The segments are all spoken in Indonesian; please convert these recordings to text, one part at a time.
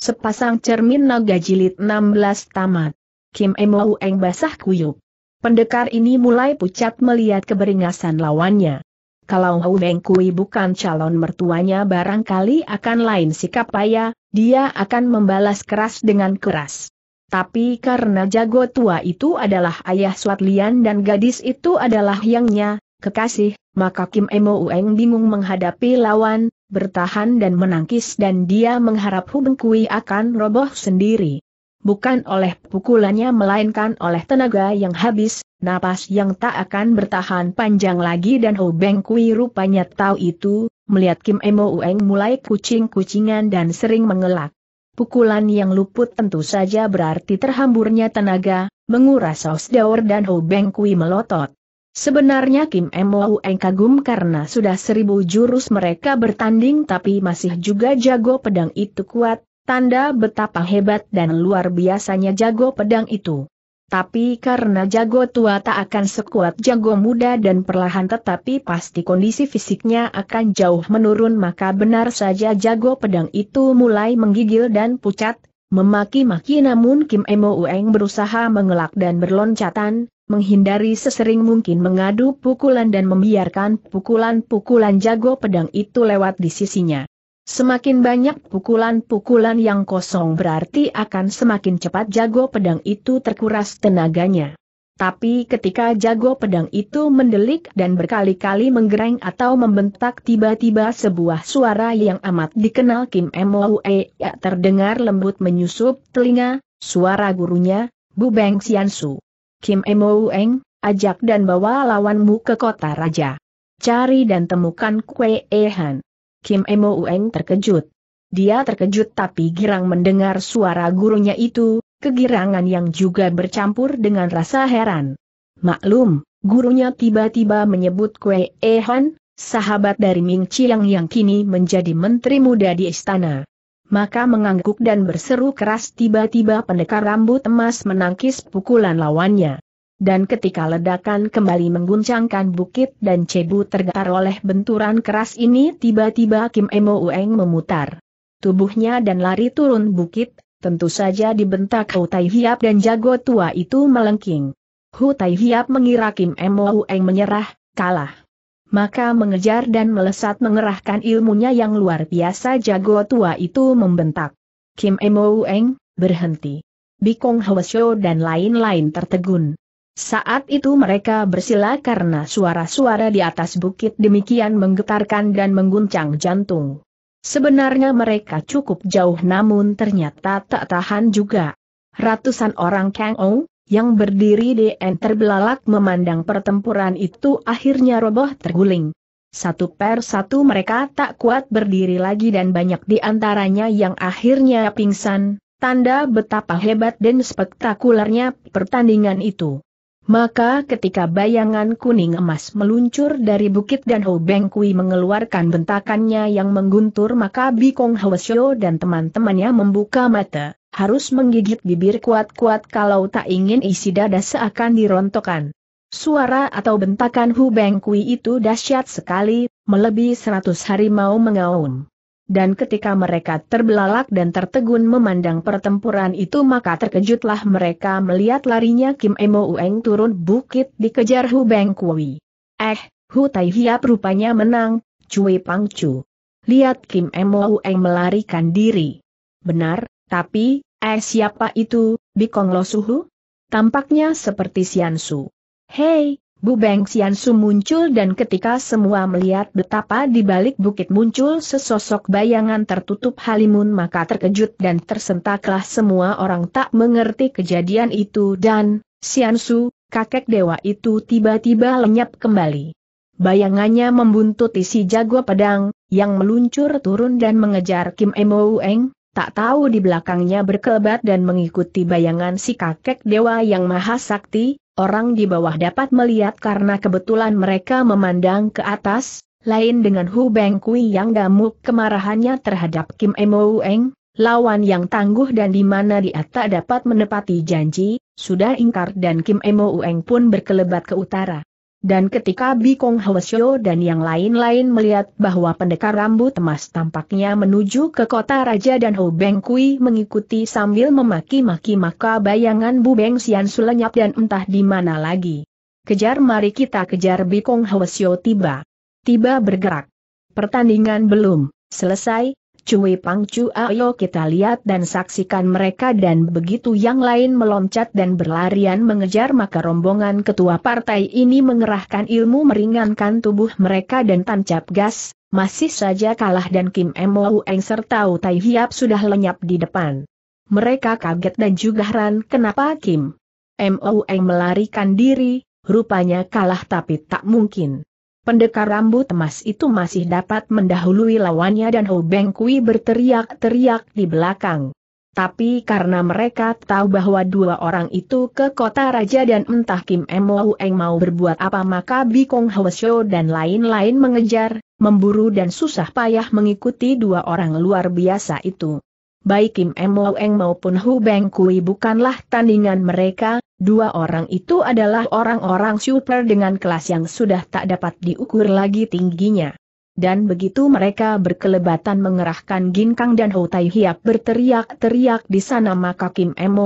Sepasang cermin naga jilid 16 tamat. Kim Emou Eng basah kuyup. Pendekar ini mulai pucat melihat keberingasan lawannya. Kalau Hou Beng Kui bukan calon mertuanya barangkali akan lain sikap payah, dia akan membalas keras dengan keras. Tapi karena jago tua itu adalah ayah Suat Lian dan gadis itu adalah yangnya, kekasih, maka Kim Emo Eng bingung menghadapi lawan, bertahan dan menangkis dan dia mengharap Hubeng Kui akan roboh sendiri. Bukan oleh pukulannya melainkan oleh tenaga yang habis, napas yang tak akan bertahan panjang lagi dan Hubeng Kui rupanya tahu itu, melihat Kim Emo Ueng mulai kucing-kucingan dan sering mengelak. Pukulan yang luput tentu saja berarti terhamburnya tenaga, menguras saus daur dan Hubeng Kui melotot. Sebenarnya Kim Emo Eng kagum karena sudah seribu jurus mereka bertanding tapi masih juga jago pedang itu kuat, tanda betapa hebat dan luar biasanya jago pedang itu. Tapi karena jago tua tak akan sekuat jago muda dan perlahan tetapi pasti kondisi fisiknya akan jauh menurun maka benar saja jago pedang itu mulai menggigil dan pucat, memaki-maki namun Kim Emo Ueng berusaha mengelak dan berloncatan, menghindari sesering mungkin mengadu pukulan dan membiarkan pukulan-pukulan jago pedang itu lewat di sisinya. Semakin banyak pukulan-pukulan yang kosong berarti akan semakin cepat jago pedang itu terkuras tenaganya. Tapi ketika jago pedang itu mendelik dan berkali-kali menggereng atau membentak tiba-tiba sebuah suara yang amat dikenal Kim Moe ya terdengar lembut menyusup telinga, suara gurunya, Bu Beng Xiansu. Kim Emo Eng, ajak dan bawa lawanmu ke kota raja. Cari dan temukan Kue Ehan. Kim Emo Eng terkejut. Dia terkejut tapi girang mendengar suara gurunya itu, kegirangan yang juga bercampur dengan rasa heran. Maklum, gurunya tiba-tiba menyebut Kue Ehan, sahabat dari Ming Chiang yang kini menjadi menteri muda di istana maka mengangguk dan berseru keras tiba-tiba pendekar rambut emas menangkis pukulan lawannya. Dan ketika ledakan kembali mengguncangkan bukit dan Cebu tergetar oleh benturan keras ini tiba-tiba Kim Emo Ueng memutar tubuhnya dan lari turun bukit, tentu saja dibentak Hu Tai Hiap dan jago tua itu melengking. Hu Tai Hiap mengira Kim Emo Ueng menyerah, kalah maka mengejar dan melesat mengerahkan ilmunya yang luar biasa jago tua itu membentak. Kim Emo Eng, berhenti. Bikong Hwasyo dan lain-lain tertegun. Saat itu mereka bersila karena suara-suara di atas bukit demikian menggetarkan dan mengguncang jantung. Sebenarnya mereka cukup jauh namun ternyata tak tahan juga. Ratusan orang Kang Ong, yang berdiri di enter belalak memandang pertempuran itu akhirnya roboh terguling. Satu per satu mereka tak kuat berdiri lagi dan banyak di antaranya yang akhirnya pingsan, tanda betapa hebat dan spektakulernya pertandingan itu. Maka ketika bayangan kuning emas meluncur dari bukit dan Ho Beng Kui mengeluarkan bentakannya yang mengguntur maka Bikong Hwasyo dan teman-temannya membuka mata harus menggigit bibir kuat-kuat kalau tak ingin isi dada seakan dirontokkan. Suara atau bentakan Hu Beng Kui itu dahsyat sekali, melebihi seratus harimau mengaum. Dan ketika mereka terbelalak dan tertegun memandang pertempuran itu maka terkejutlah mereka melihat larinya Kim Emo Ueng turun bukit dikejar Hu Beng Kui. Eh, Hu Tai Hiap rupanya menang, Cui Pangcu. Lihat Kim Emo Ueng melarikan diri. Benar, tapi, eh siapa itu, Bikong Lo Suhu? Tampaknya seperti Siansu. Hei, Bu Beng Siansu muncul dan ketika semua melihat betapa di balik bukit muncul sesosok bayangan tertutup halimun maka terkejut dan tersentaklah semua orang tak mengerti kejadian itu dan, Siansu, kakek dewa itu tiba-tiba lenyap kembali. Bayangannya membuntuti si jago pedang, yang meluncur turun dan mengejar Kim Emo Eng, tak tahu di belakangnya berkelebat dan mengikuti bayangan si kakek dewa yang maha sakti, orang di bawah dapat melihat karena kebetulan mereka memandang ke atas, lain dengan Hu Beng Kui yang gamuk kemarahannya terhadap Kim Emo Eng, lawan yang tangguh dan di mana dia tak dapat menepati janji, sudah ingkar dan Kim Emo Eng pun berkelebat ke utara. Dan ketika Bikong Hwasyo dan yang lain-lain melihat bahwa pendekar rambut emas tampaknya menuju ke kota raja dan Ho Beng Kui mengikuti sambil memaki-maki maka bayangan Bu Beng Sian lenyap dan entah di mana lagi. Kejar mari kita kejar Bikong Hwasyo tiba. Tiba bergerak. Pertandingan belum selesai, Cui Pangcu ayo kita lihat dan saksikan mereka dan begitu yang lain meloncat dan berlarian mengejar maka rombongan ketua partai ini mengerahkan ilmu meringankan tubuh mereka dan tancap gas, masih saja kalah dan Kim Mo Eng serta Utai Hiap sudah lenyap di depan. Mereka kaget dan juga heran kenapa Kim Mo Eng melarikan diri, rupanya kalah tapi tak mungkin. Pendekar rambut emas itu masih dapat mendahului lawannya dan Ho Beng Kui berteriak-teriak di belakang. Tapi karena mereka tahu bahwa dua orang itu ke kota raja dan entah Kim Mo Eng mau berbuat apa maka Kong Kong Shou dan lain-lain mengejar, memburu dan susah payah mengikuti dua orang luar biasa itu baik Kim Emoeng maupun Hu Beng Kui bukanlah tandingan mereka, dua orang itu adalah orang-orang super dengan kelas yang sudah tak dapat diukur lagi tingginya. Dan begitu mereka berkelebatan mengerahkan Ginkang dan Ho Tai Hiap berteriak-teriak di sana maka Kim Eng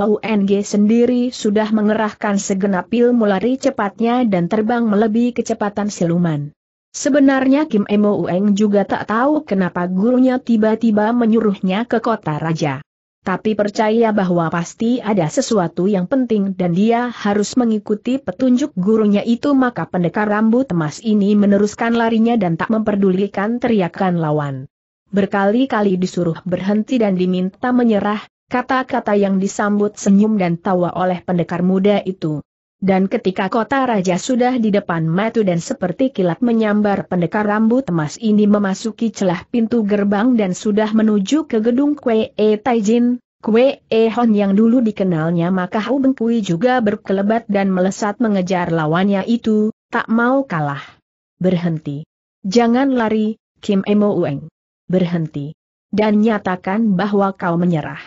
sendiri sudah mengerahkan segenap ilmu lari cepatnya dan terbang melebihi kecepatan siluman. Sebenarnya Kim Emo Ueng juga tak tahu kenapa gurunya tiba-tiba menyuruhnya ke kota raja. Tapi percaya bahwa pasti ada sesuatu yang penting dan dia harus mengikuti petunjuk gurunya itu maka pendekar rambut emas ini meneruskan larinya dan tak memperdulikan teriakan lawan. Berkali-kali disuruh berhenti dan diminta menyerah, kata-kata yang disambut senyum dan tawa oleh pendekar muda itu. Dan ketika kota raja sudah di depan matu dan seperti kilat menyambar pendekar rambut emas ini memasuki celah pintu gerbang dan sudah menuju ke gedung Kwe E Taijin, Kue E Hon yang dulu dikenalnya maka Hu Beng Kui juga berkelebat dan melesat mengejar lawannya itu, tak mau kalah. Berhenti. Jangan lari, Kim Emo Ueng. Berhenti. Dan nyatakan bahwa kau menyerah.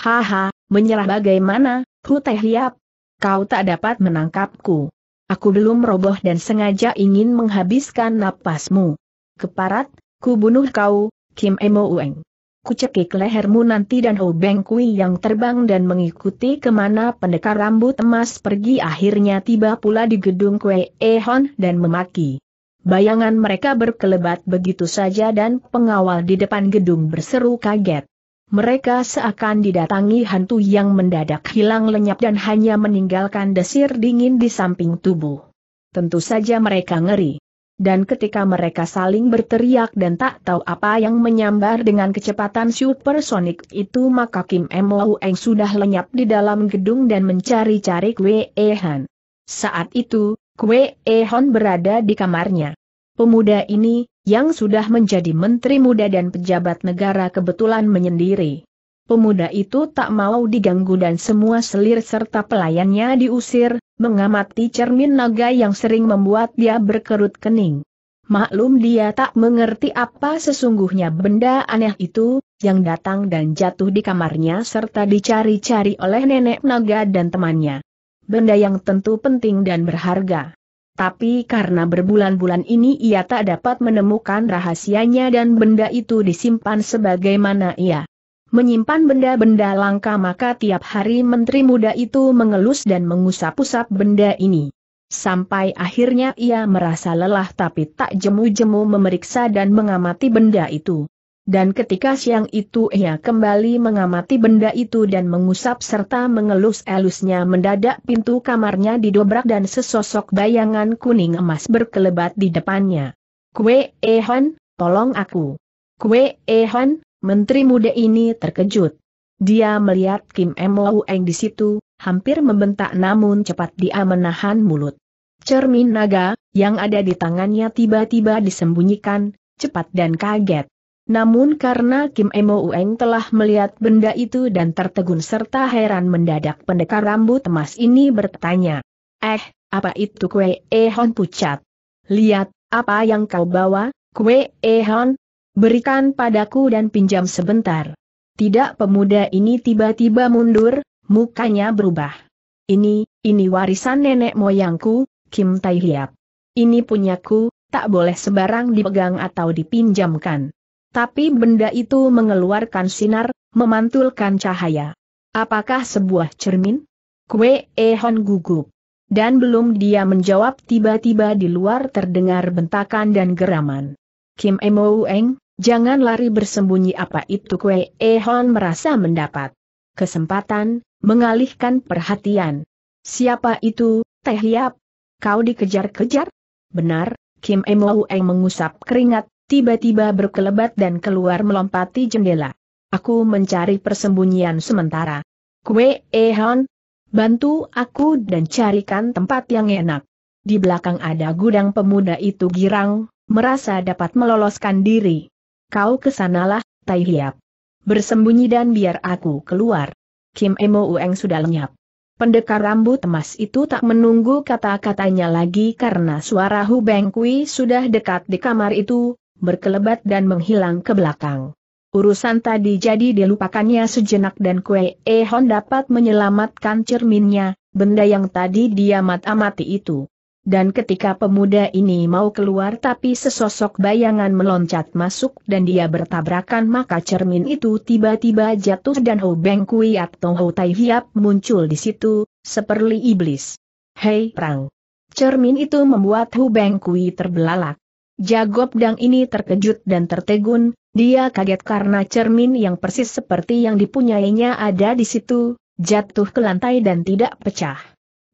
Haha, menyerah bagaimana, Hu Teh Hiap, kau tak dapat menangkapku. Aku belum roboh dan sengaja ingin menghabiskan napasmu. Keparat, ku bunuh kau, Kim Emo Ueng. Kucekik lehermu nanti dan Beng kui yang terbang dan mengikuti kemana pendekar rambut emas pergi akhirnya tiba pula di gedung kue Ehon dan memaki. Bayangan mereka berkelebat begitu saja dan pengawal di depan gedung berseru kaget mereka seakan didatangi hantu yang mendadak hilang lenyap dan hanya meninggalkan desir dingin di samping tubuh. Tentu saja mereka ngeri. Dan ketika mereka saling berteriak dan tak tahu apa yang menyambar dengan kecepatan supersonik itu maka Kim Mo Eng sudah lenyap di dalam gedung dan mencari-cari Kwe E Han. Saat itu, Kwe E berada di kamarnya. Pemuda ini, yang sudah menjadi menteri muda dan pejabat negara kebetulan menyendiri. Pemuda itu tak mau diganggu dan semua selir serta pelayannya diusir, mengamati cermin naga yang sering membuat dia berkerut kening. Maklum dia tak mengerti apa sesungguhnya benda aneh itu, yang datang dan jatuh di kamarnya serta dicari-cari oleh nenek naga dan temannya. Benda yang tentu penting dan berharga. Tapi karena berbulan-bulan ini ia tak dapat menemukan rahasianya dan benda itu disimpan sebagaimana ia menyimpan benda-benda langka maka tiap hari menteri muda itu mengelus dan mengusap-usap benda ini. Sampai akhirnya ia merasa lelah tapi tak jemu-jemu memeriksa dan mengamati benda itu dan ketika siang itu ia kembali mengamati benda itu dan mengusap serta mengelus-elusnya mendadak pintu kamarnya didobrak dan sesosok bayangan kuning emas berkelebat di depannya. Kue Ehan, tolong aku. Kue Ehan, menteri muda ini terkejut. Dia melihat Kim Mo Eng di situ, hampir membentak namun cepat dia menahan mulut. Cermin naga, yang ada di tangannya tiba-tiba disembunyikan, cepat dan kaget. Namun karena Kim Emo Ueng telah melihat benda itu dan tertegun serta heran mendadak pendekar rambut emas ini bertanya. Eh, apa itu kue ehon pucat? Lihat, apa yang kau bawa, kue ehon? Berikan padaku dan pinjam sebentar. Tidak pemuda ini tiba-tiba mundur, mukanya berubah. Ini, ini warisan nenek moyangku, Kim Tai Hiap. Ini punyaku, tak boleh sebarang dipegang atau dipinjamkan tapi benda itu mengeluarkan sinar, memantulkan cahaya. Apakah sebuah cermin? Kue Ehon gugup. Dan belum dia menjawab tiba-tiba di luar terdengar bentakan dan geraman. Kim Emo Eng, jangan lari bersembunyi apa itu Kue Ehon merasa mendapat kesempatan, mengalihkan perhatian. Siapa itu, Teh Yap? Kau dikejar-kejar? Benar, Kim Emo Eng mengusap keringat, tiba-tiba berkelebat dan keluar melompati jendela. Aku mencari persembunyian sementara. Kue Ehon, eh, bantu aku dan carikan tempat yang enak. Di belakang ada gudang pemuda itu girang, merasa dapat meloloskan diri. Kau kesanalah, Tai Hiap. Bersembunyi dan biar aku keluar. Kim Emo Ueng sudah lenyap. Pendekar rambut emas itu tak menunggu kata-katanya lagi karena suara Beng Kui sudah dekat di kamar itu, berkelebat dan menghilang ke belakang. Urusan tadi jadi dilupakannya sejenak dan Kue E Hon dapat menyelamatkan cerminnya, benda yang tadi dia mat-amati itu. Dan ketika pemuda ini mau keluar tapi sesosok bayangan meloncat masuk dan dia bertabrakan maka cermin itu tiba-tiba jatuh dan Ho Beng Kui atau Ho Tai Hiap muncul di situ, seperti iblis. Hei Prang! Cermin itu membuat Ho Beng Kui terbelalak. Jagob Dang ini terkejut dan tertegun, dia kaget karena cermin yang persis seperti yang dipunyainya ada di situ, jatuh ke lantai dan tidak pecah.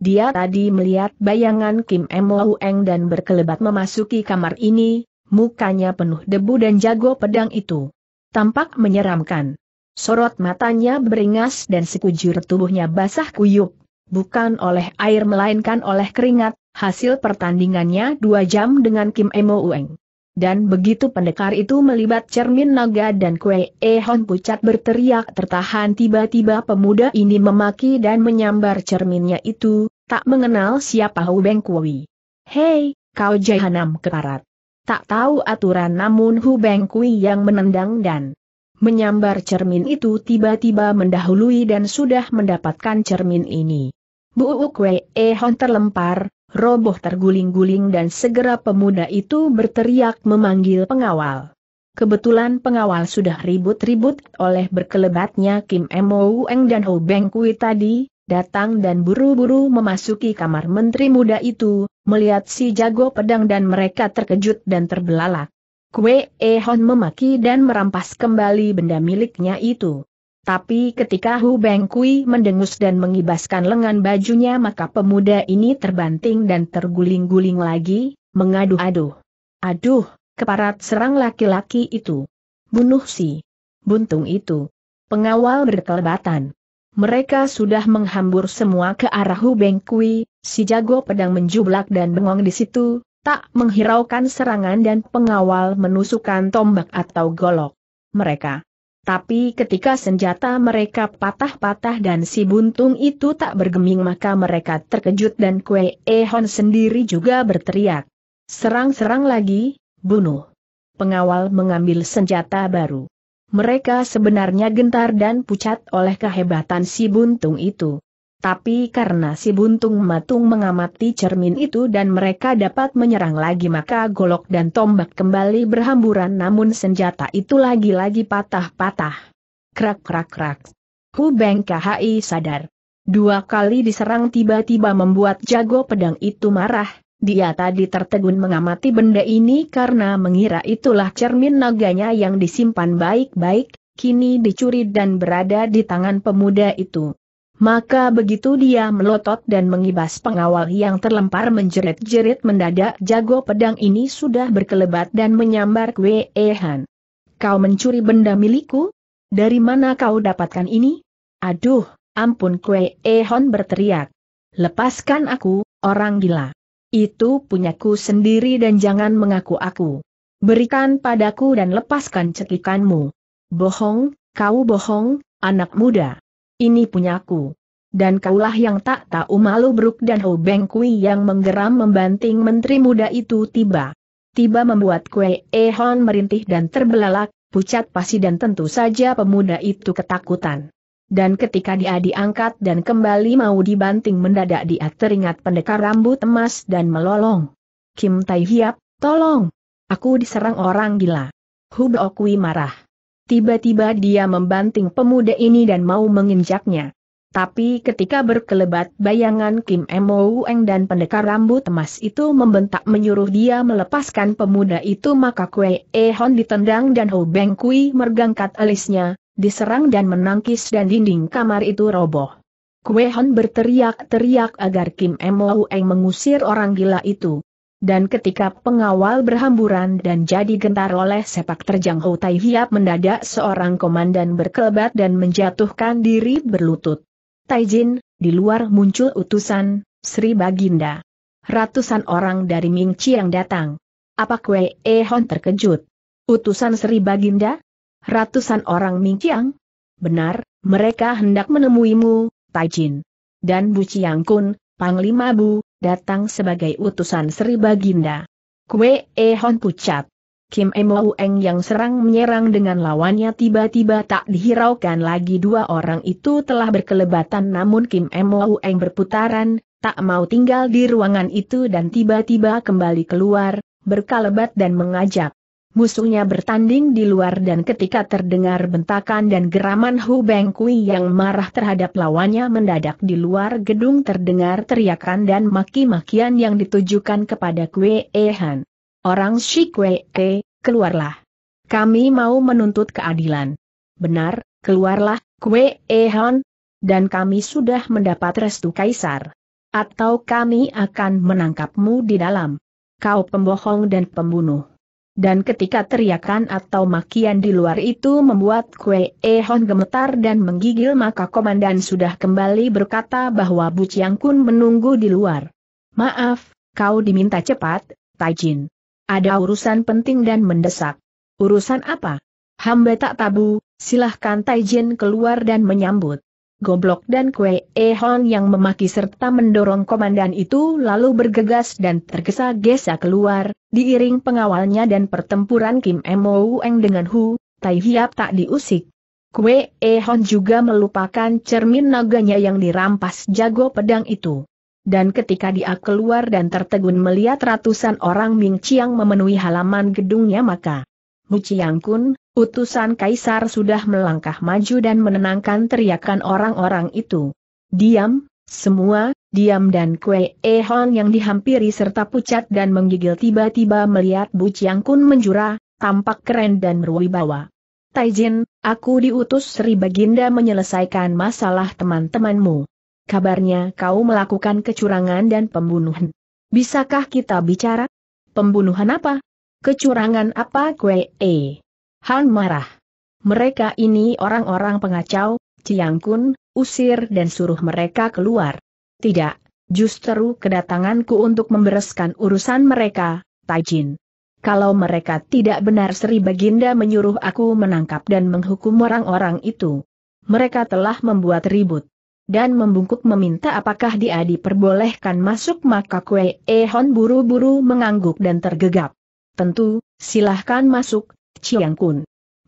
Dia tadi melihat bayangan Kim Mo Eng dan berkelebat memasuki kamar ini, mukanya penuh debu dan jago pedang itu. Tampak menyeramkan. Sorot matanya beringas dan sekujur tubuhnya basah kuyup bukan oleh air melainkan oleh keringat, hasil pertandingannya dua jam dengan Kim Emo Ueng. Dan begitu pendekar itu melibat cermin naga dan kue Ehon pucat berteriak tertahan tiba-tiba pemuda ini memaki dan menyambar cerminnya itu, tak mengenal siapa Hu Beng Kui. Hei, kau jahanam keparat. Tak tahu aturan namun Hu Beng Kui yang menendang dan Menyambar cermin itu tiba-tiba mendahului dan sudah mendapatkan cermin ini. Buuk Wei eh, Hon terlempar, roboh terguling-guling dan segera pemuda itu berteriak memanggil pengawal. Kebetulan pengawal sudah ribut-ribut oleh berkelebatnya Kim Emo Eng dan Ho Beng Kui tadi, datang dan buru-buru memasuki kamar menteri muda itu, melihat si jago pedang dan mereka terkejut dan terbelalak. Kue Hon memaki dan merampas kembali benda miliknya itu. Tapi ketika Hu Beng Kui mendengus dan mengibaskan lengan bajunya maka pemuda ini terbanting dan terguling-guling lagi, mengaduh-aduh. Aduh, keparat serang laki-laki itu. Bunuh si. Buntung itu. Pengawal berkelebatan. Mereka sudah menghambur semua ke arah Hu Beng Kui, si jago pedang menjublak dan bengong di situ, tak menghiraukan serangan dan pengawal menusukan tombak atau golok. Mereka. Tapi ketika senjata mereka patah-patah dan si buntung itu tak bergeming maka mereka terkejut dan Kue Ehon sendiri juga berteriak. Serang-serang lagi, bunuh. Pengawal mengambil senjata baru. Mereka sebenarnya gentar dan pucat oleh kehebatan si buntung itu. Tapi karena si buntung matung mengamati cermin itu dan mereka dapat menyerang lagi maka golok dan tombak kembali berhamburan namun senjata itu lagi-lagi patah-patah. Krak-krak-krak. Hu Beng KHI sadar. Dua kali diserang tiba-tiba membuat jago pedang itu marah, dia tadi tertegun mengamati benda ini karena mengira itulah cermin naganya yang disimpan baik-baik, kini dicuri dan berada di tangan pemuda itu. Maka begitu dia melotot dan mengibas pengawal yang terlempar menjerit-jerit mendadak jago pedang ini sudah berkelebat dan menyambar kue Ehan. Kau mencuri benda milikku? Dari mana kau dapatkan ini? Aduh, ampun kue Ehan berteriak. Lepaskan aku, orang gila. Itu punyaku sendiri dan jangan mengaku aku. Berikan padaku dan lepaskan cekikanmu. Bohong, kau bohong, anak muda. Ini punyaku. Dan kaulah yang tak tahu malu Bruk dan Ho Beng Kui yang menggeram membanting menteri muda itu tiba. Tiba membuat Kue e-hon merintih dan terbelalak, pucat pasi dan tentu saja pemuda itu ketakutan. Dan ketika dia diangkat dan kembali mau dibanting mendadak dia teringat pendekar rambut emas dan melolong. Kim Tai Hiap, tolong! Aku diserang orang gila. kui marah. Tiba-tiba dia membanting pemuda ini dan mau menginjaknya. Tapi ketika berkelebat bayangan Kim Mo Eng dan pendekar rambut emas itu membentak menyuruh dia melepaskan pemuda itu maka Kue E Hon ditendang dan Ho Beng Kui mergangkat alisnya, diserang dan menangkis dan dinding kamar itu roboh. Kue Hon berteriak-teriak agar Kim Mo Eng mengusir orang gila itu. Dan ketika pengawal berhamburan dan jadi gentar oleh sepak terjang Ho Tai Hiap mendadak seorang komandan berkelebat dan menjatuhkan diri berlutut. Taijin, di luar muncul utusan, Sri Baginda. Ratusan orang dari Ming yang datang. Apa kue? E Hon terkejut? Utusan Sri Baginda? Ratusan orang Ming Chiang? Benar, mereka hendak menemuimu, Taijin. Dan Bu Chiang Kun, Panglima Bu, datang sebagai utusan Sri Baginda. Kue Ehon pucat. Kim Emo Eng yang serang menyerang dengan lawannya tiba-tiba tak dihiraukan lagi dua orang itu telah berkelebatan namun Kim Emo Eng berputaran, tak mau tinggal di ruangan itu dan tiba-tiba kembali keluar, berkelebat dan mengajak. Musuhnya bertanding di luar dan ketika terdengar bentakan dan geraman Hu Beng yang marah terhadap lawannya mendadak di luar gedung terdengar teriakan dan maki-makian yang ditujukan kepada Kue Ehan. Orang Shi Kue E, keluarlah. Kami mau menuntut keadilan. Benar, keluarlah, Kue Ehan. Dan kami sudah mendapat restu kaisar. Atau kami akan menangkapmu di dalam. Kau pembohong dan pembunuh. Dan ketika teriakan atau makian di luar itu membuat Kue Ehon gemetar dan menggigil maka komandan sudah kembali berkata bahwa Bu Chiang Kun menunggu di luar. Maaf, kau diminta cepat, Taijin. Ada urusan penting dan mendesak. Urusan apa? Hamba tak tabu, silahkan Taijin keluar dan menyambut. Goblok dan Kue Ehon yang memaki serta mendorong komandan itu lalu bergegas dan tergesa-gesa keluar, diiring pengawalnya dan pertempuran Kim Emo Eng dengan Hu, Tai Hiap tak diusik. Kue Ehon juga melupakan cermin naganya yang dirampas jago pedang itu. Dan ketika dia keluar dan tertegun melihat ratusan orang Ming Chiang memenuhi halaman gedungnya maka Mu Chiang Kun, Utusan kaisar sudah melangkah maju dan menenangkan teriakan orang-orang itu. Diam, semua, diam dan Kue Ehon yang dihampiri serta pucat dan menggigil tiba-tiba melihat Bu Chiang Kun menjura, tampak keren dan berwibawa. Taijin, aku diutus Sri Baginda menyelesaikan masalah teman-temanmu. Kabarnya kau melakukan kecurangan dan pembunuhan. Bisakah kita bicara? Pembunuhan apa? Kecurangan apa Kue E? Han marah. Mereka ini orang-orang pengacau, Ciang Kun, usir dan suruh mereka keluar. Tidak, justru kedatanganku untuk membereskan urusan mereka, Taijin. Kalau mereka tidak benar Sri Baginda menyuruh aku menangkap dan menghukum orang-orang itu. Mereka telah membuat ribut. Dan membungkuk meminta apakah dia diperbolehkan masuk maka kue Ehon buru-buru mengangguk dan tergegap. Tentu, silahkan masuk, Chiang Kun.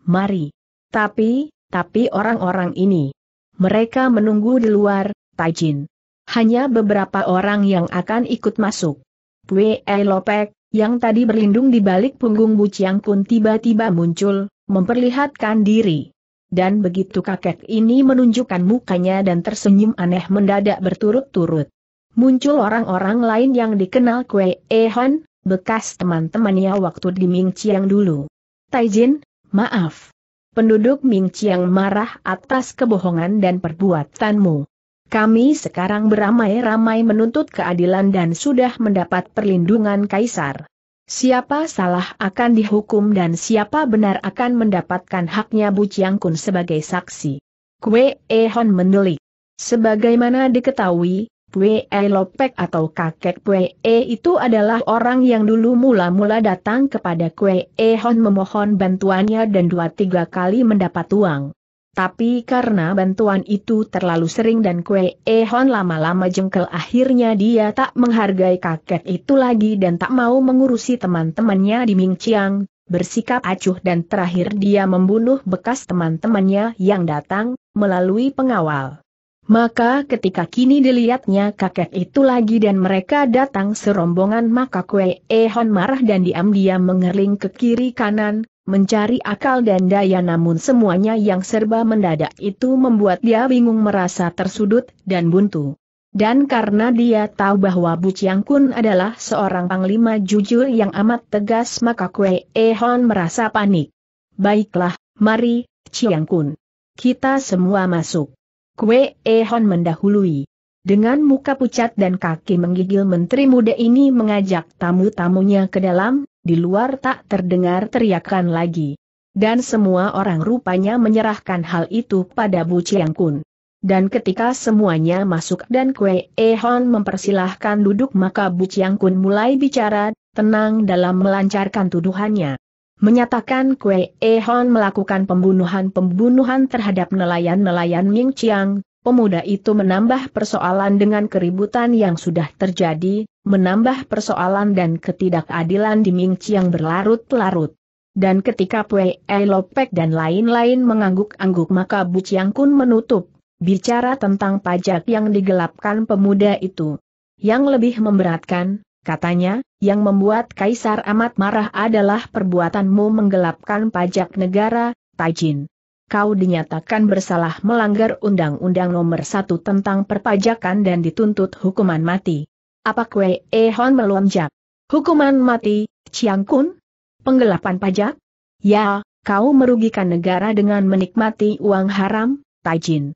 Mari. Tapi, tapi orang-orang ini. Mereka menunggu di luar, Tai Jin. Hanya beberapa orang yang akan ikut masuk. Pue Lopek, yang tadi berlindung di balik punggung Bu Chiang Kun tiba-tiba muncul, memperlihatkan diri. Dan begitu kakek ini menunjukkan mukanya dan tersenyum aneh mendadak berturut-turut. Muncul orang-orang lain yang dikenal Kue Ehan, bekas teman-temannya waktu di Ming Chiang dulu. Taijin, maaf. Penduduk Ming Chiang marah atas kebohongan dan perbuatanmu. Kami sekarang beramai-ramai menuntut keadilan dan sudah mendapat perlindungan kaisar. Siapa salah akan dihukum dan siapa benar akan mendapatkan haknya Bu Chiang Kun sebagai saksi. Kue Ehon menelik. Sebagaimana diketahui, Pue Lopek atau kakek Pue e itu adalah orang yang dulu mula-mula datang kepada Pue e. Hon memohon bantuannya dan dua tiga kali mendapat uang. Tapi karena bantuan itu terlalu sering dan Kue e. Hon lama-lama jengkel akhirnya dia tak menghargai kakek itu lagi dan tak mau mengurusi teman-temannya di Mingciang, bersikap acuh dan terakhir dia membunuh bekas teman-temannya yang datang, melalui pengawal. Maka ketika kini dilihatnya kakek itu lagi dan mereka datang serombongan maka Kue Ehon marah dan diam-diam mengerling ke kiri kanan, mencari akal dan daya namun semuanya yang serba mendadak itu membuat dia bingung merasa tersudut dan buntu. Dan karena dia tahu bahwa Bu Chiang Kun adalah seorang panglima jujur yang amat tegas maka Kue Ehon merasa panik. Baiklah, mari, Chiang Kun. Kita semua masuk. Kue Ehon mendahului. Dengan muka pucat dan kaki menggigil menteri muda ini mengajak tamu-tamunya ke dalam, di luar tak terdengar teriakan lagi. Dan semua orang rupanya menyerahkan hal itu pada Bu Chiang Kun. Dan ketika semuanya masuk dan Kue Ehon mempersilahkan duduk maka Bu Chiang Kun mulai bicara, tenang dalam melancarkan tuduhannya menyatakan Kue Ehon melakukan pembunuhan-pembunuhan terhadap nelayan-nelayan Ming Chiang, pemuda itu menambah persoalan dengan keributan yang sudah terjadi, menambah persoalan dan ketidakadilan di Ming Chiang berlarut-larut. Dan ketika Pue E dan lain-lain mengangguk-angguk maka Bu Chiang Kun menutup, bicara tentang pajak yang digelapkan pemuda itu. Yang lebih memberatkan, katanya, yang membuat Kaisar amat marah adalah perbuatanmu menggelapkan pajak negara, Tajin. Kau dinyatakan bersalah melanggar Undang-Undang Nomor 1 tentang perpajakan dan dituntut hukuman mati. Apa kue Hon melonjak? Hukuman mati, Chiang Kun? Penggelapan pajak? Ya, kau merugikan negara dengan menikmati uang haram, Tajin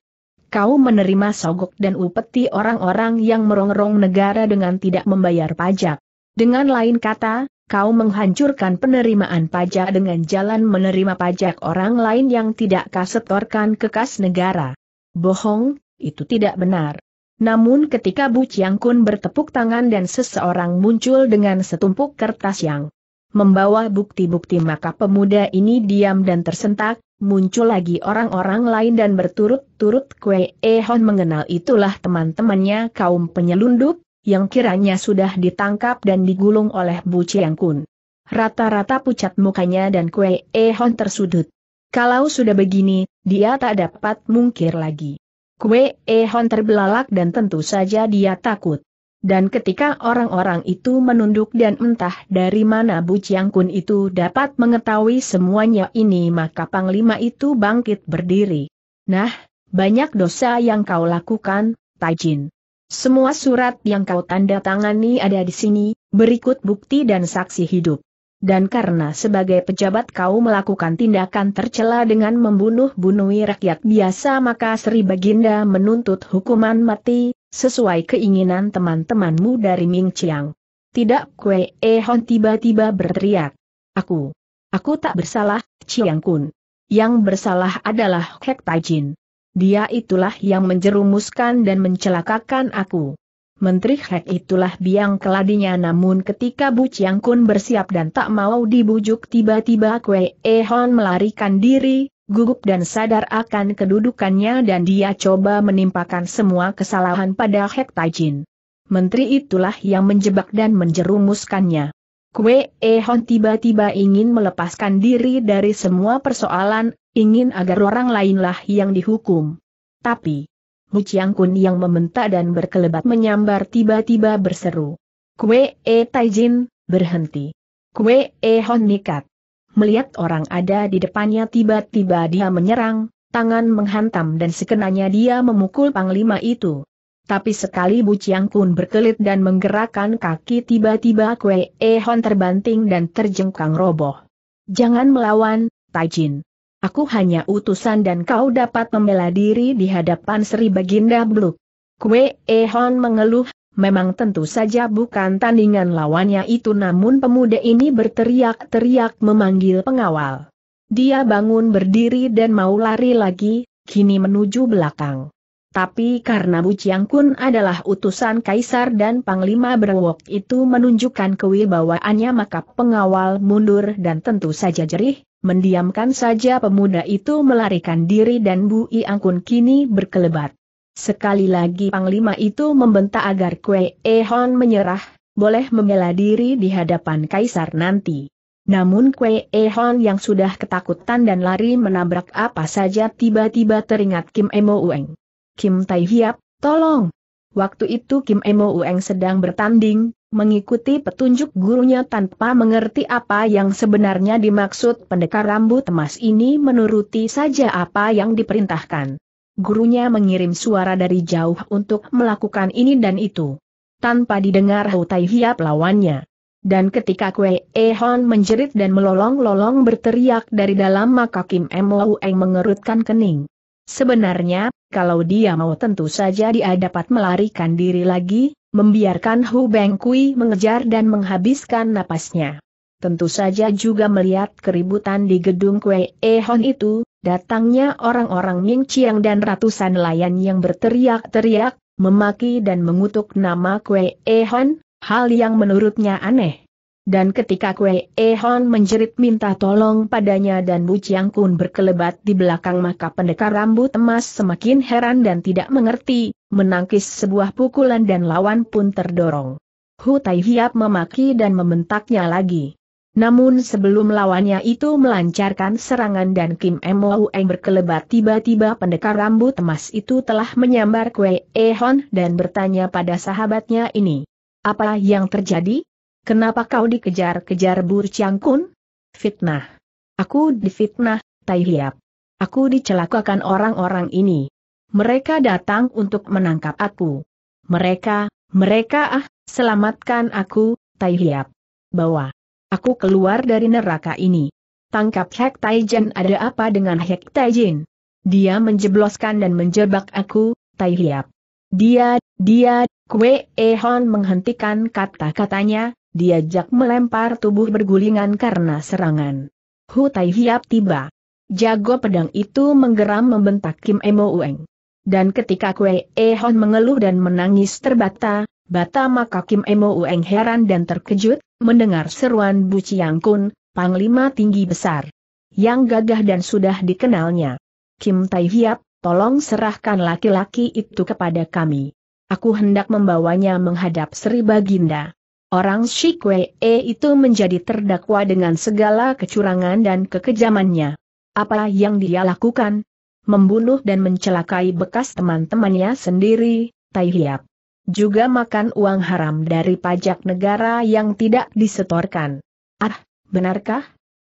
kau menerima sogok dan upeti orang-orang yang merongrong negara dengan tidak membayar pajak. Dengan lain kata, kau menghancurkan penerimaan pajak dengan jalan menerima pajak orang lain yang tidak kasetorkan ke kas negara. Bohong, itu tidak benar. Namun ketika Bu Chiang Kun bertepuk tangan dan seseorang muncul dengan setumpuk kertas yang membawa bukti-bukti maka pemuda ini diam dan tersentak, muncul lagi orang-orang lain dan berturut-turut Kwe Ehon mengenal itulah teman-temannya kaum penyelundup, yang kiranya sudah ditangkap dan digulung oleh Bu Chiang Kun. Rata-rata pucat mukanya dan Kwe Ehon tersudut. Kalau sudah begini, dia tak dapat mungkir lagi. Kwe Ehon terbelalak dan tentu saja dia takut. Dan ketika orang-orang itu menunduk dan entah dari mana Bu Chiang Kun itu dapat mengetahui semuanya ini maka Panglima itu bangkit berdiri. Nah, banyak dosa yang kau lakukan, Tajin. Semua surat yang kau tanda tangani ada di sini, berikut bukti dan saksi hidup. Dan karena sebagai pejabat kau melakukan tindakan tercela dengan membunuh-bunuhi rakyat biasa maka Sri Baginda menuntut hukuman mati, sesuai keinginan teman-temanmu dari Ming Chiang. Tidak Kue Ehon tiba-tiba berteriak. Aku. Aku tak bersalah, Chiang Kun. Yang bersalah adalah Hek Tajin. Dia itulah yang menjerumuskan dan mencelakakan aku. Menteri Hek itulah biang keladinya namun ketika Bu Chiang Kun bersiap dan tak mau dibujuk tiba-tiba Kue Ehon melarikan diri, gugup dan sadar akan kedudukannya dan dia coba menimpakan semua kesalahan pada Hek Tajin. Menteri itulah yang menjebak dan menjerumuskannya. Kue Ehon tiba-tiba ingin melepaskan diri dari semua persoalan, ingin agar orang lainlah yang dihukum. Tapi, Mu Chiang Kun yang membentak dan berkelebat menyambar tiba-tiba berseru. Kue E Taijin, berhenti. Kue E Hon nikat. Melihat orang ada di depannya tiba-tiba dia menyerang, tangan menghantam dan sekenanya dia memukul panglima itu. Tapi sekali Bu Chiang Kun berkelit dan menggerakkan kaki tiba-tiba Kue hon terbanting dan terjengkang roboh. Jangan melawan, Taijin. Aku hanya utusan dan kau dapat membela diri di hadapan Sri Baginda Bluk. Kue hon mengeluh, Memang tentu saja bukan tandingan lawannya itu namun pemuda ini berteriak-teriak memanggil pengawal. Dia bangun berdiri dan mau lari lagi, kini menuju belakang. Tapi karena Bu Chiang Kun adalah utusan kaisar dan panglima berwok itu menunjukkan kewibawaannya maka pengawal mundur dan tentu saja jerih, mendiamkan saja pemuda itu melarikan diri dan Bu Iang Kun kini berkelebat. Sekali lagi Panglima itu membentak agar Kue Ehon menyerah, boleh membela diri di hadapan Kaisar nanti. Namun Kue Ehon yang sudah ketakutan dan lari menabrak apa saja tiba-tiba teringat Kim Emo Ueng. Kim Tai Hiap, tolong! Waktu itu Kim Emo Ueng sedang bertanding, mengikuti petunjuk gurunya tanpa mengerti apa yang sebenarnya dimaksud pendekar rambut emas ini menuruti saja apa yang diperintahkan gurunya mengirim suara dari jauh untuk melakukan ini dan itu. Tanpa didengar Hou Tai Hiap lawannya. Dan ketika Kue Ehon menjerit dan melolong-lolong berteriak dari dalam maka Kim Mou Eng mengerutkan kening. Sebenarnya, kalau dia mau tentu saja dia dapat melarikan diri lagi, membiarkan Hu Beng Kui mengejar dan menghabiskan napasnya. Tentu saja juga melihat keributan di gedung Kue Ehon itu, Datangnya orang-orang Ming Chiang dan ratusan nelayan yang berteriak-teriak, memaki dan mengutuk nama Kue Ehon, hal yang menurutnya aneh. Dan ketika Kue Ehon menjerit minta tolong padanya dan Bu Chiang Kun berkelebat di belakang maka pendekar rambut emas semakin heran dan tidak mengerti, menangkis sebuah pukulan dan lawan pun terdorong. Hu Tai Hiap memaki dan membentaknya lagi. Namun sebelum lawannya itu melancarkan serangan dan Kim Mo Eng berkelebat tiba-tiba pendekar rambut emas itu telah menyambar Kwe Ehon dan bertanya pada sahabatnya ini. Apa yang terjadi? Kenapa kau dikejar-kejar Bur Chiang Kun? Fitnah. Aku difitnah, Tai Hiap. Aku dicelakakan orang-orang ini. Mereka datang untuk menangkap aku. Mereka, mereka ah, selamatkan aku, Tai Hiap. Bawa. Aku keluar dari neraka ini. Tangkap Hek Taijin ada apa dengan Hek Taijin? Dia menjebloskan dan menjebak aku, Tai Hiap. Dia, dia, Kwe Hon menghentikan kata-katanya, diajak melempar tubuh bergulingan karena serangan. Hu Tai Hiap tiba. Jago pedang itu menggeram membentak Kim Emo Ueng. Dan ketika Kwe Hon mengeluh dan menangis terbata, bata maka Kim Emo Ueng heran dan terkejut, Mendengar seruan Bu Chiang Kun, Panglima tinggi besar. Yang gagah dan sudah dikenalnya. Kim Tai Hiap, tolong serahkan laki-laki itu kepada kami. Aku hendak membawanya menghadap Sri Baginda. Orang Shikwee itu menjadi terdakwa dengan segala kecurangan dan kekejamannya. Apa yang dia lakukan? Membunuh dan mencelakai bekas teman-temannya sendiri, Tai Hiap. Juga makan uang haram dari pajak negara yang tidak disetorkan. Ah, benarkah?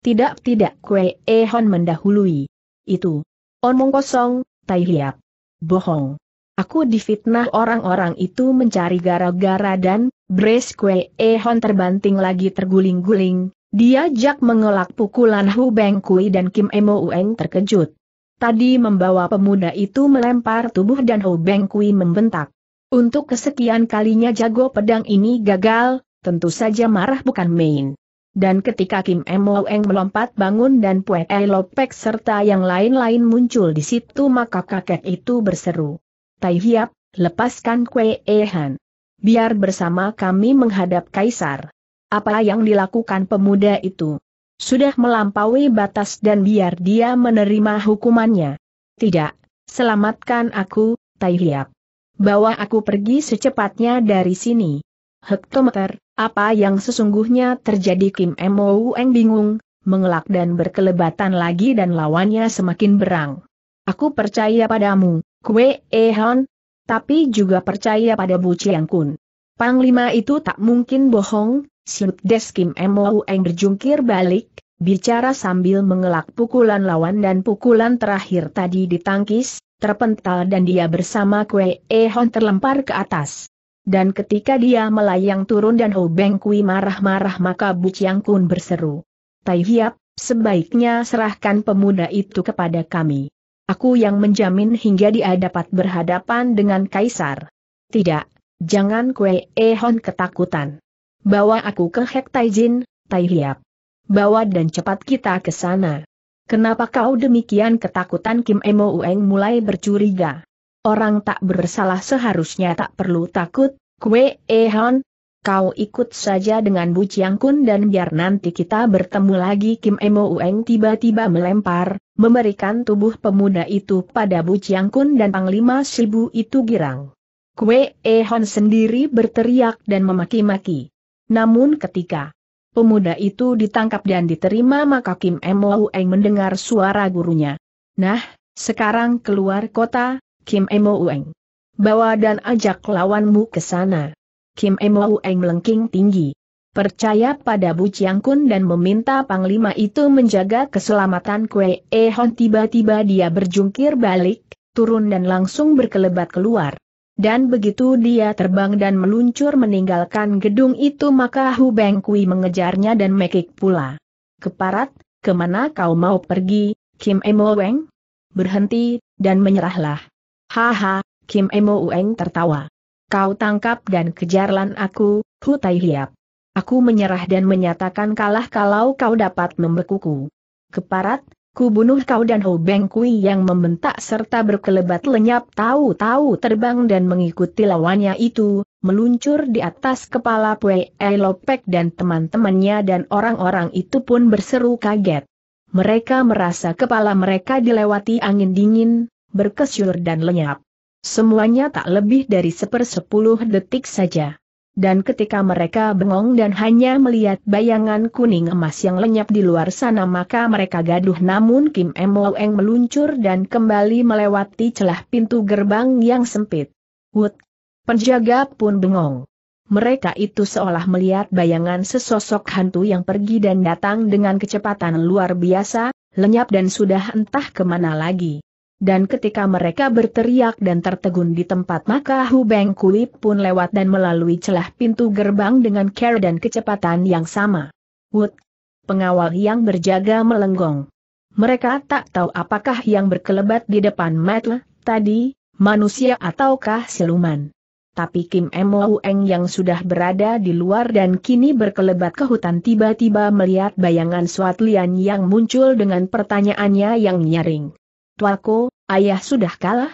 Tidak tidak Kue Ehon mendahului. Itu. Omong kosong, tai hiap. Bohong. Aku difitnah orang-orang itu mencari gara-gara dan, Brace Kue Ehon terbanting lagi terguling-guling, diajak mengelak pukulan Hu Beng Kui dan Kim Emo Ueng terkejut. Tadi membawa pemuda itu melempar tubuh dan Hu Beng Kui membentak. Untuk kesekian kalinya jago pedang ini gagal, tentu saja marah bukan main. Dan ketika Kim Eng melompat bangun dan Pue Lopek serta yang lain-lain muncul di situ maka kakek itu berseru. Tai Hiap, lepaskan Kue Ehan. Biar bersama kami menghadap Kaisar. Apa yang dilakukan pemuda itu? Sudah melampaui batas dan biar dia menerima hukumannya. Tidak, selamatkan aku, Tai Hiap. Bawa aku pergi secepatnya dari sini. Hektometer, apa yang sesungguhnya terjadi Kim Mo Eng bingung, mengelak dan berkelebatan lagi dan lawannya semakin berang. Aku percaya padamu, Kue Ehon, tapi juga percaya pada Bu Chiang Kun. Panglima itu tak mungkin bohong, Siut Des Kim Mo Eng berjungkir balik, bicara sambil mengelak pukulan lawan dan pukulan terakhir tadi ditangkis, terpental dan dia bersama Kue Ehon terlempar ke atas. Dan ketika dia melayang turun dan Ho Beng Kui marah-marah maka Bu Chiang Kun berseru. Tai Hiap, sebaiknya serahkan pemuda itu kepada kami. Aku yang menjamin hingga dia dapat berhadapan dengan Kaisar. Tidak, jangan Kue Ehon ketakutan. Bawa aku ke Hek Jin, Tai Hiap. Bawa dan cepat kita ke sana. Kenapa kau demikian ketakutan Kim Emo Ueng mulai bercuriga? Orang tak bersalah seharusnya tak perlu takut, kue ehon. Eh, kau ikut saja dengan Bu Chiang Kun dan biar nanti kita bertemu lagi Kim Emo Ueng tiba-tiba melempar, memberikan tubuh pemuda itu pada Bu Chiang Kun dan Panglima Sibu itu girang. Kue Ehon eh, sendiri berteriak dan memaki-maki. Namun ketika Pemuda itu ditangkap dan diterima maka Kim Emo Ueng mendengar suara gurunya. Nah, sekarang keluar kota, Kim Emo Ueng. Bawa dan ajak lawanmu ke sana. Kim Emo Ueng melengking tinggi. Percaya pada Bu Chiang Kun dan meminta Panglima itu menjaga keselamatan Kue Ehon tiba-tiba dia berjungkir balik, turun dan langsung berkelebat keluar. Dan begitu dia terbang dan meluncur meninggalkan gedung itu maka Hu Beng Kui mengejarnya dan mekik pula. Keparat, kemana kau mau pergi, Kim Emo Weng? Berhenti, dan menyerahlah. Haha, Kim Emo Weng tertawa. Kau tangkap dan kejarlan aku, Hu Tai Hiap. Aku menyerah dan menyatakan kalah kalau kau dapat membekuku. Keparat, Ku bunuh kau dan Hou Beng Kui yang membentak serta berkelebat lenyap tahu-tahu terbang dan mengikuti lawannya itu, meluncur di atas kepala Pue Elopek dan teman-temannya dan orang-orang itu pun berseru kaget. Mereka merasa kepala mereka dilewati angin dingin, berkesyur dan lenyap. Semuanya tak lebih dari sepersepuluh detik saja dan ketika mereka bengong dan hanya melihat bayangan kuning emas yang lenyap di luar sana maka mereka gaduh namun Kim Emoeng meluncur dan kembali melewati celah pintu gerbang yang sempit. Wood. Penjaga pun bengong. Mereka itu seolah melihat bayangan sesosok hantu yang pergi dan datang dengan kecepatan luar biasa, lenyap dan sudah entah kemana lagi. Dan ketika mereka berteriak dan tertegun di tempat maka Hubeng Kulip pun lewat dan melalui celah pintu gerbang dengan care dan kecepatan yang sama. Wood. Pengawal yang berjaga melenggong. Mereka tak tahu apakah yang berkelebat di depan Metle, tadi, manusia ataukah siluman. Tapi Kim Mo Eng yang sudah berada di luar dan kini berkelebat ke hutan tiba-tiba melihat bayangan Swatlian yang muncul dengan pertanyaannya yang nyaring. Tuaku, ayah sudah kalah?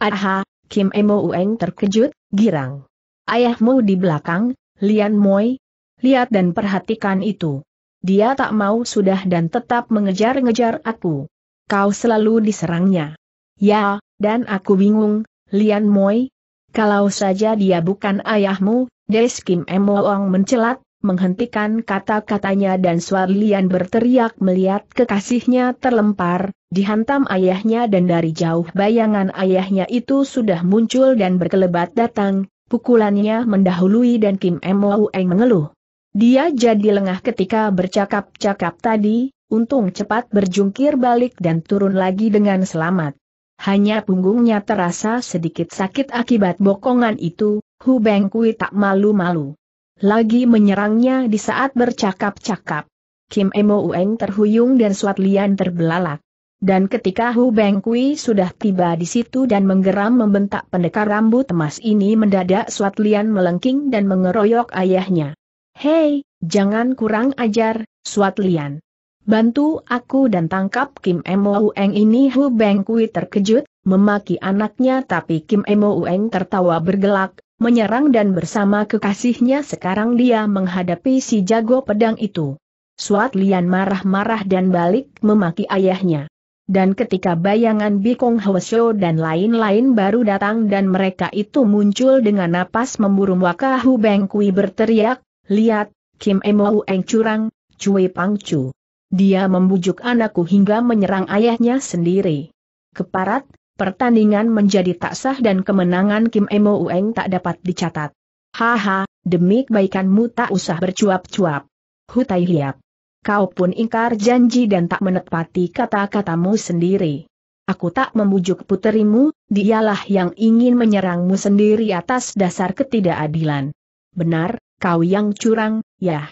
Aha, Kim Emo Ueng terkejut, girang. Ayahmu di belakang, Lian Moi. Lihat dan perhatikan itu. Dia tak mau sudah dan tetap mengejar-ngejar aku. Kau selalu diserangnya. Ya, dan aku bingung, Lian Moi. Kalau saja dia bukan ayahmu, Des Kim Emoong mencelat, menghentikan kata-katanya dan Swarlian berteriak melihat kekasihnya terlempar, dihantam ayahnya dan dari jauh bayangan ayahnya itu sudah muncul dan berkelebat datang, pukulannya mendahului dan Kim Mo Eng mengeluh. Dia jadi lengah ketika bercakap-cakap tadi, untung cepat berjungkir balik dan turun lagi dengan selamat. Hanya punggungnya terasa sedikit sakit akibat bokongan itu, Hu Beng Kui tak malu-malu lagi menyerangnya di saat bercakap-cakap. Kim Emo Ueng terhuyung dan Suat Lian terbelalak. Dan ketika Hu Beng Kui sudah tiba di situ dan menggeram membentak pendekar rambut emas ini mendadak Suat Lian melengking dan mengeroyok ayahnya. Hei, jangan kurang ajar, Suat Lian. Bantu aku dan tangkap Kim Emo Ueng ini Hu Beng Kui terkejut, memaki anaknya tapi Kim Emo Ueng tertawa bergelak, menyerang dan bersama kekasihnya sekarang dia menghadapi si jago pedang itu. Suat Lian marah-marah dan balik memaki ayahnya. Dan ketika bayangan Bikong Hwasyo dan lain-lain baru datang dan mereka itu muncul dengan napas memburu Waka Hu Beng Kui berteriak, lihat, Kim Emo Eng curang, Cui Pang Chu. Dia membujuk anakku hingga menyerang ayahnya sendiri. Keparat, pertandingan menjadi tak sah dan kemenangan Kim Emo Ueng tak dapat dicatat. Haha, demi kebaikanmu tak usah bercuap-cuap. Hutai Hiap. Kau pun ingkar janji dan tak menepati kata-katamu sendiri. Aku tak membujuk puterimu, dialah yang ingin menyerangmu sendiri atas dasar ketidakadilan. Benar, kau yang curang, ya.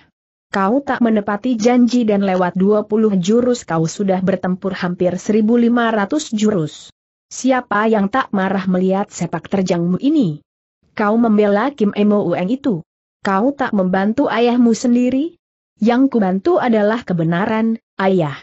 Kau tak menepati janji dan lewat 20 jurus kau sudah bertempur hampir 1500 jurus. Siapa yang tak marah melihat sepak terjangmu ini? Kau membela Kim Emo Ueng itu. Kau tak membantu ayahmu sendiri? Yang kubantu adalah kebenaran, ayah.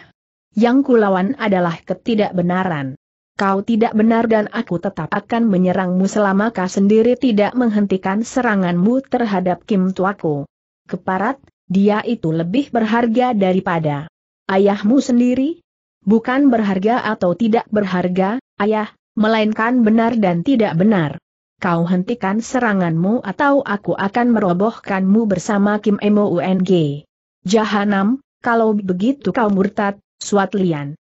Yang kulawan adalah ketidakbenaran. Kau tidak benar dan aku tetap akan menyerangmu selama kau sendiri tidak menghentikan seranganmu terhadap Kim Tuaku. Keparat, dia itu lebih berharga daripada ayahmu sendiri, bukan berharga atau tidak berharga, ayah, melainkan benar dan tidak benar. Kau hentikan seranganmu atau aku akan merobohkanmu bersama Kim Emo UNG. Jahanam, kalau begitu kau murtad, Suatlian.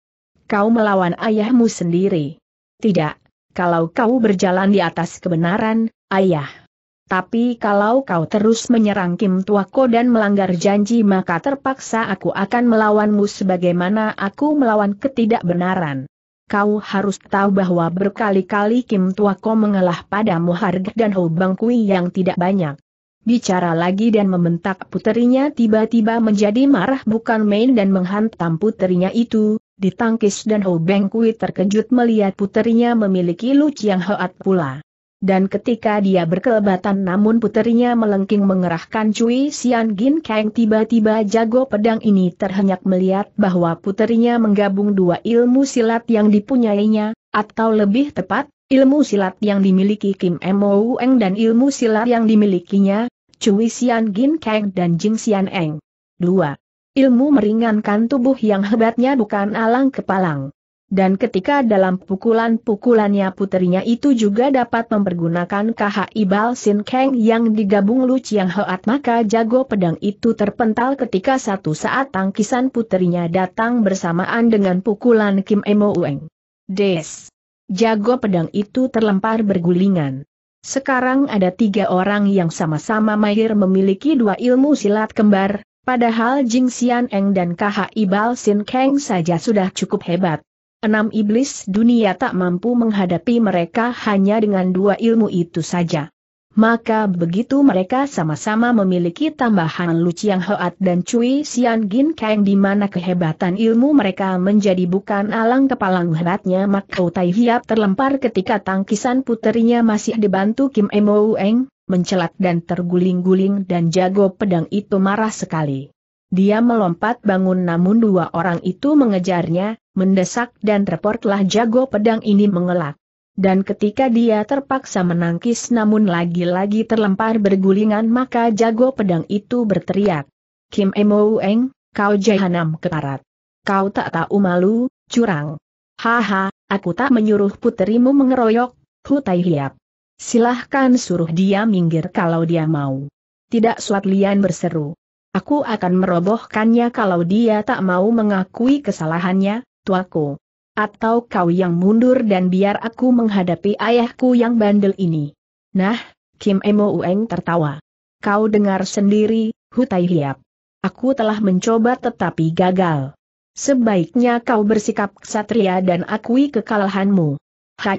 Kau melawan ayahmu sendiri. Tidak, kalau kau berjalan di atas kebenaran, ayah tapi kalau kau terus menyerang Kim Tuako dan melanggar janji maka terpaksa aku akan melawanmu sebagaimana aku melawan ketidakbenaran. Kau harus tahu bahwa berkali-kali Kim Tuako mengalah padamu harga dan hubang kui yang tidak banyak. Bicara lagi dan membentak puterinya tiba-tiba menjadi marah bukan main dan menghantam puterinya itu, ditangkis dan Ho Beng Kui terkejut melihat puterinya memiliki Lu yang Hoat pula. Dan ketika dia berkelebatan namun puterinya melengking mengerahkan Cui Sian Gin Kang tiba-tiba jago pedang ini terhenyak melihat bahwa puterinya menggabung dua ilmu silat yang dipunyainya, atau lebih tepat, ilmu silat yang dimiliki Kim Mo Eng dan ilmu silat yang dimilikinya, Cui Sian Gin Kang dan Jing Sian Eng. 2. Ilmu meringankan tubuh yang hebatnya bukan alang kepalang dan ketika dalam pukulan-pukulannya puterinya itu juga dapat mempergunakan KHI ibal Sin Kang yang digabung Lu Chiang Hoat maka jago pedang itu terpental ketika satu saat tangkisan puterinya datang bersamaan dengan pukulan Kim Emo Ueng. Des! Jago pedang itu terlempar bergulingan. Sekarang ada tiga orang yang sama-sama mahir memiliki dua ilmu silat kembar, padahal Jing Xian Eng dan KHI ibal Sin Kang saja sudah cukup hebat enam iblis dunia tak mampu menghadapi mereka hanya dengan dua ilmu itu saja. Maka begitu mereka sama-sama memiliki tambahan Lu Chiang Hoat dan Cui Sian Gin Kang di mana kehebatan ilmu mereka menjadi bukan alang kepala hebatnya Makau Tai Hiap terlempar ketika tangkisan puterinya masih dibantu Kim Emo Eng, mencelat dan terguling-guling dan jago pedang itu marah sekali. Dia melompat bangun namun dua orang itu mengejarnya, mendesak dan reportlah jago pedang ini mengelak. Dan ketika dia terpaksa menangkis namun lagi-lagi terlempar bergulingan maka jago pedang itu berteriak. Kim Emo Eng, kau jahanam keparat. Kau tak tahu malu, curang. Haha, aku tak menyuruh puterimu mengeroyok, Hutai Hiap. Silahkan suruh dia minggir kalau dia mau. Tidak suat Lian berseru. Aku akan merobohkannya kalau dia tak mau mengakui kesalahannya, tuaku. Atau kau yang mundur dan biar aku menghadapi ayahku yang bandel ini. Nah, Kim Emo Ueng tertawa. Kau dengar sendiri, Hutai Hiap. Aku telah mencoba tetapi gagal. Sebaiknya kau bersikap ksatria dan akui kekalahanmu.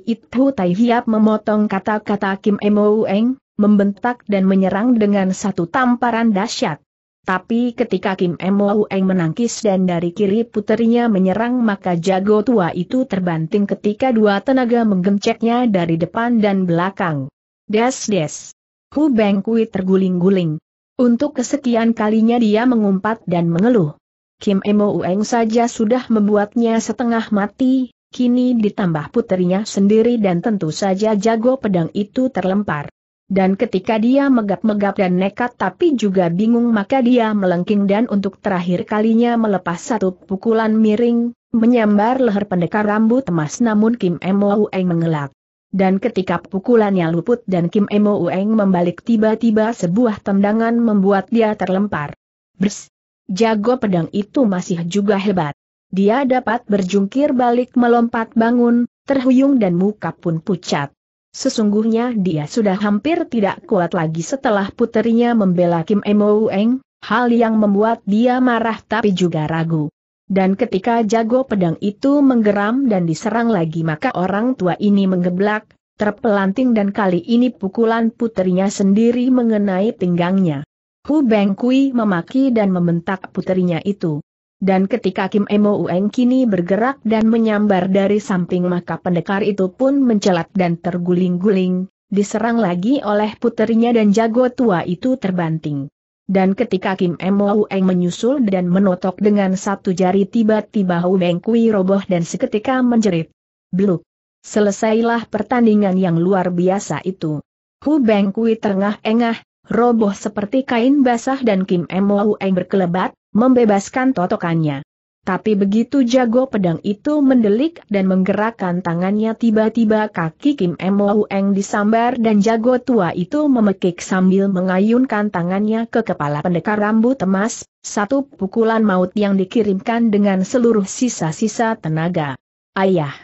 itu Hutai Hiap memotong kata-kata Kim Emo Ueng, membentak dan menyerang dengan satu tamparan dahsyat. Tapi ketika Kim Mo Eng menangkis dan dari kiri puterinya menyerang maka jago tua itu terbanting ketika dua tenaga menggenceknya dari depan dan belakang. Des-des. Hu Beng Kui terguling-guling. Untuk kesekian kalinya dia mengumpat dan mengeluh. Kim Mo Eng saja sudah membuatnya setengah mati, kini ditambah puterinya sendiri dan tentu saja jago pedang itu terlempar. Dan ketika dia megap-megap dan nekat tapi juga bingung maka dia melengking dan untuk terakhir kalinya melepas satu pukulan miring, menyambar leher pendekar rambut emas namun Kim Emo Ueng mengelak. Dan ketika pukulannya luput dan Kim Emo Ueng membalik tiba-tiba sebuah tendangan membuat dia terlempar. Bers! Jago pedang itu masih juga hebat. Dia dapat berjungkir balik melompat bangun, terhuyung dan muka pun pucat. Sesungguhnya dia sudah hampir tidak kuat lagi setelah puterinya membela Kim Emo Eng, hal yang membuat dia marah tapi juga ragu. Dan ketika jago pedang itu menggeram dan diserang lagi maka orang tua ini menggeblak, terpelanting dan kali ini pukulan puterinya sendiri mengenai pinggangnya. Hu Beng Kui memaki dan membentak puterinya itu. Dan ketika Kim Emo Ueng kini bergerak dan menyambar dari samping maka pendekar itu pun mencelat dan terguling-guling, diserang lagi oleh puterinya dan jago tua itu terbanting. Dan ketika Kim Emo Ueng menyusul dan menotok dengan satu jari tiba-tiba Ueng Kui roboh dan seketika menjerit. Bluk. Selesailah pertandingan yang luar biasa itu. Hu Beng Kui terengah-engah, roboh seperti kain basah dan Kim Emo Ueng berkelebat, membebaskan totokannya. Tapi begitu jago pedang itu mendelik dan menggerakkan tangannya tiba-tiba kaki Kim Mo Eng disambar dan jago tua itu memekik sambil mengayunkan tangannya ke kepala pendekar rambut emas, satu pukulan maut yang dikirimkan dengan seluruh sisa-sisa tenaga. Ayah!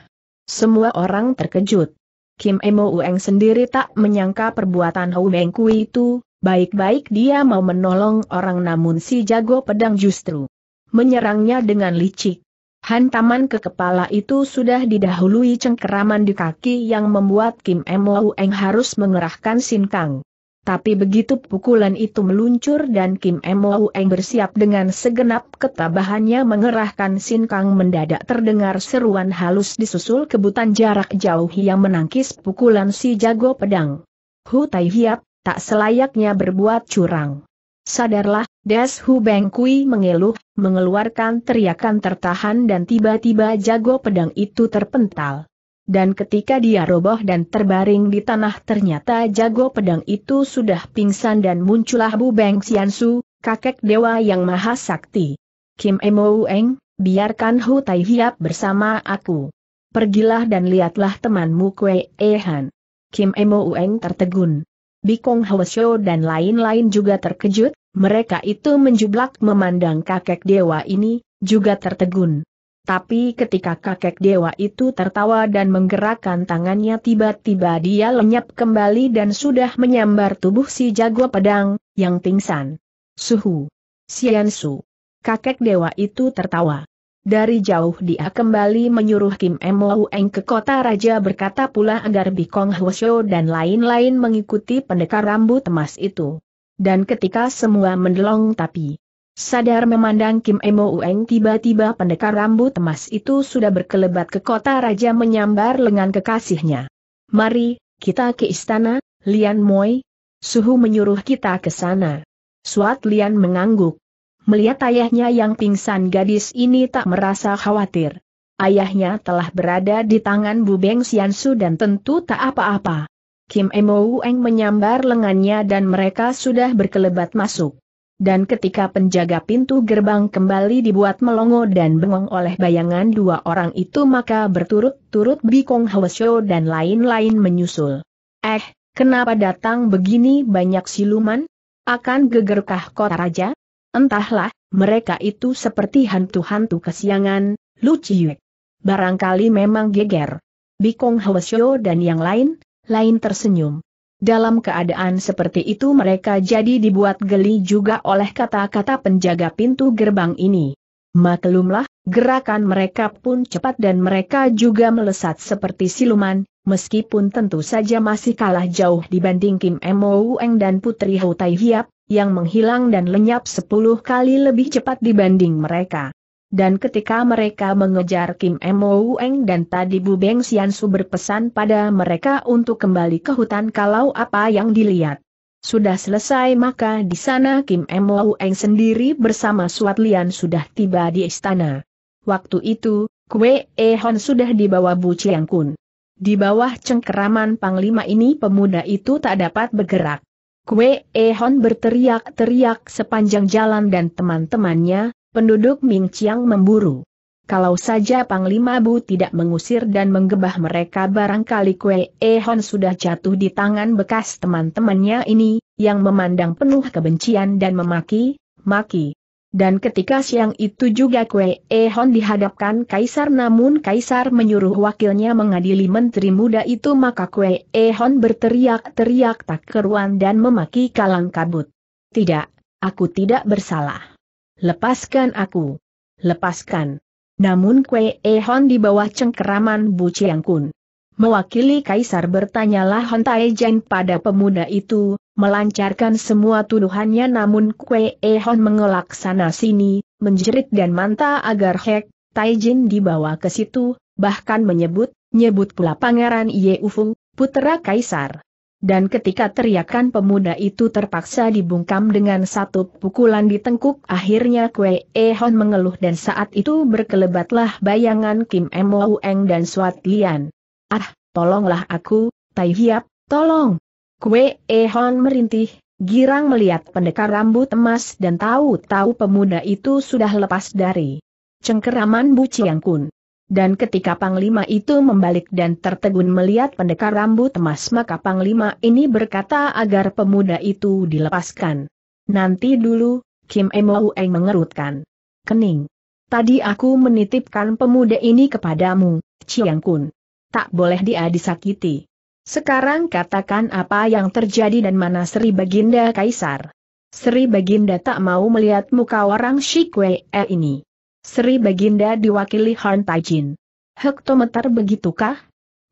Semua orang terkejut. Kim Mo Eng sendiri tak menyangka perbuatan Hou Meng Kui itu, Baik-baik dia mau menolong orang namun si jago pedang justru menyerangnya dengan licik. Hantaman ke kepala itu sudah didahului cengkeraman di kaki yang membuat Kim Mo Eng harus mengerahkan sinkang. Tapi begitu pukulan itu meluncur dan Kim Mo Eng bersiap dengan segenap ketabahannya mengerahkan sinkang, mendadak terdengar seruan halus disusul kebutan jarak jauh yang menangkis pukulan si jago pedang. Hu Tai Hiap, tak selayaknya berbuat curang. Sadarlah, Des Hu Beng Kui mengeluh, mengeluarkan teriakan tertahan dan tiba-tiba jago pedang itu terpental. Dan ketika dia roboh dan terbaring di tanah ternyata jago pedang itu sudah pingsan dan muncullah Bu Beng Xiansu, kakek dewa yang maha sakti. Kim Emo Eng, biarkan Hu Tai Hiap bersama aku. Pergilah dan lihatlah temanmu Kwe Ehan. Kim Emo Eng tertegun. Bikong Hwasyo dan lain-lain juga terkejut, mereka itu menjublak memandang kakek dewa ini, juga tertegun. Tapi ketika kakek dewa itu tertawa dan menggerakkan tangannya tiba-tiba dia lenyap kembali dan sudah menyambar tubuh si jago pedang, yang pingsan. Suhu. Sian Kakek dewa itu tertawa. Dari jauh dia kembali menyuruh Kim Mo Eng ke kota raja berkata pula agar Bikong Hwasyo dan lain-lain mengikuti pendekar rambut emas itu. Dan ketika semua mendelong tapi sadar memandang Kim Mo Eng tiba-tiba pendekar rambut emas itu sudah berkelebat ke kota raja menyambar lengan kekasihnya. Mari, kita ke istana, Lian Moi. Suhu menyuruh kita ke sana. Suat Lian mengangguk. Melihat ayahnya yang pingsan gadis ini tak merasa khawatir. Ayahnya telah berada di tangan Bu Beng Siansu dan tentu tak apa-apa. Kim Emo Eng menyambar lengannya dan mereka sudah berkelebat masuk. Dan ketika penjaga pintu gerbang kembali dibuat melongo dan bengong oleh bayangan dua orang itu maka berturut-turut Bikong Hwasyo dan lain-lain menyusul. Eh, kenapa datang begini banyak siluman? Akan gegerkah kota raja? Entahlah, mereka itu seperti hantu-hantu kesiangan, Lu Chiyue. Barangkali memang geger. Bikong Hwasyo dan yang lain, lain tersenyum. Dalam keadaan seperti itu mereka jadi dibuat geli juga oleh kata-kata penjaga pintu gerbang ini. Maklumlah, gerakan mereka pun cepat dan mereka juga melesat seperti siluman, meskipun tentu saja masih kalah jauh dibanding Kim Eng dan Putri Hou Hiap, yang menghilang dan lenyap sepuluh kali lebih cepat dibanding mereka. Dan ketika mereka mengejar Kim Emo Ueng dan tadi Bu Beng Su berpesan pada mereka untuk kembali ke hutan kalau apa yang dilihat. Sudah selesai maka di sana Kim Emo Ueng sendiri bersama Suat Lian sudah tiba di istana. Waktu itu, Kue E Hon sudah dibawa Bu Chiang Kun. Di bawah cengkeraman Panglima ini pemuda itu tak dapat bergerak. Kue Hon berteriak-teriak sepanjang jalan dan teman-temannya, penduduk Ming Chiang memburu. Kalau saja Panglima Bu tidak mengusir dan menggebah mereka barangkali Kue Hon sudah jatuh di tangan bekas teman-temannya ini, yang memandang penuh kebencian dan memaki, maki. Dan ketika siang itu juga Kue Ehon dihadapkan Kaisar namun Kaisar menyuruh wakilnya mengadili Menteri Muda itu maka Kue Ehon berteriak-teriak tak keruan dan memaki kalang kabut. Tidak, aku tidak bersalah. Lepaskan aku. Lepaskan. Namun Kue Ehon di bawah cengkeraman Bu Chiang Kun. Mewakili Kaisar bertanyalah Hon Taejen pada pemuda itu, melancarkan semua tuduhannya namun Kue Ehon mengelak sana sini, menjerit dan manta agar Hek, Taijin dibawa ke situ, bahkan menyebut, nyebut pula pangeran Ye Ufung, putera kaisar. Dan ketika teriakan pemuda itu terpaksa dibungkam dengan satu pukulan di tengkuk akhirnya Kue Ehon mengeluh dan saat itu berkelebatlah bayangan Kim Emo Eng dan Suat Lian. Ah, tolonglah aku, Tai Hiap, tolong, Kue Ehon merintih, girang melihat pendekar rambut emas dan tahu-tahu pemuda itu sudah lepas dari cengkeraman Bu Chiang Kun. Dan ketika Panglima itu membalik dan tertegun melihat pendekar rambut emas maka Panglima ini berkata agar pemuda itu dilepaskan. Nanti dulu, Kim Emo Eng mengerutkan. Kening. Tadi aku menitipkan pemuda ini kepadamu, Chiang Kun. Tak boleh dia disakiti. Sekarang katakan apa yang terjadi dan mana Sri Baginda Kaisar. Sri Baginda tak mau melihat muka orang Shikwee ini. Sri Baginda diwakili Han Taijin. Hektometer begitukah?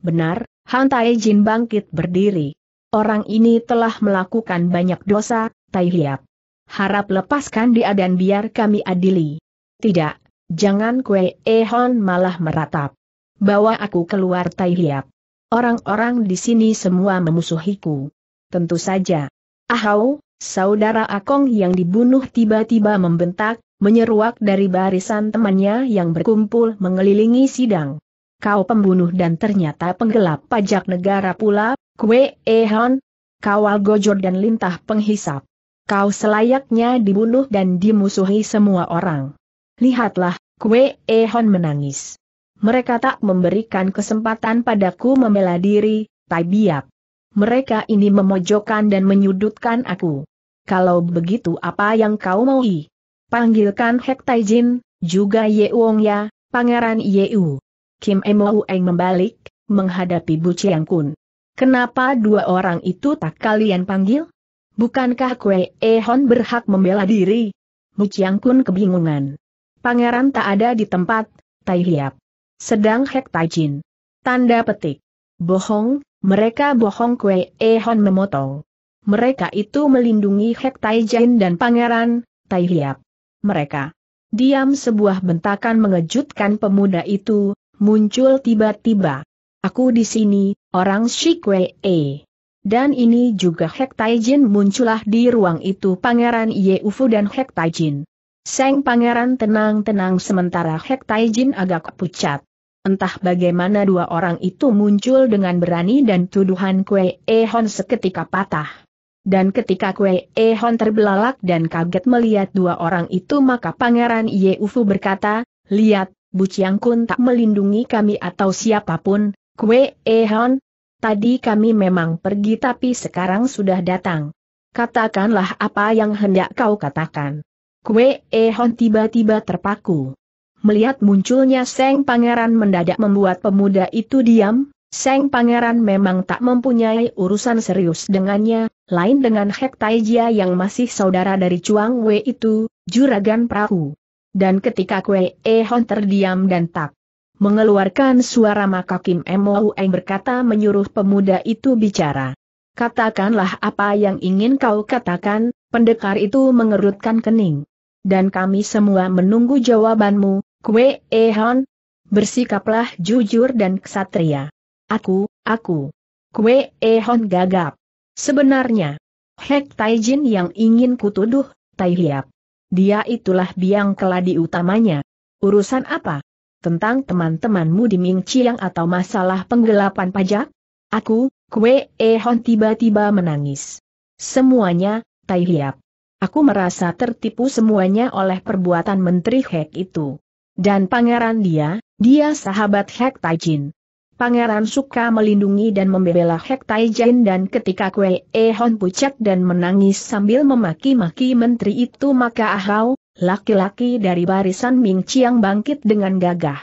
Benar, Han Taijin bangkit berdiri. Orang ini telah melakukan banyak dosa, Tai Hiap. Harap lepaskan dia dan biar kami adili. Tidak, jangan Kwe Ehon malah meratap. Bawa aku keluar Tai Hiap. Orang-orang di sini semua memusuhiku. Tentu saja. Ahau, saudara Akong yang dibunuh tiba-tiba membentak, menyeruak dari barisan temannya yang berkumpul mengelilingi sidang. Kau pembunuh dan ternyata penggelap pajak negara pula, Kwe Ehon, kawal gojor dan lintah penghisap. Kau selayaknya dibunuh dan dimusuhi semua orang. Lihatlah, Kwe Ehon menangis. Mereka tak memberikan kesempatan padaku membela diri, tai biak. Mereka ini memojokkan dan menyudutkan aku. Kalau begitu apa yang kau maui? Panggilkan Hek Jin, juga Ye Wong Ya, Pangeran U. Kim Emo Ueng membalik, menghadapi Bu Chiang Kun. Kenapa dua orang itu tak kalian panggil? Bukankah Kue Ehon berhak membela diri? Bu Chiang Kun kebingungan. Pangeran tak ada di tempat, Tai Hiap. Sedang Hek Taijin. Tanda petik. Bohong, mereka bohong kue Ehon memotong. Mereka itu melindungi Hek Taijin dan Pangeran, Tai Hiap. Mereka. Diam sebuah bentakan mengejutkan pemuda itu, muncul tiba-tiba. Aku di sini, orang Shikwe E. Dan ini juga Hek Taijin muncullah di ruang itu Pangeran Ye Ufu dan Hek Taijin. Seng Pangeran tenang-tenang sementara Hek Taijin agak pucat. Entah bagaimana dua orang itu muncul dengan berani dan tuduhan Kue Ehon seketika patah. Dan ketika Kue Ehon terbelalak dan kaget melihat dua orang itu maka Pangeran Ye Ufu berkata, Lihat, Bu Chiang Kun tak melindungi kami atau siapapun, Kue Ehon. Tadi kami memang pergi tapi sekarang sudah datang. Katakanlah apa yang hendak kau katakan. Kue Ehon tiba-tiba terpaku. Melihat munculnya Seng Pangeran mendadak membuat pemuda itu diam, Seng Pangeran memang tak mempunyai urusan serius dengannya, lain dengan Hek Taijia yang masih saudara dari Chuang Wei itu, juragan perahu. Dan ketika Kue Ehon terdiam dan tak mengeluarkan suara maka Kim Eng berkata menyuruh pemuda itu bicara. Katakanlah apa yang ingin kau katakan, pendekar itu mengerutkan kening dan kami semua menunggu jawabanmu, Kwe Ehon. Bersikaplah jujur dan ksatria. Aku, aku. Kwe Ehon gagap. Sebenarnya, Hek Taijin yang ingin kutuduh, Tai Hiap. Dia itulah biang keladi utamanya. Urusan apa? Tentang teman-temanmu di Ming Chiang atau masalah penggelapan pajak? Aku, Kwe Ehon tiba-tiba menangis. Semuanya, Tai Hiap. Aku merasa tertipu semuanya oleh perbuatan Menteri Hek itu. Dan pangeran dia, dia sahabat Hek Taijin. Pangeran suka melindungi dan membela Hek Taijin dan ketika Kwe Ehon pucat dan menangis sambil memaki-maki menteri itu maka Ahau, laki-laki dari barisan Ming Chiang bangkit dengan gagah.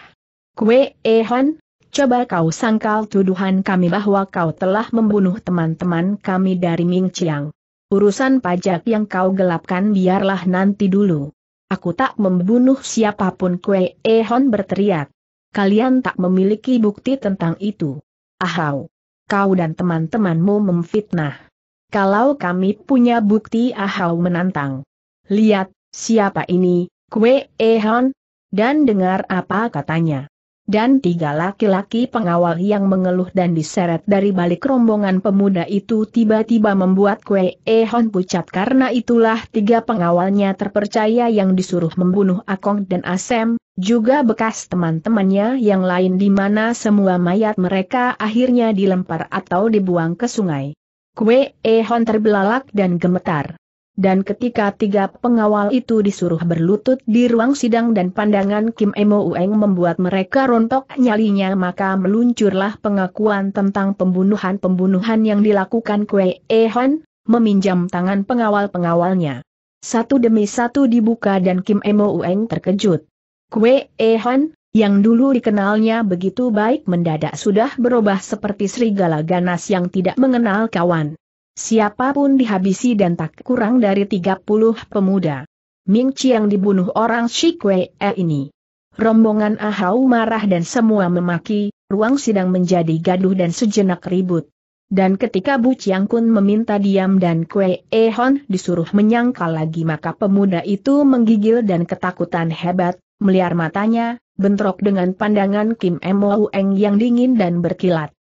Kwe Ehon, coba kau sangkal tuduhan kami bahwa kau telah membunuh teman-teman kami dari Ming Chiang urusan pajak yang kau gelapkan biarlah nanti dulu. Aku tak membunuh siapapun Kue Ehon berteriak. Kalian tak memiliki bukti tentang itu. Ahau. Kau dan teman-temanmu memfitnah. Kalau kami punya bukti Ahau menantang. Lihat, siapa ini, Kue Ehon? Dan dengar apa katanya dan tiga laki-laki pengawal yang mengeluh dan diseret dari balik rombongan pemuda itu tiba-tiba membuat Kue Ehon pucat karena itulah tiga pengawalnya terpercaya yang disuruh membunuh Akong dan Asem, juga bekas teman-temannya yang lain di mana semua mayat mereka akhirnya dilempar atau dibuang ke sungai. Kue Ehon terbelalak dan gemetar. Dan ketika tiga pengawal itu disuruh berlutut di ruang sidang dan pandangan Kim Emo Ueng membuat mereka rontok nyalinya maka meluncurlah pengakuan tentang pembunuhan-pembunuhan yang dilakukan Kwe Ehon, meminjam tangan pengawal-pengawalnya. Satu demi satu dibuka dan Kim Emo Ueng terkejut. Kwe Ehon, yang dulu dikenalnya begitu baik mendadak sudah berubah seperti serigala ganas yang tidak mengenal kawan. Siapapun dihabisi dan tak kurang dari 30 pemuda. Ming Chiang dibunuh orang Shikwe E ini. Rombongan Ahau marah dan semua memaki, ruang sidang menjadi gaduh dan sejenak ribut. Dan ketika Bu Chiang Kun meminta diam dan Kwe E Hon disuruh menyangkal lagi maka pemuda itu menggigil dan ketakutan hebat, meliar matanya, bentrok dengan pandangan Kim Mo Eng yang dingin dan berkilat.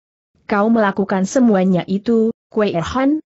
Kau melakukan semuanya itu, Kwe E Hon,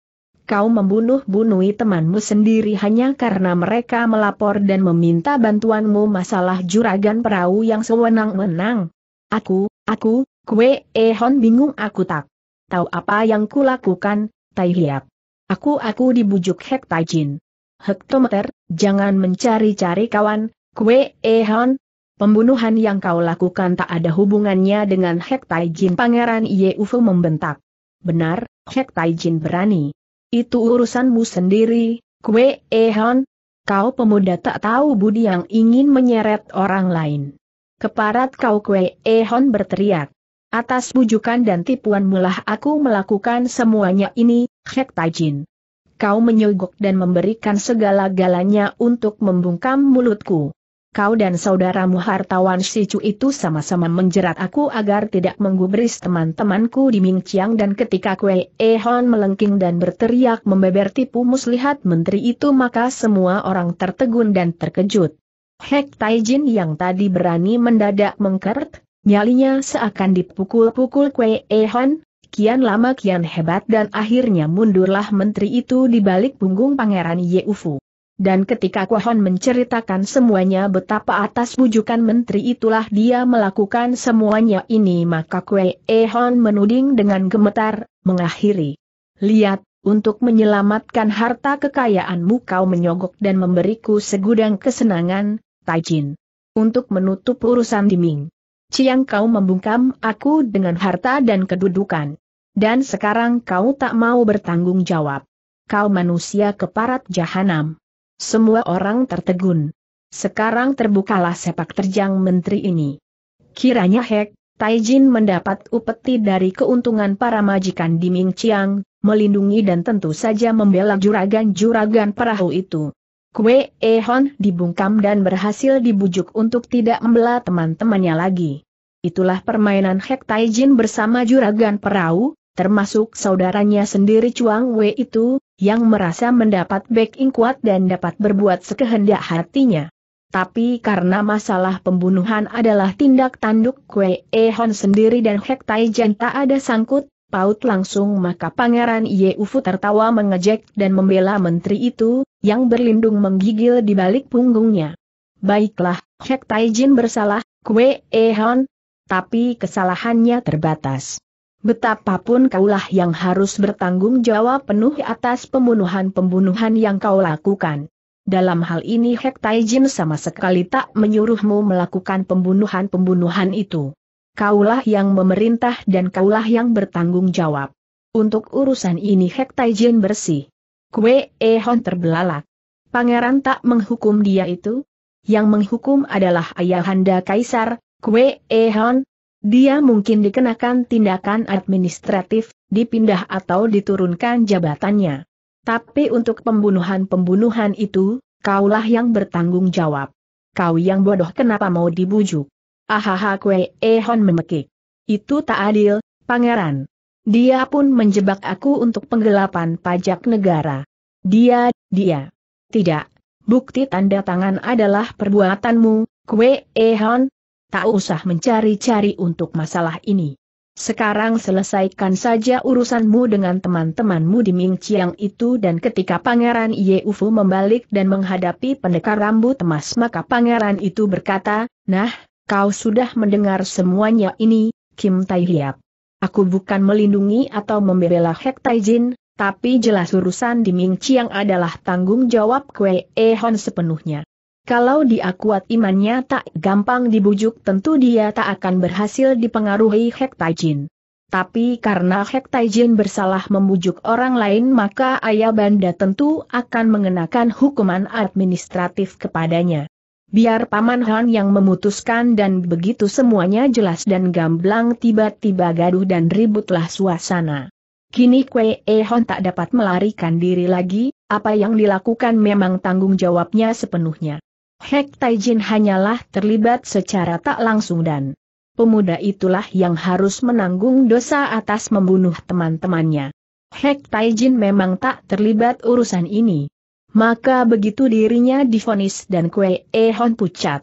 kau membunuh-bunuhi temanmu sendiri hanya karena mereka melapor dan meminta bantuanmu masalah juragan perahu yang sewenang-wenang. Aku, aku, kue ehon bingung aku tak. Tahu apa yang kulakukan, Tai Hiap. Aku aku dibujuk Hek Tajin. Hektometer, jangan mencari-cari kawan, kue ehon. Pembunuhan yang kau lakukan tak ada hubungannya dengan Hek Taijin Pangeran ye Ufu membentak. Benar, Hek Taijin berani. Itu urusanmu sendiri, Kue Ehon. Kau pemuda tak tahu budi yang ingin menyeret orang lain. Keparat kau Kue Ehon berteriak. Atas bujukan dan tipuan mulah aku melakukan semuanya ini, Hek Tajin. Kau menyogok dan memberikan segala-galanya untuk membungkam mulutku kau dan saudaramu hartawan si itu sama-sama menjerat aku agar tidak menggubris teman-temanku di Mingciang dan ketika Kue Ehon melengking dan berteriak membeber tipu muslihat menteri itu maka semua orang tertegun dan terkejut. Hek Taijin yang tadi berani mendadak mengkert, nyalinya seakan dipukul-pukul Kue Ehon, kian lama kian hebat dan akhirnya mundurlah menteri itu di balik punggung pangeran Yeufu. Dan ketika Kuahon menceritakan semuanya betapa atas bujukan menteri itulah dia melakukan semuanya ini maka Kue Ehon menuding dengan gemetar, mengakhiri. Lihat, untuk menyelamatkan harta kekayaanmu kau menyogok dan memberiku segudang kesenangan, Taijin. Untuk menutup urusan Diming. Ciang kau membungkam aku dengan harta dan kedudukan. Dan sekarang kau tak mau bertanggung jawab. Kau manusia keparat jahanam. Semua orang tertegun. Sekarang terbukalah sepak terjang menteri ini. Kiranya Hek, Taijin mendapat upeti dari keuntungan para majikan di Ming Chiang, melindungi dan tentu saja membela juragan-juragan perahu itu. Kue Ehon dibungkam dan berhasil dibujuk untuk tidak membela teman-temannya lagi. Itulah permainan Hek Taijin bersama juragan perahu, termasuk saudaranya sendiri Chuang Wei itu, yang merasa mendapat backing kuat dan dapat berbuat sekehendak hatinya. Tapi karena masalah pembunuhan adalah tindak tanduk Kwe Ehon sendiri dan Hek Taijan tak ada sangkut, paut langsung maka Pangeran Ye Ufu tertawa mengejek dan membela menteri itu, yang berlindung menggigil di balik punggungnya. Baiklah, Hek Taijin bersalah, Kwe Ehon, tapi kesalahannya terbatas. Betapapun kaulah yang harus bertanggung jawab penuh atas pembunuhan-pembunuhan yang kau lakukan. Dalam hal ini Hek Taijin sama sekali tak menyuruhmu melakukan pembunuhan-pembunuhan itu. Kaulah yang memerintah dan kaulah yang bertanggung jawab. Untuk urusan ini Hek Taijin bersih. Kue Ehon terbelalak. Pangeran tak menghukum dia itu? Yang menghukum adalah ayahanda kaisar, Kue Ehon, dia mungkin dikenakan tindakan administratif, dipindah atau diturunkan jabatannya. Tapi untuk pembunuhan-pembunuhan itu, kaulah yang bertanggung jawab. Kau yang bodoh kenapa mau dibujuk? Ahaha kue ehon memekik. Itu tak adil, pangeran. Dia pun menjebak aku untuk penggelapan pajak negara. Dia, dia. Tidak, bukti tanda tangan adalah perbuatanmu, kue ehon, tak usah mencari-cari untuk masalah ini. Sekarang selesaikan saja urusanmu dengan teman-temanmu di Ming Chiang itu dan ketika Pangeran Ye Ufu membalik dan menghadapi pendekar rambut emas maka Pangeran itu berkata, Nah, kau sudah mendengar semuanya ini, Kim Tai Hiap. Aku bukan melindungi atau membela Hek Tai Jin, tapi jelas urusan di Ming Chiang adalah tanggung jawab Kwe E Hon sepenuhnya. Kalau dia kuat imannya tak gampang dibujuk tentu dia tak akan berhasil dipengaruhi Hek Tapi karena Hek bersalah membujuk orang lain maka Ayah Banda tentu akan mengenakan hukuman administratif kepadanya. Biar Paman Han yang memutuskan dan begitu semuanya jelas dan gamblang tiba-tiba gaduh dan ributlah suasana. Kini Kwe E Hon tak dapat melarikan diri lagi, apa yang dilakukan memang tanggung jawabnya sepenuhnya. Hek Taijin hanyalah terlibat secara tak langsung dan pemuda itulah yang harus menanggung dosa atas membunuh teman-temannya. Hek Taijin memang tak terlibat urusan ini. Maka begitu dirinya difonis dan Kue E Hon pucat.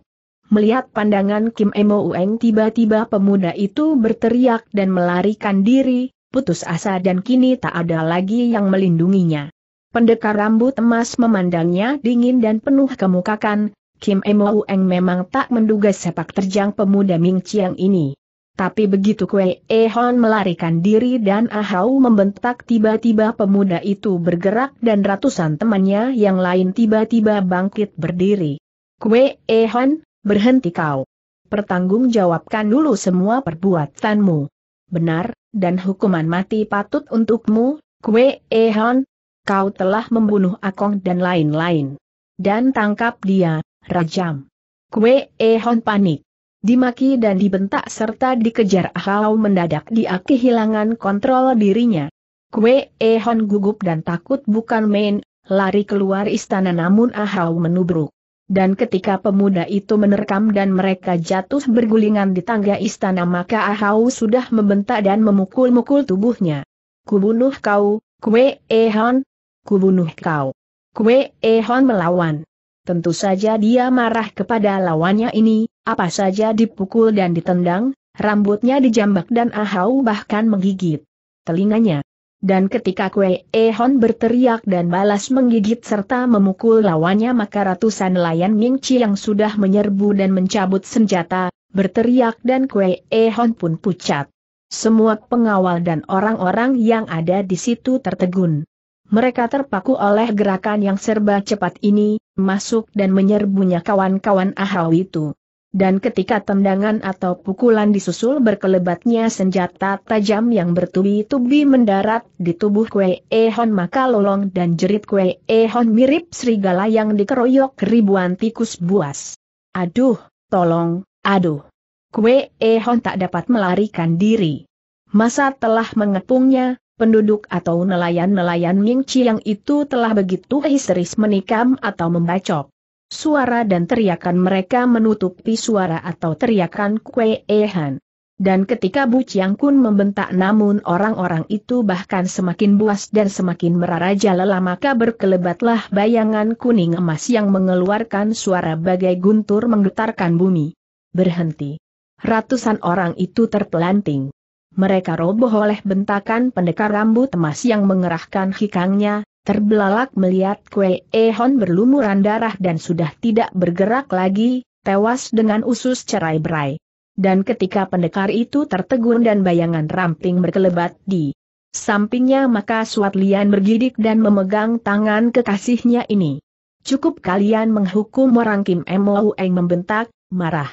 Melihat pandangan Kim Emo Ueng tiba-tiba pemuda itu berteriak dan melarikan diri, putus asa dan kini tak ada lagi yang melindunginya. Pendekar rambut emas memandangnya dingin dan penuh kemukakan, Kim Emo Eng memang tak menduga sepak terjang pemuda Ming Chiang ini. Tapi begitu Kue Ehon melarikan diri dan Ahau membentak tiba-tiba pemuda itu bergerak dan ratusan temannya yang lain tiba-tiba bangkit berdiri. Kue Ehon, berhenti kau. Pertanggungjawabkan dulu semua perbuatanmu. Benar, dan hukuman mati patut untukmu, Kue Ehon. Kau telah membunuh Akong dan lain-lain. Dan tangkap dia, rajam. Kue Ehon panik. Dimaki dan dibentak serta dikejar Ahau mendadak dia kehilangan kontrol dirinya. Kue Ehon gugup dan takut bukan main, lari keluar istana namun Ahau menubruk. Dan ketika pemuda itu menerkam dan mereka jatuh bergulingan di tangga istana maka Ahau sudah membentak dan memukul-mukul tubuhnya. Kubunuh kau, Kue Ehon! Kubunuh kau! Kue Ehon melawan. Tentu saja dia marah kepada lawannya ini, apa saja dipukul dan ditendang, rambutnya dijambak dan Ahau bahkan menggigit telinganya. Dan ketika Kue Ehon berteriak dan balas menggigit serta memukul lawannya maka ratusan nelayan Ming Chi yang sudah menyerbu dan mencabut senjata, berteriak dan Kue Ehon pun pucat. Semua pengawal dan orang-orang yang ada di situ tertegun. Mereka terpaku oleh gerakan yang serba cepat ini, masuk dan menyerbunya kawan-kawan Ahau itu. Dan ketika tendangan atau pukulan disusul berkelebatnya senjata tajam yang bertubi-tubi mendarat di tubuh Kue Ehon maka lolong dan jerit Kue Ehon mirip serigala yang dikeroyok ribuan tikus buas. Aduh, tolong, aduh. Kue Ehon tak dapat melarikan diri. Masa telah mengepungnya, penduduk atau nelayan-nelayan Ming Chiang itu telah begitu histeris menikam atau membacok. Suara dan teriakan mereka menutupi suara atau teriakan kueehan. Dan ketika Bu Chiang Kun membentak namun orang-orang itu bahkan semakin buas dan semakin meraraja lelah maka berkelebatlah bayangan kuning emas yang mengeluarkan suara bagai guntur menggetarkan bumi. Berhenti. Ratusan orang itu terpelanting. Mereka roboh oleh bentakan pendekar rambut emas yang mengerahkan hikangnya, terbelalak melihat Kwe Ehon berlumuran darah dan sudah tidak bergerak lagi, tewas dengan usus cerai berai. Dan ketika pendekar itu tertegun dan bayangan ramping berkelebat di sampingnya maka Suat Lian bergidik dan memegang tangan kekasihnya ini. Cukup kalian menghukum orang Kim Eng membentak, marah.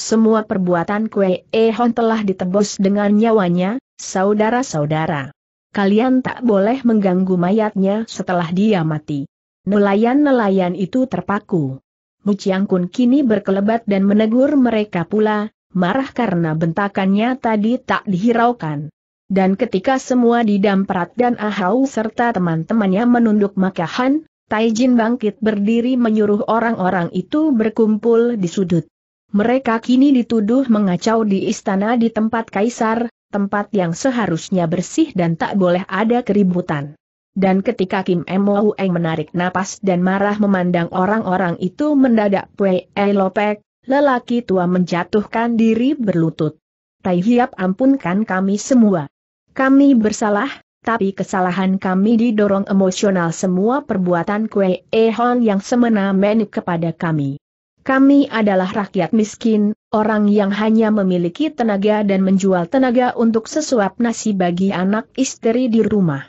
Semua perbuatan Kue Ehon telah ditebus dengan nyawanya, saudara-saudara. Kalian tak boleh mengganggu mayatnya setelah dia mati. Nelayan-nelayan itu terpaku. Muciang Kun kini berkelebat dan menegur mereka pula, marah karena bentakannya tadi tak dihiraukan. Dan ketika semua didamprat dan Ahau serta teman-temannya menunduk maka makahan, Taijin bangkit berdiri menyuruh orang-orang itu berkumpul di sudut. Mereka kini dituduh mengacau di istana di tempat kaisar, tempat yang seharusnya bersih dan tak boleh ada keributan. Dan ketika Kim Mo menarik napas dan marah memandang orang-orang itu mendadak Pue E lelaki tua menjatuhkan diri berlutut. Tai Hiap ampunkan kami semua. Kami bersalah, tapi kesalahan kami didorong emosional semua perbuatan Kue Ehon yang semena-mena kepada kami. Kami adalah rakyat miskin, orang yang hanya memiliki tenaga dan menjual tenaga untuk sesuap nasi bagi anak istri di rumah.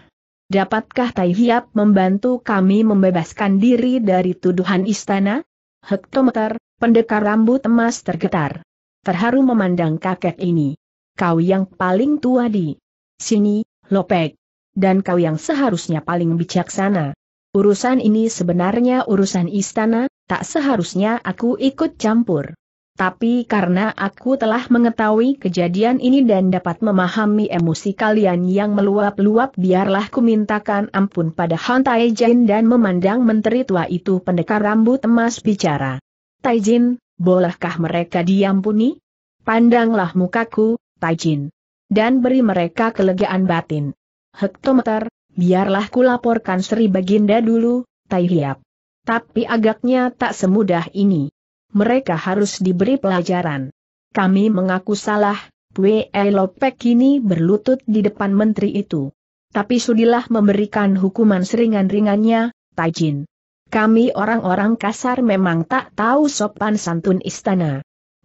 Dapatkah Tai Hiap membantu kami membebaskan diri dari tuduhan istana? Hektometer, pendekar rambut emas tergetar. Terharu memandang kakek ini. Kau yang paling tua di sini, Lopek. Dan kau yang seharusnya paling bijaksana. Urusan ini sebenarnya urusan istana, tak seharusnya aku ikut campur. Tapi karena aku telah mengetahui kejadian ini dan dapat memahami emosi kalian yang meluap-luap biarlah kumintakan ampun pada Han Taijin dan memandang menteri tua itu pendekar rambut emas bicara. Taijin, bolehkah mereka diampuni? Pandanglah mukaku, Taijin. Dan beri mereka kelegaan batin. Hektometer, biarlah kulaporkan Sri Baginda dulu, Tai tapi agaknya tak semudah ini. Mereka harus diberi pelajaran. Kami mengaku salah, Pue Lopek kini berlutut di depan menteri itu. Tapi sudilah memberikan hukuman seringan-ringannya, Tajin. Kami orang-orang kasar memang tak tahu sopan santun istana.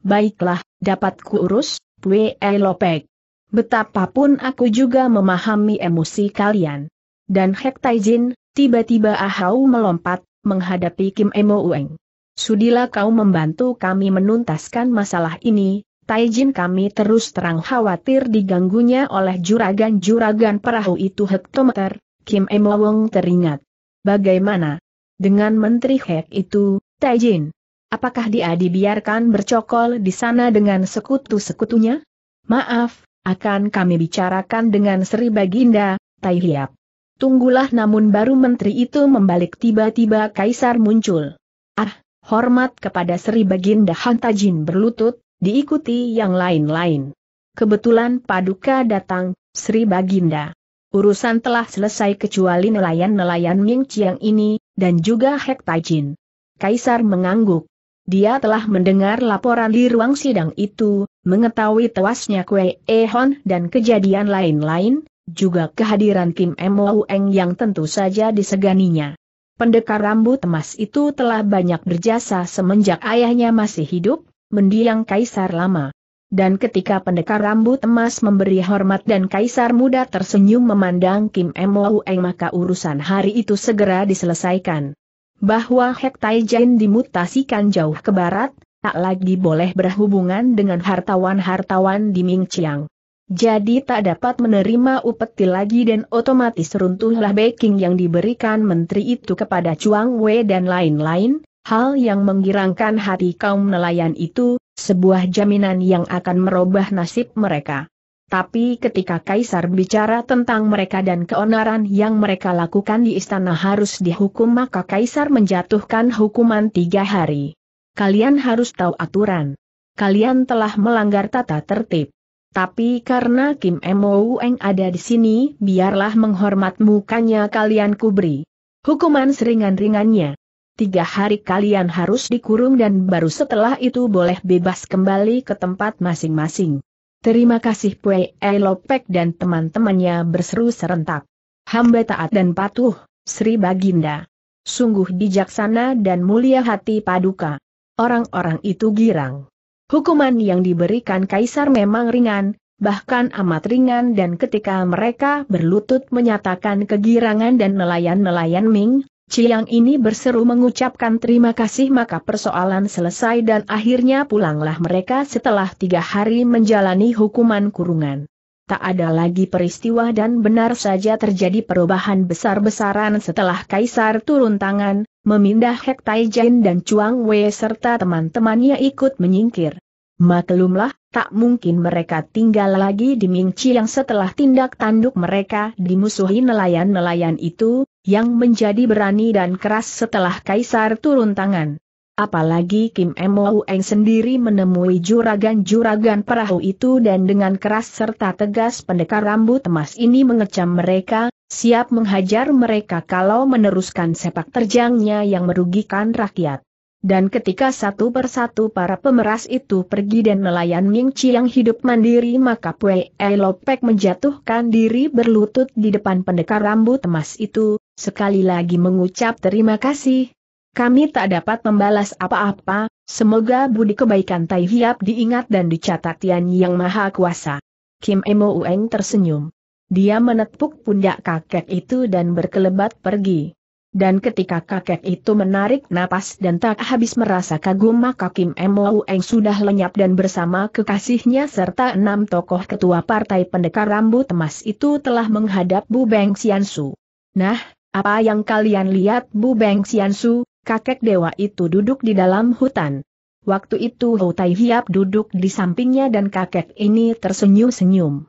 Baiklah, dapat kuurus, Pue Lopek. Betapapun aku juga memahami emosi kalian. Dan Hek Taijin, tiba-tiba Ahau melompat, menghadapi Kim Emo Ueng. Sudila kau membantu kami menuntaskan masalah ini, Taijin kami terus terang khawatir diganggunya oleh juragan-juragan perahu itu hektometer, Kim Emo Ueng teringat. Bagaimana? Dengan Menteri Hek itu, Taijin. Apakah dia dibiarkan bercokol di sana dengan sekutu-sekutunya? Maaf, akan kami bicarakan dengan Sri Baginda, Taihiap. Tunggulah namun baru menteri itu membalik tiba-tiba kaisar muncul. Ah, hormat kepada Sri Baginda Hantajin berlutut, diikuti yang lain-lain. Kebetulan paduka datang, Sri Baginda. Urusan telah selesai kecuali nelayan-nelayan Ming Chiang ini, dan juga Hek Tajin. Kaisar mengangguk. Dia telah mendengar laporan di ruang sidang itu, mengetahui tewasnya Kue Ehon dan kejadian lain-lain, juga kehadiran Kim Emoeng Eng yang tentu saja diseganinya. Pendekar rambut emas itu telah banyak berjasa semenjak ayahnya masih hidup, mendiang kaisar lama. Dan ketika pendekar rambut emas memberi hormat dan kaisar muda tersenyum memandang Kim Emoeng Eng maka urusan hari itu segera diselesaikan. Bahwa Hek Jain dimutasikan jauh ke barat, tak lagi boleh berhubungan dengan hartawan-hartawan di Ming Chiang. Jadi tak dapat menerima upeti lagi dan otomatis runtuhlah backing yang diberikan menteri itu kepada Chuang Wei dan lain-lain, hal yang menggirangkan hati kaum nelayan itu, sebuah jaminan yang akan merubah nasib mereka. Tapi ketika Kaisar bicara tentang mereka dan keonaran yang mereka lakukan di istana harus dihukum maka Kaisar menjatuhkan hukuman tiga hari. Kalian harus tahu aturan. Kalian telah melanggar tata tertib. Tapi karena Kim Emo Eng ada di sini, biarlah menghormat mukanya kalian kubri. Hukuman seringan-ringannya. Tiga hari kalian harus dikurung dan baru setelah itu boleh bebas kembali ke tempat masing-masing. Terima kasih Pue Elopek dan teman-temannya berseru serentak. Hamba taat dan patuh, Sri Baginda. Sungguh bijaksana dan mulia hati paduka. Orang-orang itu girang. Hukuman yang diberikan kaisar memang ringan, bahkan amat ringan dan ketika mereka berlutut menyatakan kegirangan dan nelayan-nelayan Ming, Cilang ini berseru mengucapkan terima kasih maka persoalan selesai dan akhirnya pulanglah mereka setelah tiga hari menjalani hukuman kurungan. Tak ada lagi peristiwa dan benar saja terjadi perubahan besar-besaran setelah Kaisar turun tangan, memindah Hek Jin dan Chuang Wei serta teman-temannya ikut menyingkir. Maklumlah, tak mungkin mereka tinggal lagi di Mingci yang setelah tindak tanduk mereka dimusuhi nelayan-nelayan itu, yang menjadi berani dan keras setelah Kaisar turun tangan. Apalagi Kim Eng sendiri menemui juragan-juragan perahu itu dan dengan keras serta tegas pendekar rambut emas ini mengecam mereka, siap menghajar mereka kalau meneruskan sepak terjangnya yang merugikan rakyat. Dan ketika satu persatu para pemeras itu pergi dan nelayan Ming Chi yang hidup mandiri maka Pue Elopek menjatuhkan diri berlutut di depan pendekar rambut emas itu, sekali lagi mengucap terima kasih. Kami tak dapat membalas apa-apa, semoga budi kebaikan Tai Hiap diingat dan dicatat Yang Maha Kuasa. Kim Emo Ueng tersenyum. Dia menepuk pundak kakek itu dan berkelebat pergi. Dan ketika kakek itu menarik napas dan tak habis merasa kagum maka Kim Mo Eng sudah lenyap dan bersama kekasihnya serta enam tokoh ketua partai pendekar rambut emas itu telah menghadap Bu Beng Su. Nah, apa yang kalian lihat Bu Beng Su, kakek dewa itu duduk di dalam hutan. Waktu itu Hou Tai Hiap duduk di sampingnya dan kakek ini tersenyum-senyum.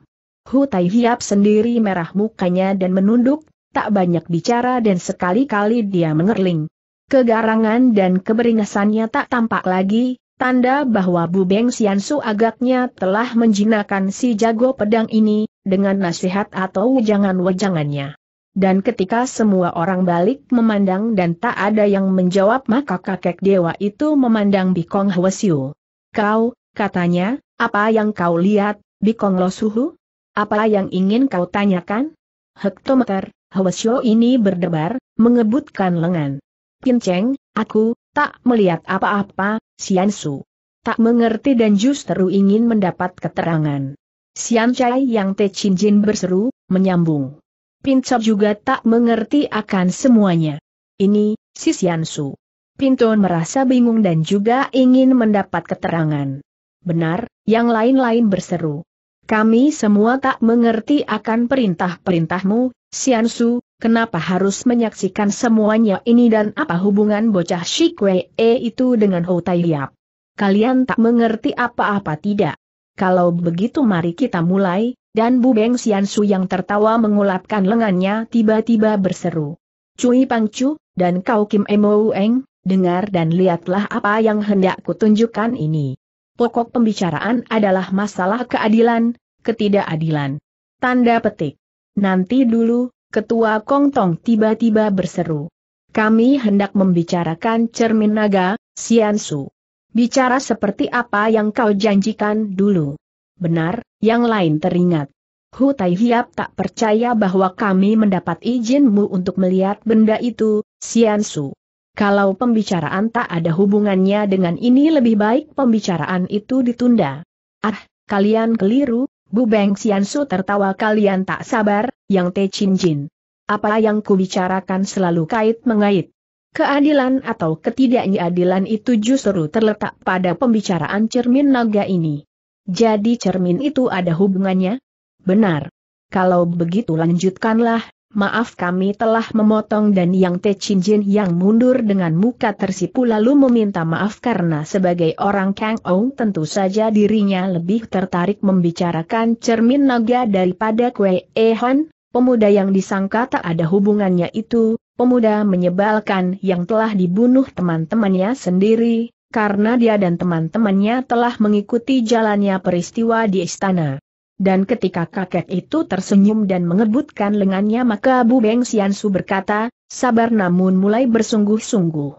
Hu Tai Hiap sendiri merah mukanya dan menunduk, tak banyak bicara dan sekali-kali dia mengerling. Kegarangan dan keberingasannya tak tampak lagi, tanda bahwa Bu Beng Sian Su agaknya telah menjinakkan si jago pedang ini, dengan nasihat atau wejangan-wejangannya. Dan ketika semua orang balik memandang dan tak ada yang menjawab maka kakek dewa itu memandang Bikong Hwasyu. Kau, katanya, apa yang kau lihat, Bikong Losuhu? Apa yang ingin kau tanyakan? Hektometer, Hwasyo ini berdebar, mengebutkan lengan. Pinceng, aku, tak melihat apa-apa, Siansu. Tak mengerti dan justru ingin mendapat keterangan. Sian Chai yang Te Chin Jin berseru, menyambung. Pincop juga tak mengerti akan semuanya. Ini, si Siansu. Pinton merasa bingung dan juga ingin mendapat keterangan. Benar, yang lain-lain berseru. Kami semua tak mengerti akan perintah-perintahmu, Siansu, kenapa harus menyaksikan semuanya ini dan apa hubungan bocah Shikwee itu dengan Hotai Yap? Kalian tak mengerti apa-apa tidak? Kalau begitu mari kita mulai, dan Bu Beng Siansu yang tertawa mengulapkan lengannya tiba-tiba berseru. Cui Pangcu, dan kau Kim Emo dengar dan lihatlah apa yang hendak kutunjukkan ini pokok pembicaraan adalah masalah keadilan, ketidakadilan. Tanda petik. Nanti dulu, Ketua Kongtong tiba-tiba berseru. Kami hendak membicarakan cermin naga, Siansu. Bicara seperti apa yang kau janjikan dulu. Benar, yang lain teringat. Hu Tai Hiap tak percaya bahwa kami mendapat izinmu untuk melihat benda itu, Siansu. Kalau pembicaraan tak ada hubungannya dengan ini lebih baik pembicaraan itu ditunda. Ah, kalian keliru, Bu Beng Xiansu tertawa kalian tak sabar, yang Te Chin Jin. Apa yang kubicarakan selalu kait mengait. Keadilan atau ketidakadilan itu justru terletak pada pembicaraan cermin naga ini. Jadi cermin itu ada hubungannya? Benar. Kalau begitu lanjutkanlah, Maaf kami telah memotong dan yang Te Chin Jin yang mundur dengan muka tersipu lalu meminta maaf karena sebagai orang Kang Ong tentu saja dirinya lebih tertarik membicarakan cermin naga daripada Kwe Han, pemuda yang disangka tak ada hubungannya itu, pemuda menyebalkan yang telah dibunuh teman-temannya sendiri, karena dia dan teman-temannya telah mengikuti jalannya peristiwa di istana. Dan ketika kakek itu tersenyum dan mengebutkan lengannya maka Bu Beng Su berkata, sabar namun mulai bersungguh-sungguh.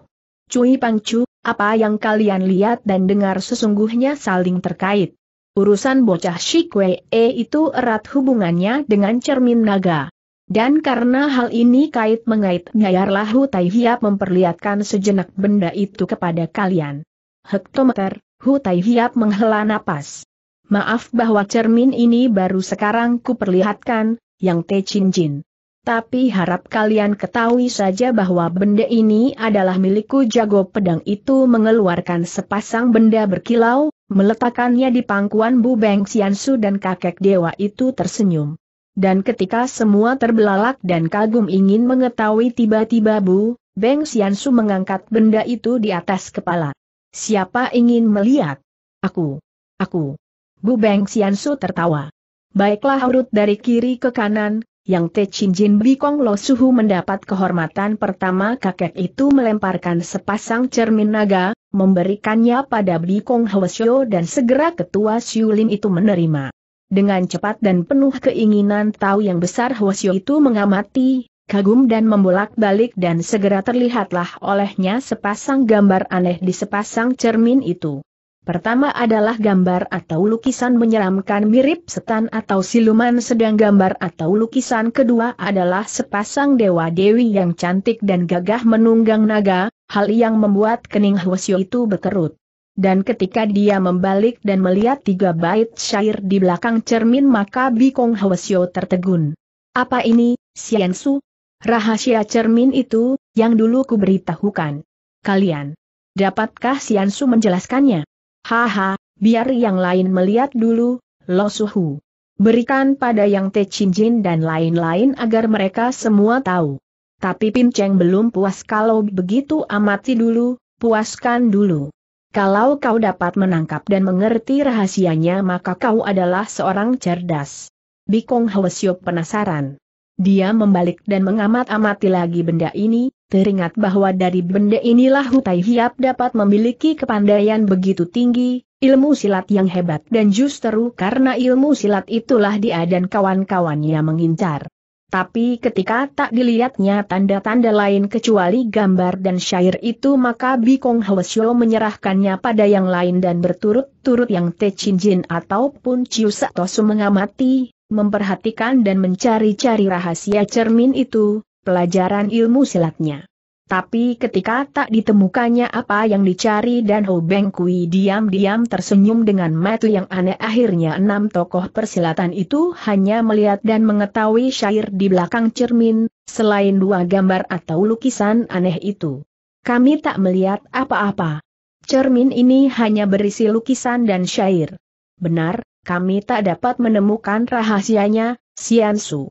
Cui Pangcu, apa yang kalian lihat dan dengar sesungguhnya saling terkait. Urusan bocah Shikwee e itu erat hubungannya dengan cermin naga. Dan karena hal ini kait mengait Nyayarlah Tai Hiap memperlihatkan sejenak benda itu kepada kalian. Hektometer, Hu Tai Hiap menghela napas. Maaf bahwa cermin ini baru sekarang kuperlihatkan, yang Te Chin Jin. Tapi harap kalian ketahui saja bahwa benda ini adalah milikku jago pedang itu mengeluarkan sepasang benda berkilau, meletakkannya di pangkuan Bu Beng Xiansu dan kakek dewa itu tersenyum. Dan ketika semua terbelalak dan kagum ingin mengetahui tiba-tiba Bu, Beng Xiansu mengangkat benda itu di atas kepala. Siapa ingin melihat? Aku. Aku. Bu Beng Xiansu tertawa. Baiklah urut dari kiri ke kanan, yang Te Chin Jin Bikong Lo Suhu mendapat kehormatan pertama kakek itu melemparkan sepasang cermin naga, memberikannya pada Bikong Hwasyo dan segera ketua Lin itu menerima. Dengan cepat dan penuh keinginan tahu yang besar Hwasyo itu mengamati, kagum dan membolak-balik dan segera terlihatlah olehnya sepasang gambar aneh di sepasang cermin itu. Pertama adalah gambar atau lukisan menyeramkan mirip setan atau siluman sedang gambar atau lukisan kedua adalah sepasang dewa-dewi yang cantik dan gagah menunggang naga, hal yang membuat kening Hwasyo itu berkerut. Dan ketika dia membalik dan melihat tiga bait syair di belakang cermin maka Bikong Hwasyo tertegun. Apa ini, Sian Su? Rahasia cermin itu, yang dulu kuberitahukan Kalian, dapatkah Sian Su menjelaskannya? Haha, biar yang lain melihat dulu, Lo Suhu. Berikan pada yang Te Jin dan lain-lain agar mereka semua tahu. Tapi Pin Cheng belum puas kalau begitu amati dulu, puaskan dulu. Kalau kau dapat menangkap dan mengerti rahasianya maka kau adalah seorang cerdas. Bikong Hwasyo penasaran. Dia membalik dan mengamat-amati lagi benda ini, teringat bahwa dari benda inilah Hutai Hiap dapat memiliki kepandaian begitu tinggi, ilmu silat yang hebat dan justru karena ilmu silat itulah dia dan kawan-kawannya mengincar. Tapi ketika tak dilihatnya tanda-tanda lain kecuali gambar dan syair itu maka Bikong Hwasyo menyerahkannya pada yang lain dan berturut-turut yang Te Chin Jin ataupun Chiu Satosu mengamati, memperhatikan dan mencari-cari rahasia cermin itu, pelajaran ilmu silatnya. Tapi ketika tak ditemukannya apa yang dicari dan Ho Beng Kui diam-diam tersenyum dengan mata yang aneh akhirnya enam tokoh persilatan itu hanya melihat dan mengetahui syair di belakang cermin, selain dua gambar atau lukisan aneh itu. Kami tak melihat apa-apa. Cermin ini hanya berisi lukisan dan syair. Benar, kami tak dapat menemukan rahasianya, Sian Su.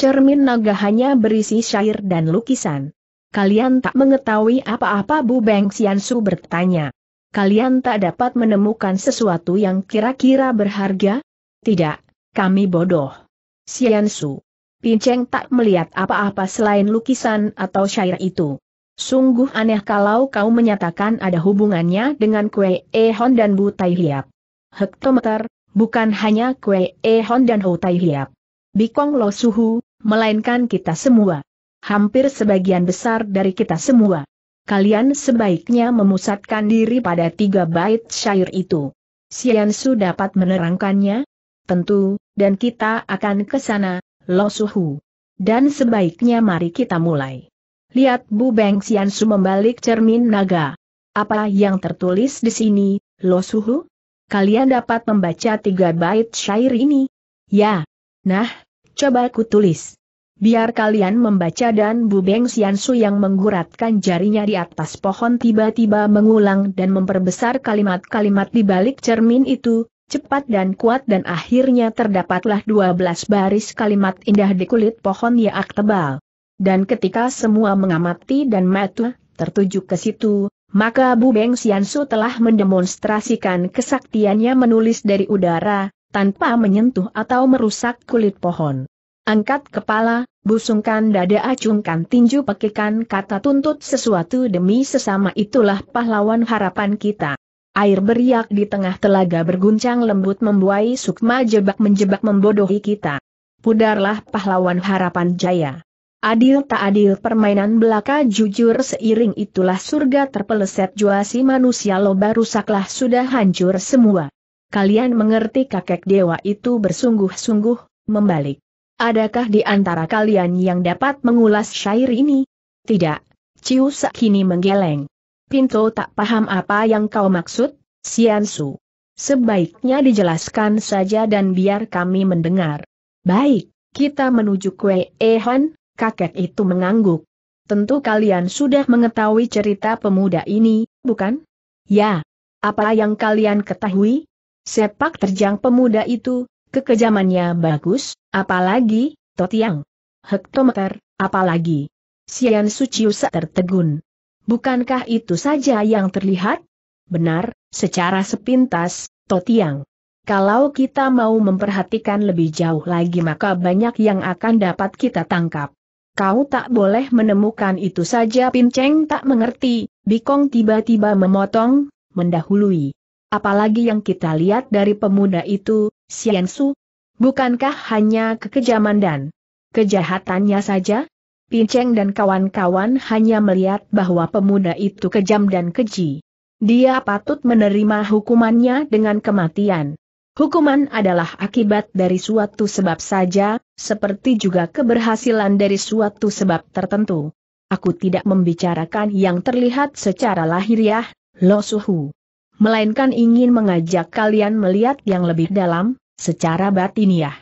Cermin naga hanya berisi syair dan lukisan. Kalian tak mengetahui apa-apa Bu Beng Xiansu bertanya. Kalian tak dapat menemukan sesuatu yang kira-kira berharga? Tidak, kami bodoh. Xiansu. Pinceng tak melihat apa-apa selain lukisan atau syair itu. Sungguh aneh kalau kau menyatakan ada hubungannya dengan kue Ehon dan Bu Tai Hiap. Hektometer, bukan hanya kue Ehon dan Hou Tai Hiap. Bikong Lo Suhu, melainkan kita semua. Hampir sebagian besar dari kita semua. Kalian sebaiknya memusatkan diri pada tiga bait syair itu. Su dapat menerangkannya? Tentu, dan kita akan ke sana, Lo Suhu. Dan sebaiknya mari kita mulai. Lihat Bu Beng Su membalik cermin naga. Apa yang tertulis di sini, Lo Suhu? Kalian dapat membaca tiga bait syair ini? Ya. Nah, Coba aku tulis. Biar kalian membaca dan Bu Beng Xiansu yang mengguratkan jarinya di atas pohon tiba-tiba mengulang dan memperbesar kalimat-kalimat di balik cermin itu, cepat dan kuat dan akhirnya terdapatlah 12 baris kalimat indah di kulit pohon yaak tebal. Dan ketika semua mengamati dan mata tertuju ke situ, maka Bu Beng Xiansu telah mendemonstrasikan kesaktiannya menulis dari udara, tanpa menyentuh atau merusak kulit pohon. Angkat kepala, busungkan dada acungkan tinju pekikan kata tuntut sesuatu demi sesama itulah pahlawan harapan kita. Air beriak di tengah telaga berguncang lembut membuai sukma jebak-menjebak membodohi kita. Pudarlah pahlawan harapan jaya. Adil tak adil permainan belaka jujur seiring itulah surga terpeleset juasi manusia loba rusaklah sudah hancur semua. Kalian mengerti kakek dewa itu bersungguh-sungguh, membalik. Adakah di antara kalian yang dapat mengulas syair ini? Tidak. Ciu Sakini menggeleng. Pinto tak paham apa yang kau maksud, Siansu. Sebaiknya dijelaskan saja dan biar kami mendengar. Baik, kita menuju Kue Ehan, kakek itu mengangguk. Tentu kalian sudah mengetahui cerita pemuda ini, bukan? Ya. Apa yang kalian ketahui? Sepak terjang pemuda itu, Kekejamannya bagus, apalagi, Totiang. Hektometer, apalagi. Sian Suciusa tertegun. Bukankah itu saja yang terlihat? Benar, secara sepintas, Totiang. Kalau kita mau memperhatikan lebih jauh lagi maka banyak yang akan dapat kita tangkap. Kau tak boleh menemukan itu saja Pinceng tak mengerti, Bikong tiba-tiba memotong, mendahului. Apalagi yang kita lihat dari pemuda itu, Su, Bukankah hanya kekejaman dan kejahatannya saja? Pinceng dan kawan-kawan hanya melihat bahwa pemuda itu kejam dan keji. Dia patut menerima hukumannya dengan kematian. Hukuman adalah akibat dari suatu sebab saja, seperti juga keberhasilan dari suatu sebab tertentu. Aku tidak membicarakan yang terlihat secara lahiriah, Lo Suhu. Melainkan ingin mengajak kalian melihat yang lebih dalam, secara batiniah.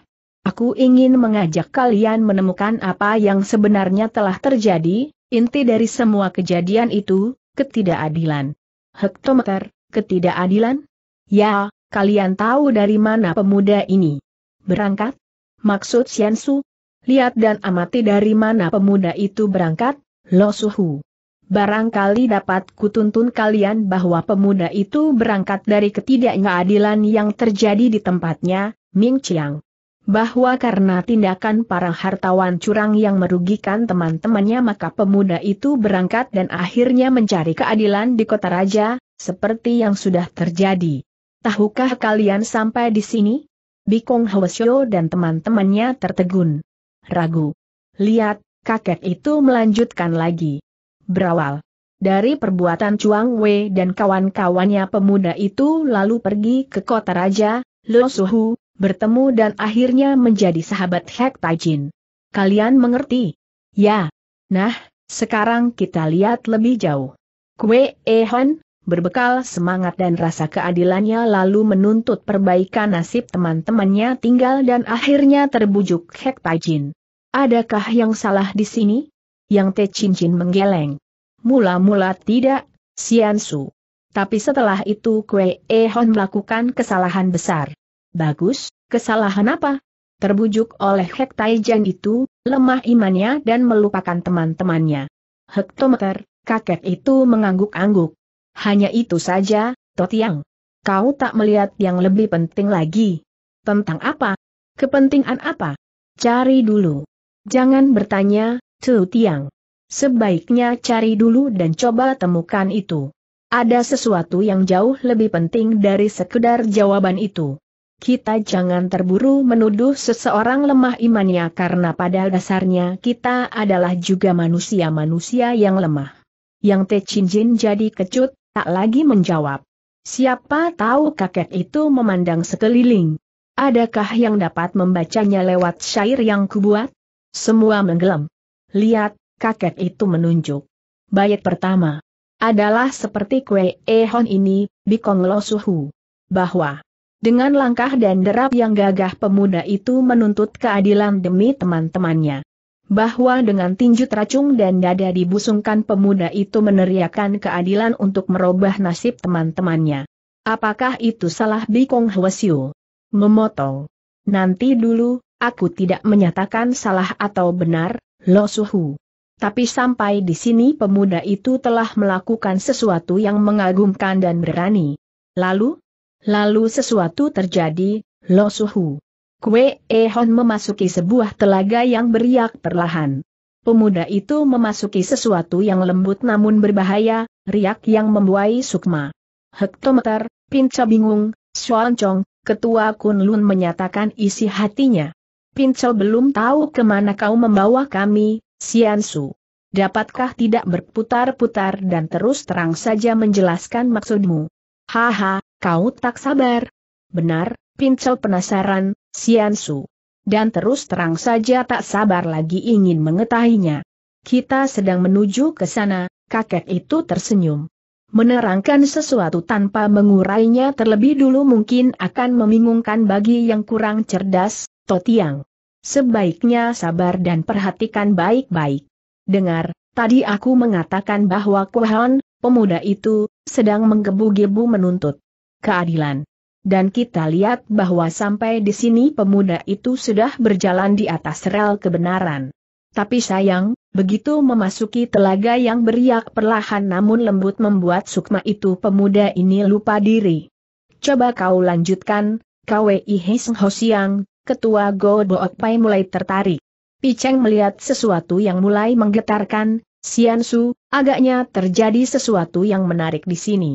Aku ingin mengajak kalian menemukan apa yang sebenarnya telah terjadi, inti dari semua kejadian itu, ketidakadilan. Hektometer, ketidakadilan? Ya, kalian tahu dari mana pemuda ini? Berangkat? Maksud Siansu? Lihat dan amati dari mana pemuda itu berangkat, Lo Suhu. Barangkali dapat kutuntun kalian bahwa pemuda itu berangkat dari ketidakadilan yang terjadi di tempatnya, Ming Chiang. Bahwa karena tindakan para hartawan curang yang merugikan teman-temannya maka pemuda itu berangkat dan akhirnya mencari keadilan di kota raja, seperti yang sudah terjadi. Tahukah kalian sampai di sini? Bikong Hwasyo dan teman-temannya tertegun. Ragu. Lihat, kakek itu melanjutkan lagi berawal. Dari perbuatan Chuang Wei dan kawan-kawannya pemuda itu lalu pergi ke kota raja, Lo Suhu, bertemu dan akhirnya menjadi sahabat Hek Tajin. Kalian mengerti? Ya. Nah, sekarang kita lihat lebih jauh. Kue Ehon, berbekal semangat dan rasa keadilannya lalu menuntut perbaikan nasib teman-temannya tinggal dan akhirnya terbujuk Hek Tajin. Adakah yang salah di sini? yang Te Cincin menggeleng. Mula-mula tidak, Su. Tapi setelah itu Kue Ehon melakukan kesalahan besar. Bagus, kesalahan apa? Terbujuk oleh Hek Taijan itu, lemah imannya dan melupakan teman-temannya. Hektometer, kakek itu mengangguk-angguk. Hanya itu saja, Totiang. Kau tak melihat yang lebih penting lagi. Tentang apa? Kepentingan apa? Cari dulu. Jangan bertanya, Tu Tiang. Sebaiknya cari dulu dan coba temukan itu. Ada sesuatu yang jauh lebih penting dari sekedar jawaban itu. Kita jangan terburu menuduh seseorang lemah imannya karena pada dasarnya kita adalah juga manusia-manusia yang lemah. Yang Te Jin jadi kecut, tak lagi menjawab. Siapa tahu kakek itu memandang sekeliling. Adakah yang dapat membacanya lewat syair yang kubuat? Semua menggelam. Lihat, kakek itu menunjuk. Bayat pertama adalah seperti kue ehon ini, Bikong Lo Suhu. Bahwa dengan langkah dan derap yang gagah pemuda itu menuntut keadilan demi teman-temannya. Bahwa dengan tinju teracung dan dada dibusungkan pemuda itu meneriakan keadilan untuk merubah nasib teman-temannya. Apakah itu salah Bikong Hwasyu? Memotong. Nanti dulu, aku tidak menyatakan salah atau benar, Lo Suhu. Tapi sampai di sini pemuda itu telah melakukan sesuatu yang mengagumkan dan berani. Lalu? Lalu sesuatu terjadi, Lo Suhu. Kue Ehon memasuki sebuah telaga yang beriak perlahan. Pemuda itu memasuki sesuatu yang lembut namun berbahaya, riak yang membuai sukma. Hektometer, Pinca bingung, Xuan ketua Kunlun menyatakan isi hatinya. Pincel belum tahu kemana kau membawa kami, Siansu. Dapatkah tidak berputar-putar dan terus terang saja menjelaskan maksudmu? Haha, kau tak sabar. Benar, Pincel penasaran, Siansu. Dan terus terang saja tak sabar lagi ingin mengetahinya. Kita sedang menuju ke sana, kakek itu tersenyum. Menerangkan sesuatu tanpa mengurainya terlebih dulu mungkin akan membingungkan bagi yang kurang cerdas, Totiang. Sebaiknya sabar dan perhatikan baik-baik. Dengar, tadi aku mengatakan bahwa Kuhon, pemuda itu, sedang menggebu-gebu menuntut keadilan. Dan kita lihat bahwa sampai di sini pemuda itu sudah berjalan di atas rel kebenaran. Tapi sayang, begitu memasuki telaga yang beriak perlahan namun lembut membuat sukma itu pemuda ini lupa diri. Coba kau lanjutkan, KWI Heng Hosiang, ketua Go Boat Pai mulai tertarik. Picheng melihat sesuatu yang mulai menggetarkan, Sian Su, agaknya terjadi sesuatu yang menarik di sini.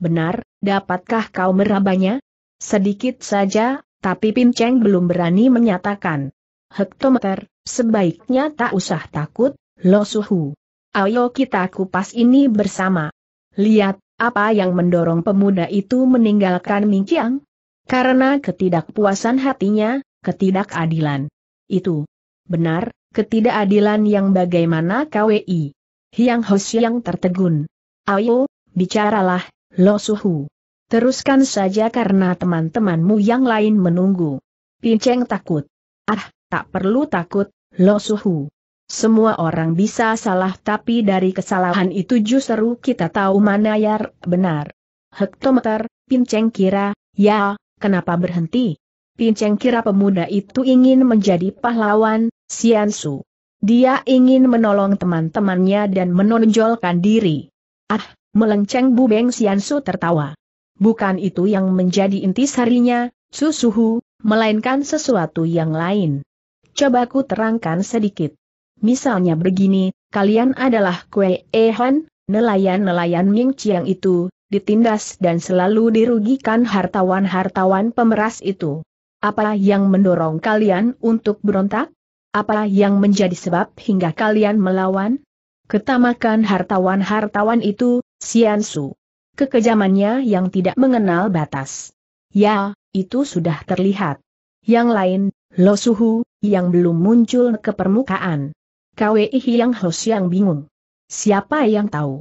Benar, dapatkah kau merabanya? Sedikit saja, tapi Picheng belum berani menyatakan. Hektometer, sebaiknya tak usah takut, Lo Suhu. Ayo kita kupas ini bersama. Lihat, apa yang mendorong pemuda itu meninggalkan Mingqiang? Karena ketidakpuasan hatinya, ketidakadilan. Itu benar, ketidakadilan yang bagaimana KWI? Hiang Hos yang tertegun. Ayo, bicaralah, Lo Suhu. Teruskan saja karena teman-temanmu yang lain menunggu. Pinceng takut. Ah, tak perlu takut, Lo Suhu. Semua orang bisa salah tapi dari kesalahan itu justru kita tahu mana yang benar. Hektometer, Pinceng kira, ya, kenapa berhenti? Pinceng kira pemuda itu ingin menjadi pahlawan, Sian Su. Dia ingin menolong teman-temannya dan menonjolkan diri. Ah, melenceng Bu Beng Sian Su tertawa. Bukan itu yang menjadi inti Su Suhu, melainkan sesuatu yang lain. Coba ku terangkan sedikit. Misalnya begini, kalian adalah Kue Ehan, nelayan-nelayan Ming Chiang itu, ditindas dan selalu dirugikan hartawan-hartawan pemeras itu. Apa yang mendorong kalian untuk berontak? Apa yang menjadi sebab hingga kalian melawan? Ketamakan hartawan-hartawan itu, Siansu. Kekejamannya yang tidak mengenal batas. Ya, itu sudah terlihat. Yang lain, Lo Suhu, yang belum muncul ke permukaan. Kwei Hiang Hos yang bingung. Siapa yang tahu?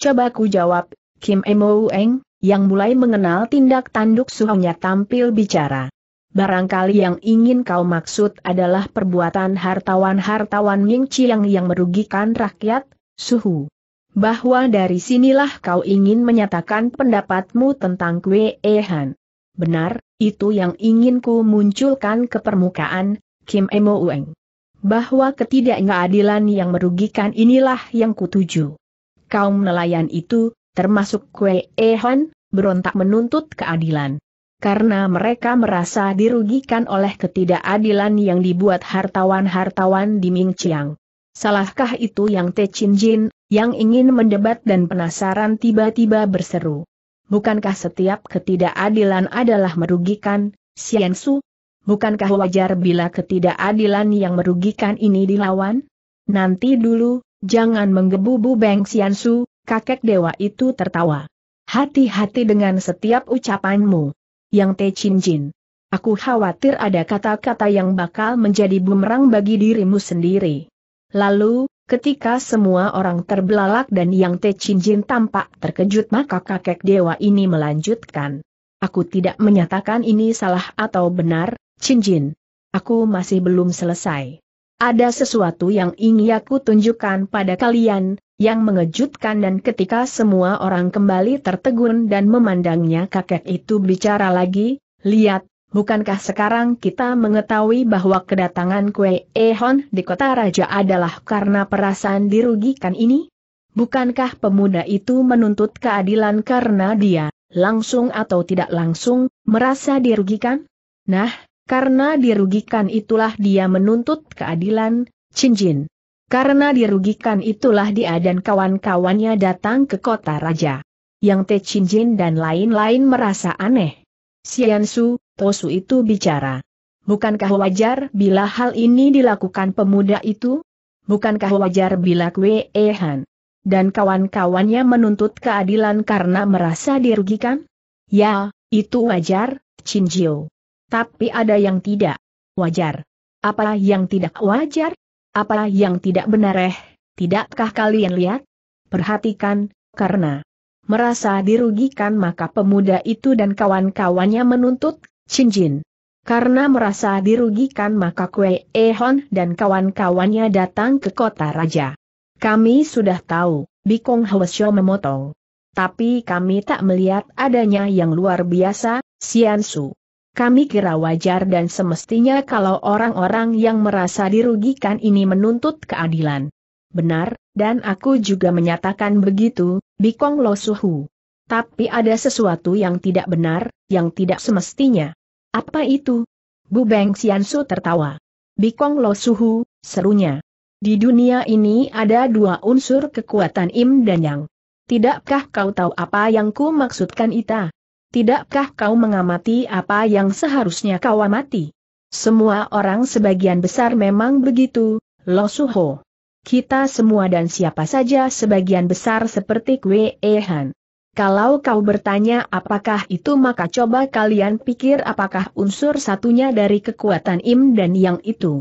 Coba ku jawab, Kim Emo Eng, yang mulai mengenal tindak tanduk suhunya tampil bicara barangkali yang ingin kau maksud adalah perbuatan hartawan-hartawan Ming Chiang yang merugikan rakyat, suhu. Bahwa dari sinilah kau ingin menyatakan pendapatmu tentang Kwe Ehan. Benar, itu yang ingin ku munculkan ke permukaan, Kim Emo Ueng. Bahwa ketidakadilan yang merugikan inilah yang kutuju. Kaum nelayan itu, termasuk Kwe Ehan, berontak menuntut keadilan karena mereka merasa dirugikan oleh ketidakadilan yang dibuat hartawan-hartawan di Ming Chiang. Salahkah itu yang Te Chin Jin, yang ingin mendebat dan penasaran tiba-tiba berseru? Bukankah setiap ketidakadilan adalah merugikan, Xian Su? Bukankah wajar bila ketidakadilan yang merugikan ini dilawan? Nanti dulu, jangan menggebu-bu Beng Xian Su, kakek dewa itu tertawa. Hati-hati dengan setiap ucapanmu yang Te Chin Jin. Aku khawatir ada kata-kata yang bakal menjadi bumerang bagi dirimu sendiri. Lalu, ketika semua orang terbelalak dan Yang Te Chin Jin tampak terkejut maka kakek dewa ini melanjutkan. Aku tidak menyatakan ini salah atau benar, Chin Jin. Aku masih belum selesai. Ada sesuatu yang ingin aku tunjukkan pada kalian, yang mengejutkan dan ketika semua orang kembali tertegun dan memandangnya kakek itu bicara lagi, lihat, bukankah sekarang kita mengetahui bahwa kedatangan Kue Ehon di kota raja adalah karena perasaan dirugikan ini? Bukankah pemuda itu menuntut keadilan karena dia, langsung atau tidak langsung, merasa dirugikan? Nah, karena dirugikan itulah dia menuntut keadilan, cincin. Karena dirugikan itulah dia dan kawan-kawannya datang ke kota raja. Yang Te Jin dan lain-lain merasa aneh. Sian Su, Tosu itu bicara. Bukankah wajar bila hal ini dilakukan pemuda itu? Bukankah wajar bila Kwe Han. dan kawan-kawannya menuntut keadilan karena merasa dirugikan? Ya, itu wajar, Chin Jiu. Tapi ada yang tidak wajar. Apa yang tidak wajar? Apa yang tidak benar eh? Tidakkah kalian lihat? Perhatikan, karena merasa dirugikan maka pemuda itu dan kawan-kawannya menuntut cincin. Karena merasa dirugikan maka Kue Ehon dan kawan-kawannya datang ke kota raja. Kami sudah tahu, Bikong Hwasyo memotong. Tapi kami tak melihat adanya yang luar biasa, Sian Su kami kira wajar dan semestinya kalau orang-orang yang merasa dirugikan ini menuntut keadilan. Benar, dan aku juga menyatakan begitu, Bikong Lo Suhu. Tapi ada sesuatu yang tidak benar, yang tidak semestinya. Apa itu? Bu Beng Xiansu tertawa. Bikong Lo Suhu, serunya. Di dunia ini ada dua unsur kekuatan Im dan Yang. Tidakkah kau tahu apa yang ku maksudkan Ita? Tidakkah kau mengamati apa yang seharusnya kau amati? Semua orang sebagian besar memang begitu, Suho. Kita semua dan siapa saja sebagian besar seperti Kwe Ehan. Kalau kau bertanya apakah itu maka coba kalian pikir apakah unsur satunya dari kekuatan Im dan Yang itu.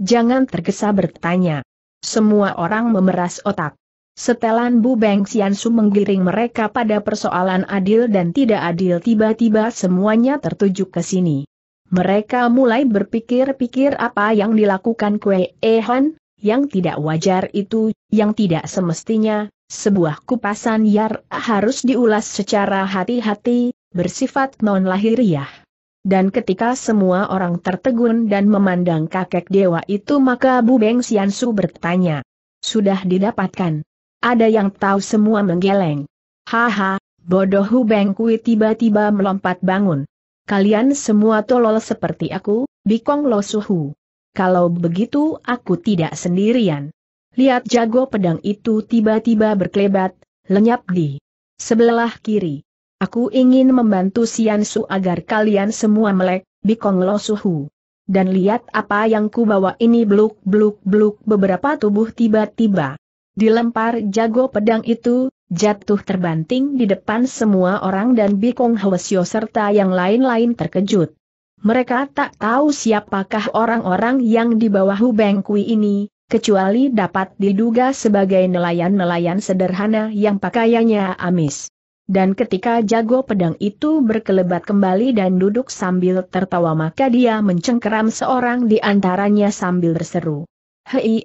Jangan tergesa bertanya. Semua orang memeras otak. Setelan Bu Beng Xiansu menggiring mereka pada persoalan adil dan tidak adil tiba-tiba semuanya tertuju ke sini. Mereka mulai berpikir-pikir apa yang dilakukan Kue Ehan, yang tidak wajar itu, yang tidak semestinya, sebuah kupasan yar harus diulas secara hati-hati, bersifat non-lahiriah. Dan ketika semua orang tertegun dan memandang kakek dewa itu maka Bu Beng Xiansu bertanya. Sudah didapatkan ada yang tahu semua menggeleng. Haha, bodoh Hu Bengkui tiba-tiba melompat bangun. Kalian semua tolol seperti aku, Bikong Lo Suhu. Kalau begitu aku tidak sendirian. Lihat jago pedang itu tiba-tiba berkelebat, lenyap di sebelah kiri. Aku ingin membantu Sian Su agar kalian semua melek, Bikong Lo Suhu. Dan lihat apa yang ku bawa ini bluk bluk bluk beberapa tubuh tiba-tiba Dilempar jago pedang itu, jatuh terbanting di depan semua orang dan Bikong Hwasyo serta yang lain-lain terkejut. Mereka tak tahu siapakah orang-orang yang di bawah Hubeng Kui ini, kecuali dapat diduga sebagai nelayan-nelayan sederhana yang pakaiannya amis. Dan ketika jago pedang itu berkelebat kembali dan duduk sambil tertawa maka dia mencengkeram seorang di antaranya sambil berseru. Hei,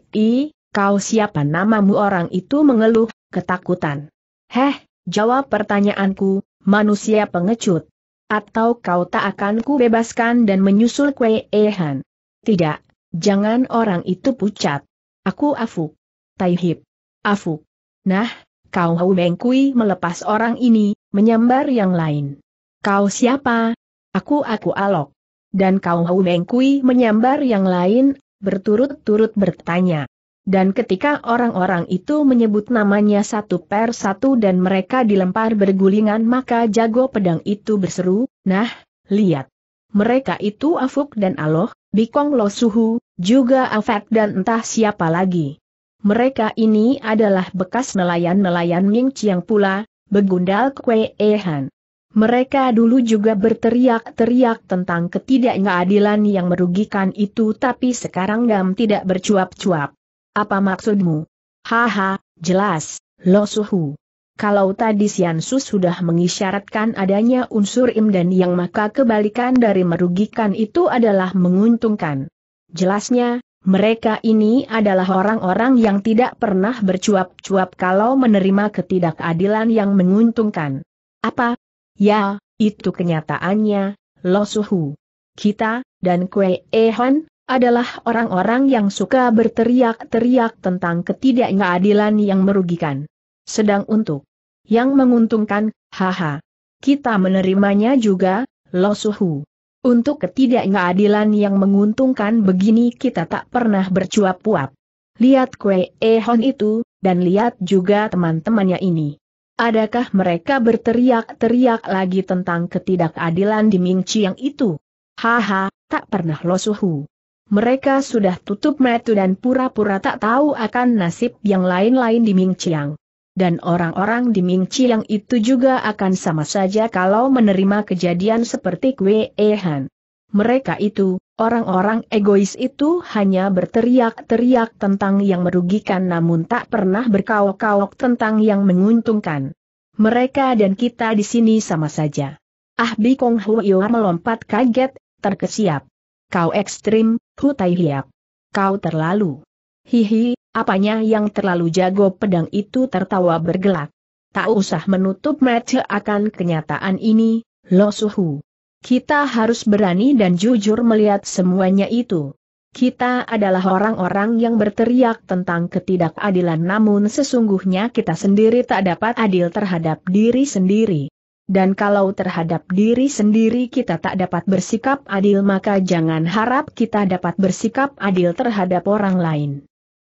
Kau siapa namamu orang itu mengeluh, ketakutan. Heh, jawab pertanyaanku, manusia pengecut. Atau kau tak akan ku bebaskan dan menyusul kue ehan. Tidak, jangan orang itu pucat. Aku afuk. Taihib. Afuk. Nah, kau hau bengkui melepas orang ini, menyambar yang lain. Kau siapa? Aku aku alok. Dan kau hau bengkui menyambar yang lain, berturut-turut bertanya. Dan ketika orang-orang itu menyebut namanya satu per satu dan mereka dilempar bergulingan maka jago pedang itu berseru, nah, lihat. Mereka itu Afuk dan Aloh, Bikong Lo Suhu, juga Afat dan entah siapa lagi. Mereka ini adalah bekas nelayan-nelayan Ming Chiang pula, begundal Kwe Han. Mereka dulu juga berteriak-teriak tentang ketidakadilan yang merugikan itu tapi sekarang Gam tidak bercuap-cuap. Apa maksudmu? Haha, jelas, Lo Suhu. Kalau tadi Siansu sudah mengisyaratkan adanya unsur im dan yang maka kebalikan dari merugikan itu adalah menguntungkan. Jelasnya, mereka ini adalah orang-orang yang tidak pernah bercuap-cuap kalau menerima ketidakadilan yang menguntungkan. Apa? Ya, itu kenyataannya, Lo Suhu. Kita, dan Kue Ehon, adalah orang-orang yang suka berteriak-teriak tentang ketidakadilan yang merugikan. Sedang untuk yang menguntungkan, haha. Kita menerimanya juga, lo suhu. Untuk ketidakadilan yang menguntungkan begini kita tak pernah bercuap-puap. Lihat kue ehon itu, dan lihat juga teman-temannya ini. Adakah mereka berteriak-teriak lagi tentang ketidakadilan di Ming Chiang itu? Haha, tak pernah lo suhu mereka sudah tutup metu dan pura-pura tak tahu akan nasib yang lain-lain di Ming Chiang. Dan orang-orang di Ming Chiang itu juga akan sama saja kalau menerima kejadian seperti Kwe Ehan. Mereka itu, orang-orang egois itu hanya berteriak-teriak tentang yang merugikan namun tak pernah berkaok-kaok tentang yang menguntungkan. Mereka dan kita di sini sama saja. Ah Bikong Huyo melompat kaget, terkesiap. Kau ekstrim, Hu Tai Hiak. Kau terlalu. Hihi, apanya yang terlalu jago pedang itu tertawa bergelak. Tak usah menutup mata akan kenyataan ini, Lo Suhu. Kita harus berani dan jujur melihat semuanya itu. Kita adalah orang-orang yang berteriak tentang ketidakadilan namun sesungguhnya kita sendiri tak dapat adil terhadap diri sendiri dan kalau terhadap diri sendiri kita tak dapat bersikap adil maka jangan harap kita dapat bersikap adil terhadap orang lain.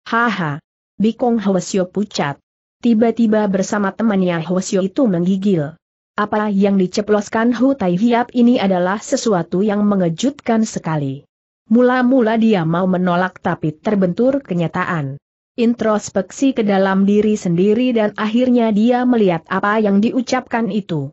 Haha. Bikong Hwasyo pucat. Tiba-tiba bersama temannya Hwasyo itu menggigil. Apa yang diceploskan Hu Tai Hiap ini adalah sesuatu yang mengejutkan sekali. Mula-mula dia mau menolak tapi terbentur kenyataan. Introspeksi ke dalam diri sendiri dan akhirnya dia melihat apa yang diucapkan itu.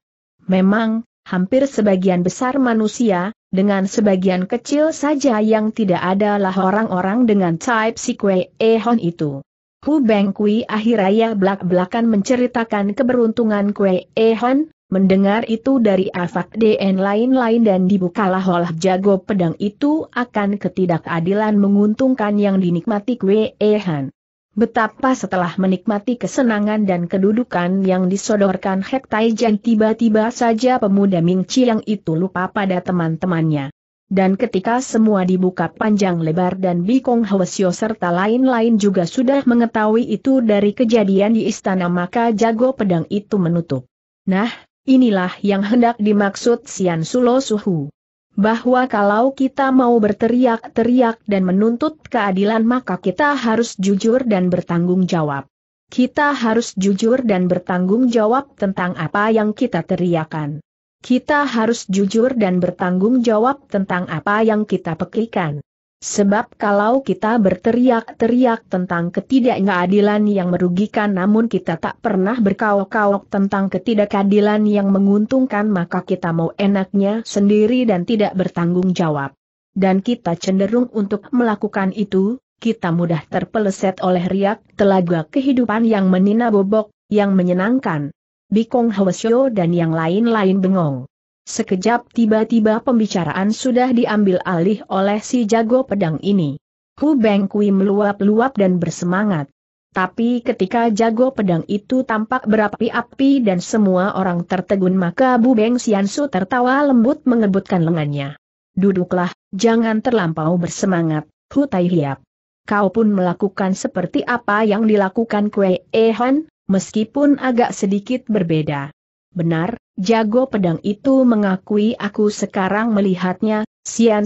Memang, hampir sebagian besar manusia, dengan sebagian kecil saja yang tidak adalah orang-orang dengan type kue Ehon itu. Hu Beng Kui akhirnya belak-belakan menceritakan keberuntungan Kwe Ehon, mendengar itu dari afak DN lain-lain dan dibukalah olah jago pedang itu akan ketidakadilan menguntungkan yang dinikmati Kwe Ehon. Betapa setelah menikmati kesenangan dan kedudukan yang disodorkan Hek Taijan tiba-tiba saja pemuda Ming Chiang itu lupa pada teman-temannya. Dan ketika semua dibuka panjang lebar dan Bikong Hwasyo serta lain-lain juga sudah mengetahui itu dari kejadian di istana maka jago pedang itu menutup. Nah, inilah yang hendak dimaksud Sian Sulo Suhu bahwa kalau kita mau berteriak-teriak dan menuntut keadilan maka kita harus jujur dan bertanggung jawab. Kita harus jujur dan bertanggung jawab tentang apa yang kita teriakan. Kita harus jujur dan bertanggung jawab tentang apa yang kita pekikan. Sebab kalau kita berteriak-teriak tentang ketidakadilan yang merugikan namun kita tak pernah berkaok-kaok tentang ketidakadilan yang menguntungkan maka kita mau enaknya sendiri dan tidak bertanggung jawab. Dan kita cenderung untuk melakukan itu, kita mudah terpeleset oleh riak telaga kehidupan yang menina bobok, yang menyenangkan. Bikong Hwasyo dan yang lain-lain bengong. Sekejap tiba-tiba pembicaraan sudah diambil alih oleh si jago pedang ini. Hu Beng Kui meluap-luap dan bersemangat. Tapi ketika jago pedang itu tampak berapi-api dan semua orang tertegun maka Bu Beng Siansu tertawa lembut mengebutkan lengannya. Duduklah, jangan terlampau bersemangat, Hu Tai Hiap. Kau pun melakukan seperti apa yang dilakukan Kue Ehan, meskipun agak sedikit berbeda. Benar, Jago pedang itu mengakui aku sekarang melihatnya,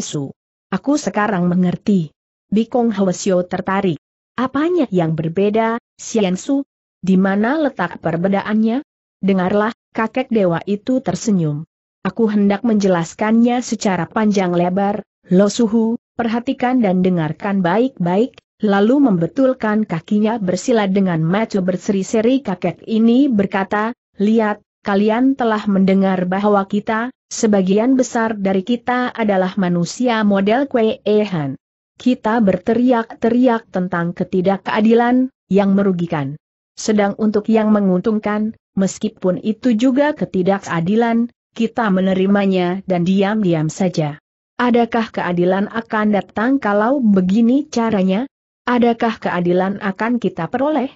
Su. Aku sekarang mengerti. Bikong Hwasyo tertarik. Apanya yang berbeda, Su? Di mana letak perbedaannya? Dengarlah, kakek dewa itu tersenyum. Aku hendak menjelaskannya secara panjang lebar, Lo Suhu, perhatikan dan dengarkan baik-baik, lalu membetulkan kakinya bersila dengan maco berseri-seri kakek ini berkata, Lihat, kalian telah mendengar bahwa kita, sebagian besar dari kita adalah manusia model Kwe Ehan. Kita berteriak-teriak tentang ketidakadilan, yang merugikan. Sedang untuk yang menguntungkan, meskipun itu juga ketidakadilan, kita menerimanya dan diam-diam saja. Adakah keadilan akan datang kalau begini caranya? Adakah keadilan akan kita peroleh?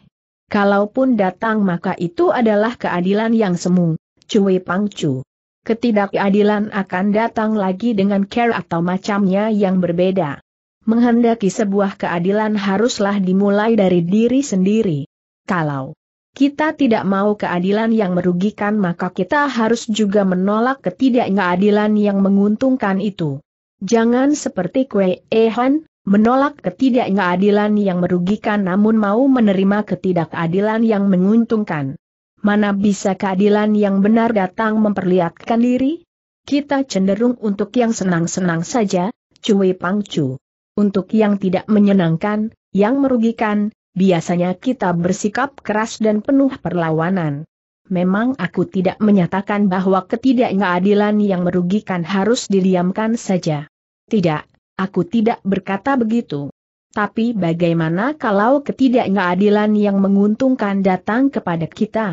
Kalaupun datang maka itu adalah keadilan yang semu, Cuwe pangcu. Ketidakadilan akan datang lagi dengan care atau macamnya yang berbeda. Menghendaki sebuah keadilan haruslah dimulai dari diri sendiri. Kalau kita tidak mau keadilan yang merugikan maka kita harus juga menolak ketidakadilan yang menguntungkan itu. Jangan seperti Kwe Ehan, menolak ketidakadilan yang merugikan namun mau menerima ketidakadilan yang menguntungkan. Mana bisa keadilan yang benar datang memperlihatkan diri? Kita cenderung untuk yang senang-senang saja, cuwe pangcu. Untuk yang tidak menyenangkan, yang merugikan, biasanya kita bersikap keras dan penuh perlawanan. Memang aku tidak menyatakan bahwa ketidakadilan yang merugikan harus didiamkan saja. Tidak, Aku tidak berkata begitu. Tapi bagaimana kalau ketidakadilan yang menguntungkan datang kepada kita?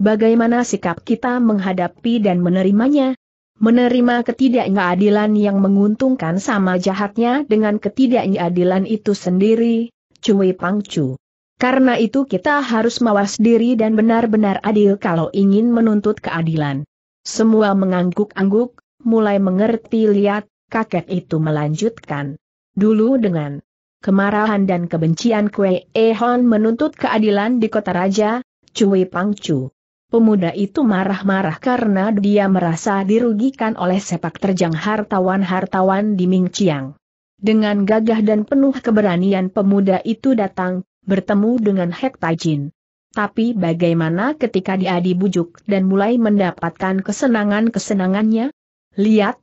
Bagaimana sikap kita menghadapi dan menerimanya? Menerima ketidakadilan yang menguntungkan sama jahatnya dengan ketidakadilan itu sendiri, cuy pangcu. Karena itu kita harus mawas diri dan benar-benar adil kalau ingin menuntut keadilan. Semua mengangguk-angguk, mulai mengerti lihat, kakek itu melanjutkan. Dulu dengan kemarahan dan kebencian Kue Ehon menuntut keadilan di kota raja, Cui Pangcu. Pemuda itu marah-marah karena dia merasa dirugikan oleh sepak terjang hartawan-hartawan di Ming Mingciang. Dengan gagah dan penuh keberanian pemuda itu datang, bertemu dengan Hek Tajin. Tapi bagaimana ketika dia dibujuk dan mulai mendapatkan kesenangan-kesenangannya? Lihat,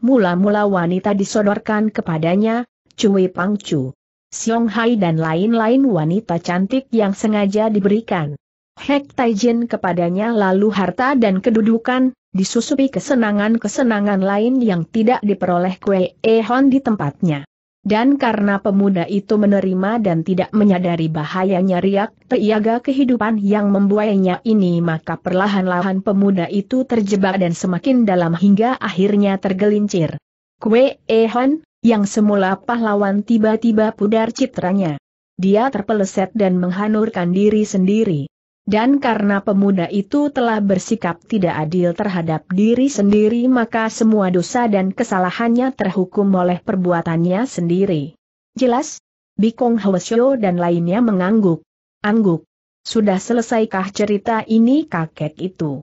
mula-mula wanita disodorkan kepadanya, Cui Chu, Siong Hai dan lain-lain wanita cantik yang sengaja diberikan. Hek Taijin kepadanya lalu harta dan kedudukan, disusupi kesenangan-kesenangan lain yang tidak diperoleh Kue Ehon di tempatnya. Dan karena pemuda itu menerima dan tidak menyadari bahayanya riak teriaga kehidupan yang membuainya ini maka perlahan-lahan pemuda itu terjebak dan semakin dalam hingga akhirnya tergelincir. Kue Ehan yang semula pahlawan tiba-tiba pudar citranya. Dia terpeleset dan menghanurkan diri sendiri. Dan karena pemuda itu telah bersikap tidak adil terhadap diri sendiri maka semua dosa dan kesalahannya terhukum oleh perbuatannya sendiri. Jelas? Bikong Hwasyo dan lainnya mengangguk. Angguk. Sudah selesaikah cerita ini kakek itu?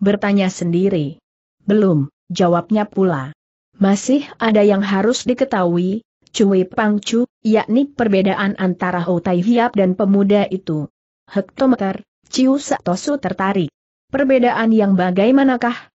Bertanya sendiri. Belum, jawabnya pula. Masih ada yang harus diketahui, Cui Pangcu, yakni perbedaan antara Tai Hiap dan pemuda itu. Hektometer, Ciu Tosu tertarik. Perbedaan yang bagaimanakah,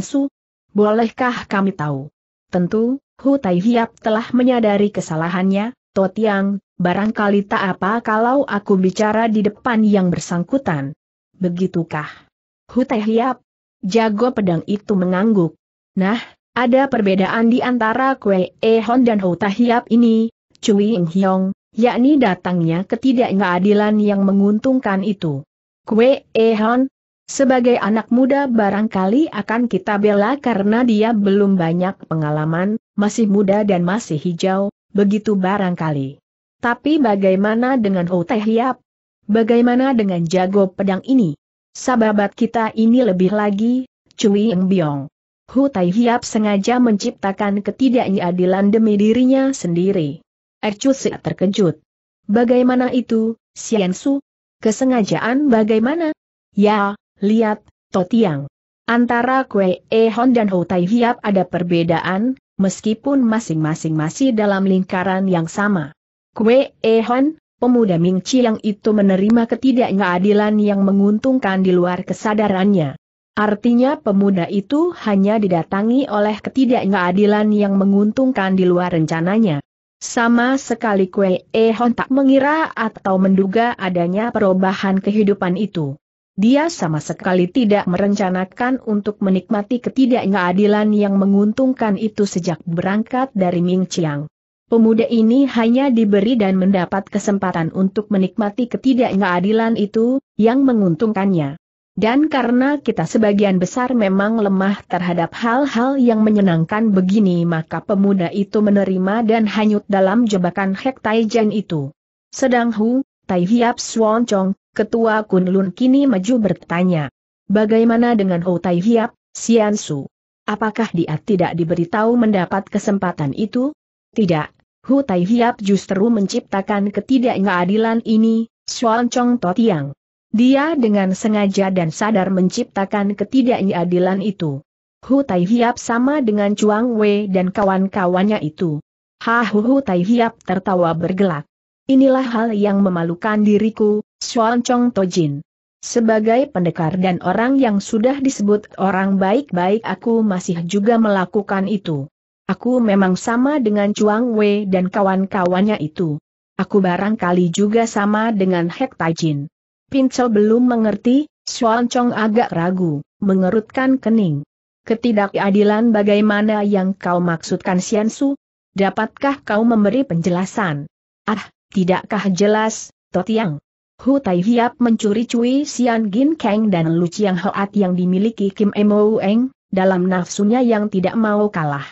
Su? Bolehkah kami tahu? Tentu, Hu Tai Hiap telah menyadari kesalahannya, Totiang, barangkali tak apa kalau aku bicara di depan yang bersangkutan. Begitukah? Hu Tai Hiap, jago pedang itu mengangguk. Nah, ada perbedaan di antara Kue Ehon dan Hu Tai Hiap ini, Cui Ing Hiong, yakni datangnya ketidakadilan yang menguntungkan itu. Kue Ehon, sebagai anak muda barangkali akan kita bela karena dia belum banyak pengalaman, masih muda dan masih hijau, begitu barangkali. Tapi bagaimana dengan Oteh Yap? Bagaimana dengan jago pedang ini? Sababat kita ini lebih lagi, Cui Eng Biong. Hu Tai Hiap sengaja menciptakan ketidakadilan demi dirinya sendiri. Ecu terkejut. Bagaimana itu, Xian Su? Kesengajaan bagaimana? Ya, lihat, Totiang. Antara Kue E-hon dan Ho Tai Hiap ada perbedaan, meskipun masing-masing masih dalam lingkaran yang sama. Kue E-hon, pemuda Ming yang itu menerima ketidakadilan yang menguntungkan di luar kesadarannya. Artinya pemuda itu hanya didatangi oleh ketidakadilan yang menguntungkan di luar rencananya. Sama sekali Kue Ehon eh, tak mengira atau menduga adanya perubahan kehidupan itu. Dia sama sekali tidak merencanakan untuk menikmati ketidakadilan yang menguntungkan itu sejak berangkat dari Ming Chiang. Pemuda ini hanya diberi dan mendapat kesempatan untuk menikmati ketidakadilan itu, yang menguntungkannya. Dan karena kita sebagian besar memang lemah terhadap hal-hal yang menyenangkan begini maka pemuda itu menerima dan hanyut dalam jebakan Hek Taijen itu. Sedang Hu, Tai Hiap Suan Chong, ketua Kunlun kini maju bertanya. Bagaimana dengan Hu Tai Hiap, Sian Su? Apakah dia tidak diberitahu mendapat kesempatan itu? Tidak, Hu Tai Hiap justru menciptakan ketidakadilan ini, Suan Chong Totiang. Dia dengan sengaja dan sadar menciptakan ketidakadilan itu. Hu Tai Hiap sama dengan Chuang Wei dan kawan-kawannya itu. Ha Hu Hu Tai Hiap tertawa bergelak. Inilah hal yang memalukan diriku, Xuan Chong Tojin. Sebagai pendekar dan orang yang sudah disebut orang baik-baik aku masih juga melakukan itu. Aku memang sama dengan Chuang Wei dan kawan-kawannya itu. Aku barangkali juga sama dengan Hek Jin. Pincel belum mengerti, Chong agak ragu, mengerutkan kening. Ketidakadilan bagaimana yang kau maksudkan Su? Dapatkah kau memberi penjelasan? Ah, tidakkah jelas, Totiang? Hu Tai Hiap mencuri cui Sian Gin Kang dan Lu Chiang Hoat yang dimiliki Kim Emo Eng, dalam nafsunya yang tidak mau kalah.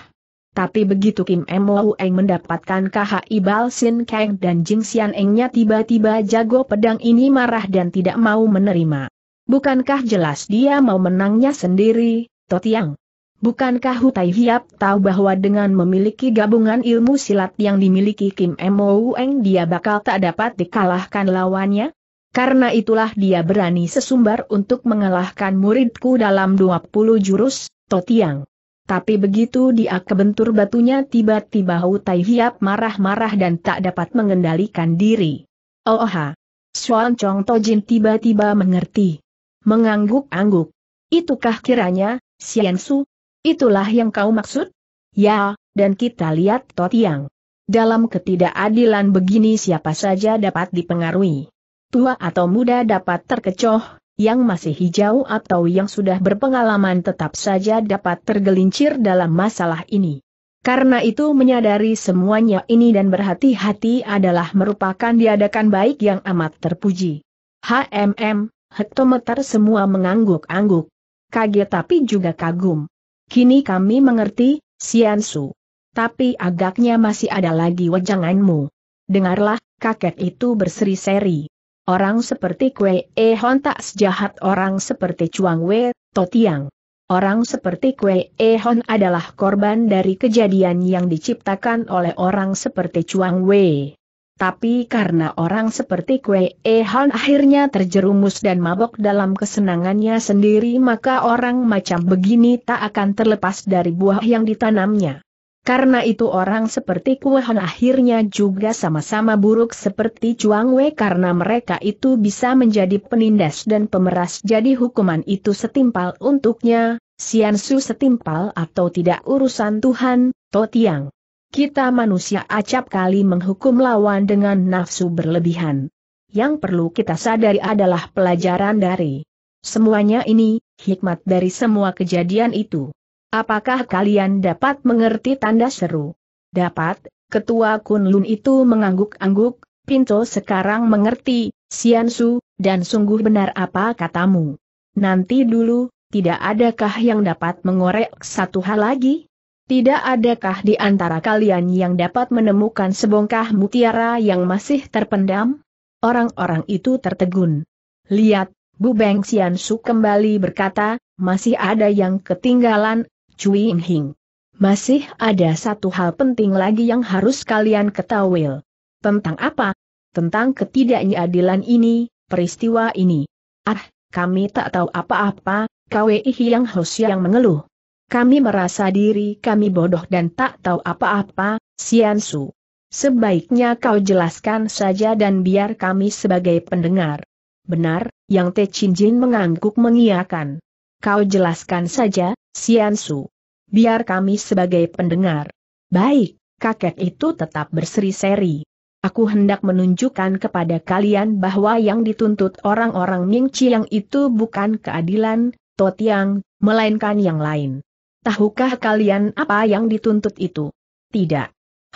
Tapi begitu Kim Mo Eng mendapatkan KHI Ibal Sin Kang dan Jing Xian Engnya tiba-tiba jago pedang ini marah dan tidak mau menerima. Bukankah jelas dia mau menangnya sendiri, Totiang? Bukankah Hutai Hiap tahu bahwa dengan memiliki gabungan ilmu silat yang dimiliki Kim Mo Eng dia bakal tak dapat dikalahkan lawannya? Karena itulah dia berani sesumbar untuk mengalahkan muridku dalam 20 jurus, Totiang. Tapi begitu dia kebentur batunya tiba-tiba Hu Tai Hiap marah-marah dan tak dapat mengendalikan diri. Oh ha! Suan Chong Tojin tiba-tiba mengerti. Mengangguk-angguk. Itukah kiranya, Sian Su? Itulah yang kau maksud? Ya, dan kita lihat Totiang. Dalam ketidakadilan begini siapa saja dapat dipengaruhi. Tua atau muda dapat terkecoh, yang masih hijau atau yang sudah berpengalaman tetap saja dapat tergelincir dalam masalah ini. Karena itu menyadari semuanya ini dan berhati-hati adalah merupakan diadakan baik yang amat terpuji. HMM, hektometer semua mengangguk-angguk. Kaget tapi juga kagum. Kini kami mengerti, Siansu. Tapi agaknya masih ada lagi wejanganmu. Dengarlah, kakek itu berseri-seri. Orang seperti Kwe E Hon tak sejahat orang seperti Chuang Wei, Totiang. Orang seperti Kwe E Hon adalah korban dari kejadian yang diciptakan oleh orang seperti Chuang Wei. Tapi karena orang seperti Kwe E Hon akhirnya terjerumus dan mabok dalam kesenangannya sendiri maka orang macam begini tak akan terlepas dari buah yang ditanamnya. Karena itu orang seperti Kuehan akhirnya juga sama-sama buruk seperti Chuang Wei karena mereka itu bisa menjadi penindas dan pemeras jadi hukuman itu setimpal untuknya, Sian Su setimpal atau tidak urusan Tuhan, To Tiang. Kita manusia acap kali menghukum lawan dengan nafsu berlebihan. Yang perlu kita sadari adalah pelajaran dari semuanya ini, hikmat dari semua kejadian itu. Apakah kalian dapat mengerti tanda seru? Dapat, ketua Kunlun itu mengangguk-angguk, Pinto sekarang mengerti, Siansu, dan sungguh benar apa katamu. Nanti dulu, tidak adakah yang dapat mengorek satu hal lagi? Tidak adakah di antara kalian yang dapat menemukan sebongkah mutiara yang masih terpendam? Orang-orang itu tertegun. Lihat, Bu Beng Siansu kembali berkata, masih ada yang ketinggalan, Cui Ying Masih ada satu hal penting lagi yang harus kalian ketahui. Tentang apa? Tentang ketidakadilan ini, peristiwa ini. Ah, kami tak tahu apa-apa, Kau Hiang hos yang mengeluh. Kami merasa diri kami bodoh dan tak tahu apa-apa, Sian Su. Sebaiknya kau jelaskan saja dan biar kami sebagai pendengar. Benar, yang Te Chin Jin mengangguk mengiakan. Kau jelaskan saja, Siansu. Biar kami sebagai pendengar. Baik, kakek itu tetap berseri-seri. Aku hendak menunjukkan kepada kalian bahwa yang dituntut orang-orang Ming Chiang itu bukan keadilan, Totiang, melainkan yang lain. Tahukah kalian apa yang dituntut itu? Tidak.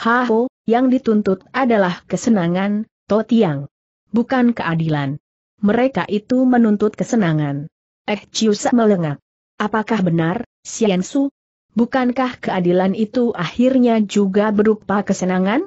Haho, yang dituntut adalah kesenangan, Totiang. Bukan keadilan. Mereka itu menuntut kesenangan. Eh Chiusa melengak. Apakah benar, Su? Bukankah keadilan itu akhirnya juga berupa kesenangan?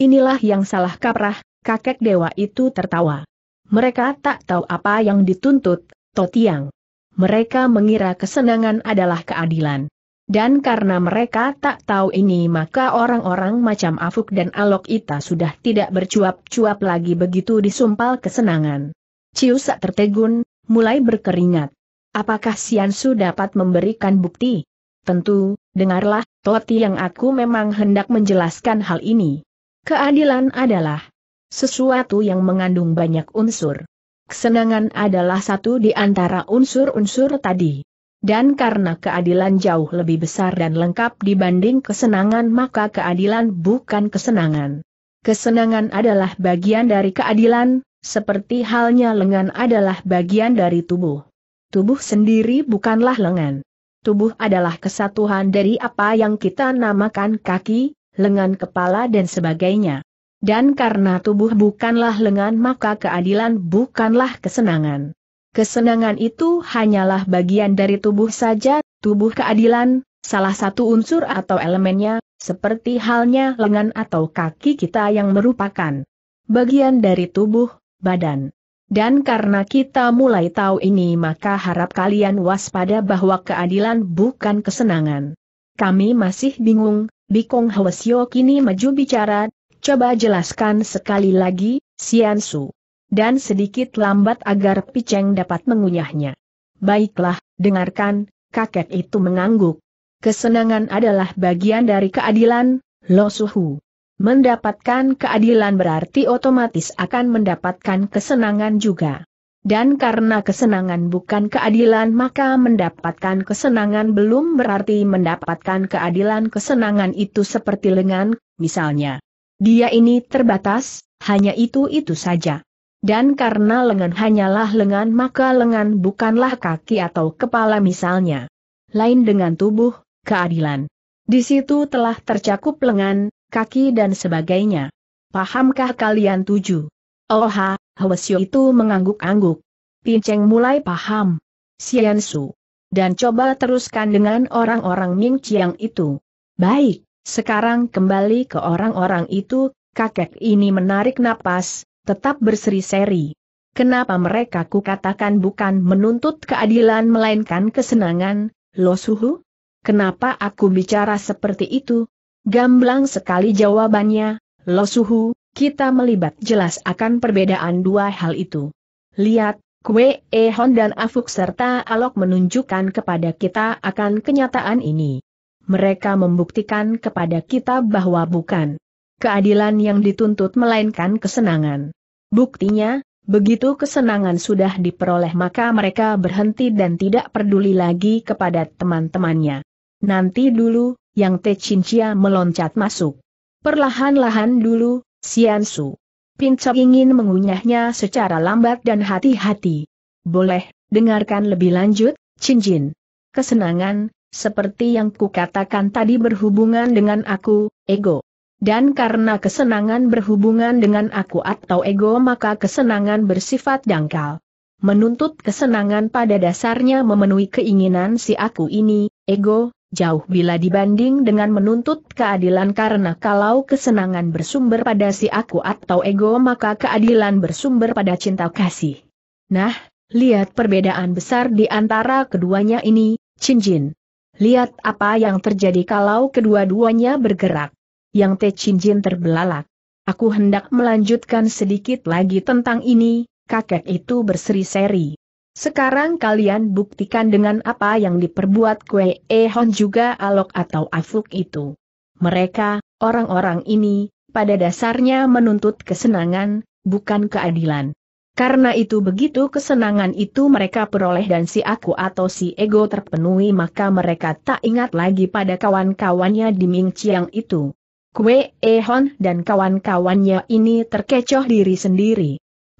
Inilah yang salah kaprah, kakek dewa itu tertawa. Mereka tak tahu apa yang dituntut, Totiang. Mereka mengira kesenangan adalah keadilan. Dan karena mereka tak tahu ini maka orang-orang macam Afuk dan Alok Ita sudah tidak bercuap-cuap lagi begitu disumpal kesenangan. Ciusak tertegun, mulai berkeringat. Apakah Siansu dapat memberikan bukti? Tentu, dengarlah, Toti yang aku memang hendak menjelaskan hal ini. Keadilan adalah sesuatu yang mengandung banyak unsur. Kesenangan adalah satu di antara unsur-unsur tadi. Dan karena keadilan jauh lebih besar dan lengkap dibanding kesenangan maka keadilan bukan kesenangan. Kesenangan adalah bagian dari keadilan, seperti halnya lengan adalah bagian dari tubuh. Tubuh sendiri bukanlah lengan. Tubuh adalah kesatuan dari apa yang kita namakan kaki, lengan kepala dan sebagainya. Dan karena tubuh bukanlah lengan maka keadilan bukanlah kesenangan. Kesenangan itu hanyalah bagian dari tubuh saja, tubuh keadilan, salah satu unsur atau elemennya, seperti halnya lengan atau kaki kita yang merupakan bagian dari tubuh, badan. Dan karena kita mulai tahu ini maka harap kalian waspada bahwa keadilan bukan kesenangan. Kami masih bingung, Bikong Hwasyo kini maju bicara, coba jelaskan sekali lagi, Su. Dan sedikit lambat agar Piceng dapat mengunyahnya. Baiklah, dengarkan, kakek itu mengangguk. Kesenangan adalah bagian dari keadilan, Lo Suhu. Mendapatkan keadilan berarti otomatis akan mendapatkan kesenangan juga. Dan karena kesenangan bukan keadilan maka mendapatkan kesenangan belum berarti mendapatkan keadilan kesenangan itu seperti lengan, misalnya. Dia ini terbatas, hanya itu-itu saja. Dan karena lengan hanyalah lengan maka lengan bukanlah kaki atau kepala misalnya. Lain dengan tubuh, keadilan. Di situ telah tercakup lengan, kaki dan sebagainya. Pahamkah kalian tujuh? Oha, Hwesyo itu mengangguk-angguk. Pinceng mulai paham. Su. Dan coba teruskan dengan orang-orang Ming Chiang itu. Baik, sekarang kembali ke orang-orang itu, kakek ini menarik napas, tetap berseri-seri. Kenapa mereka kukatakan bukan menuntut keadilan melainkan kesenangan, Lo Suhu? Kenapa aku bicara seperti itu, Gamblang sekali jawabannya, Lo Suhu, kita melibat jelas akan perbedaan dua hal itu. Lihat, Kwe Ehon dan Afuk serta Alok menunjukkan kepada kita akan kenyataan ini. Mereka membuktikan kepada kita bahwa bukan keadilan yang dituntut melainkan kesenangan. Buktinya, Begitu kesenangan sudah diperoleh maka mereka berhenti dan tidak peduli lagi kepada teman-temannya. Nanti dulu, yang Te Chinchia meloncat masuk. Perlahan-lahan dulu, Sian Su. Pinco ingin mengunyahnya secara lambat dan hati-hati. Boleh, dengarkan lebih lanjut, Jin. Kesenangan, seperti yang kukatakan tadi berhubungan dengan aku, ego. Dan karena kesenangan berhubungan dengan aku atau ego maka kesenangan bersifat dangkal. Menuntut kesenangan pada dasarnya memenuhi keinginan si aku ini, ego, jauh bila dibanding dengan menuntut keadilan karena kalau kesenangan bersumber pada si aku atau ego maka keadilan bersumber pada cinta kasih. Nah, lihat perbedaan besar di antara keduanya ini, cincin. Lihat apa yang terjadi kalau kedua-duanya bergerak. Yang Te Cincin terbelalak. Aku hendak melanjutkan sedikit lagi tentang ini, kakek itu berseri-seri. Sekarang kalian buktikan dengan apa yang diperbuat Kue Ehon juga Alok atau Afuk itu. Mereka, orang-orang ini, pada dasarnya menuntut kesenangan, bukan keadilan. Karena itu begitu kesenangan itu mereka peroleh dan si aku atau si ego terpenuhi maka mereka tak ingat lagi pada kawan-kawannya di Ming Chiang itu. Kue Ehon dan kawan-kawannya ini terkecoh diri sendiri.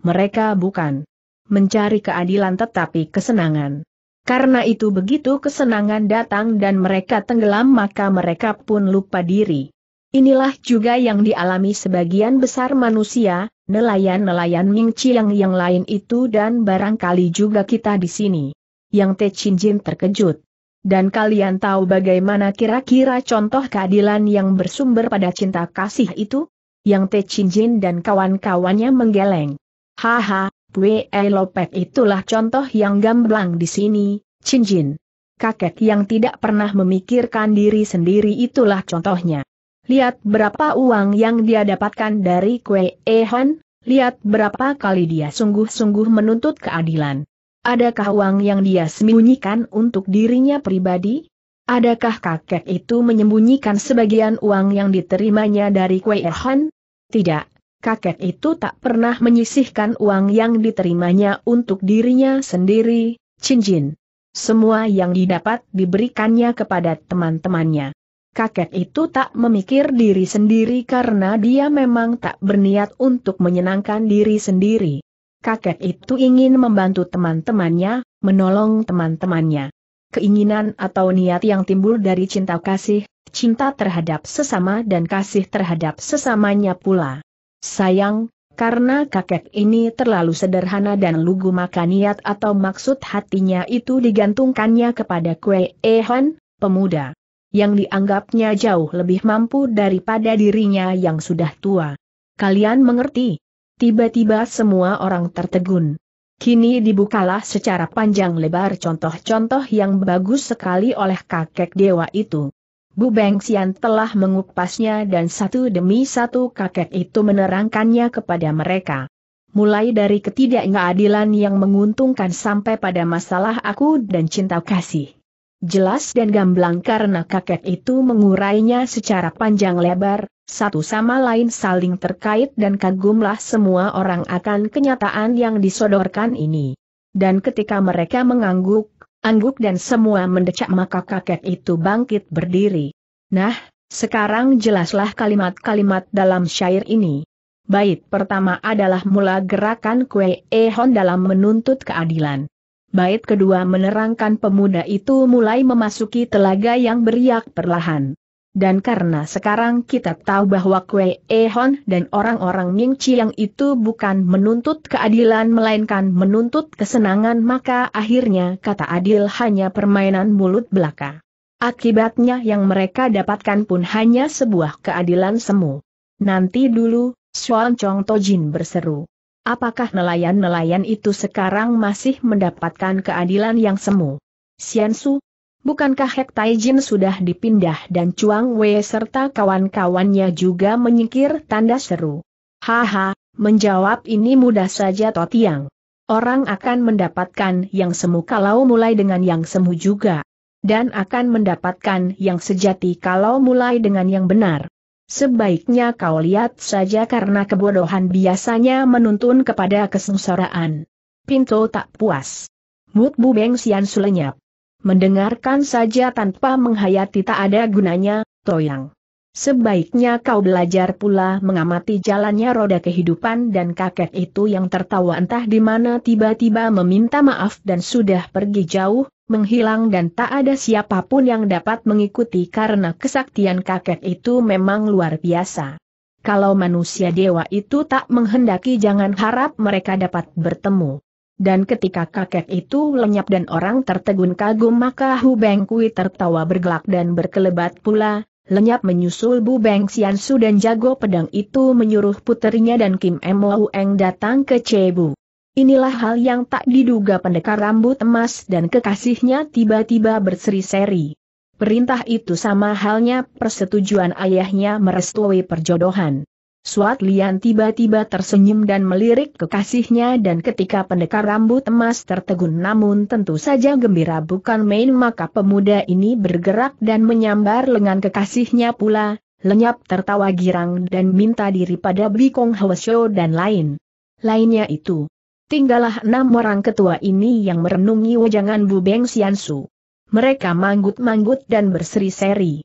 Mereka bukan mencari keadilan tetapi kesenangan. Karena itu begitu kesenangan datang dan mereka tenggelam maka mereka pun lupa diri. Inilah juga yang dialami sebagian besar manusia, nelayan-nelayan Ming Chiang yang lain itu dan barangkali juga kita di sini. Yang Te Jin terkejut. Dan kalian tahu bagaimana kira-kira contoh keadilan yang bersumber pada cinta kasih itu? Yang Te Jin dan kawan-kawannya menggeleng. Haha, Kue Lopet itulah contoh yang gamblang di sini, Jin. Kakek yang tidak pernah memikirkan diri sendiri itulah contohnya. Lihat berapa uang yang dia dapatkan dari Kue Ehan, lihat berapa kali dia sungguh-sungguh menuntut keadilan. Adakah uang yang dia sembunyikan untuk dirinya pribadi? Adakah kakek itu menyembunyikan sebagian uang yang diterimanya dari Kue Ehan? Tidak, kakek itu tak pernah menyisihkan uang yang diterimanya untuk dirinya sendiri, cincin. Semua yang didapat diberikannya kepada teman-temannya. Kakek itu tak memikir diri sendiri karena dia memang tak berniat untuk menyenangkan diri sendiri. Kakek itu ingin membantu teman-temannya, menolong teman-temannya. Keinginan atau niat yang timbul dari cinta kasih, cinta terhadap sesama dan kasih terhadap sesamanya pula. Sayang, karena kakek ini terlalu sederhana dan lugu maka niat atau maksud hatinya itu digantungkannya kepada Kue Ehan, pemuda. Yang dianggapnya jauh lebih mampu daripada dirinya yang sudah tua. Kalian mengerti? Tiba-tiba semua orang tertegun. Kini dibukalah secara panjang lebar contoh-contoh yang bagus sekali oleh kakek dewa itu. Bu Beng Xian telah mengupasnya dan satu demi satu kakek itu menerangkannya kepada mereka. Mulai dari ketidakadilan yang menguntungkan sampai pada masalah aku dan cinta kasih. Jelas dan gamblang karena kakek itu mengurainya secara panjang lebar, satu sama lain saling terkait dan kagumlah semua orang akan kenyataan yang disodorkan ini. Dan ketika mereka mengangguk, Angguk dan semua mendecak maka kakek itu bangkit berdiri. Nah, sekarang jelaslah kalimat-kalimat dalam syair ini. Bait pertama adalah mula gerakan Kue Ehon dalam menuntut keadilan. Bait kedua menerangkan pemuda itu mulai memasuki telaga yang beriak perlahan. Dan karena sekarang kita tahu bahwa Kwe Ehon dan orang-orang Ning Chiang itu bukan menuntut keadilan melainkan menuntut kesenangan maka akhirnya kata adil hanya permainan mulut belaka. Akibatnya yang mereka dapatkan pun hanya sebuah keadilan semu. Nanti dulu, Suan Chong Tojin berseru. Apakah nelayan-nelayan itu sekarang masih mendapatkan keadilan yang semu? Su, Bukankah Hek Jin sudah dipindah dan Chuang Wei serta kawan-kawannya juga menyingkir tanda seru? Haha, menjawab ini mudah saja Totiang. Orang akan mendapatkan yang semu kalau mulai dengan yang semu juga. Dan akan mendapatkan yang sejati kalau mulai dengan yang benar. Sebaiknya kau lihat saja karena kebodohan biasanya menuntun kepada kesengsaraan. Pinto tak puas. Mut Bu Beng Sian sulenyap. Mendengarkan saja tanpa menghayati tak ada gunanya, Toyang. Sebaiknya kau belajar pula mengamati jalannya roda kehidupan dan kakek itu yang tertawa entah di mana tiba-tiba meminta maaf dan sudah pergi jauh, menghilang dan tak ada siapapun yang dapat mengikuti karena kesaktian kakek itu memang luar biasa. Kalau manusia dewa itu tak menghendaki jangan harap mereka dapat bertemu. Dan ketika kakek itu lenyap dan orang tertegun kagum maka Hu Beng Kui tertawa bergelak dan berkelebat pula, lenyap menyusul Bu Beng Siansu dan jago pedang itu menyuruh puterinya dan Kim Emo Eng datang ke Cebu. Inilah hal yang tak diduga pendekar rambut emas dan kekasihnya tiba-tiba berseri-seri. Perintah itu sama halnya persetujuan ayahnya merestui perjodohan. Suat Lian tiba-tiba tersenyum dan melirik kekasihnya dan ketika pendekar rambut emas tertegun namun tentu saja gembira bukan main maka pemuda ini bergerak dan menyambar lengan kekasihnya pula, lenyap tertawa girang dan minta diri pada Bikong Hwasyo dan lain. Lainnya itu. Tinggallah enam orang ketua ini yang merenungi wajangan Bu Beng Siansu. Mereka manggut-manggut dan berseri-seri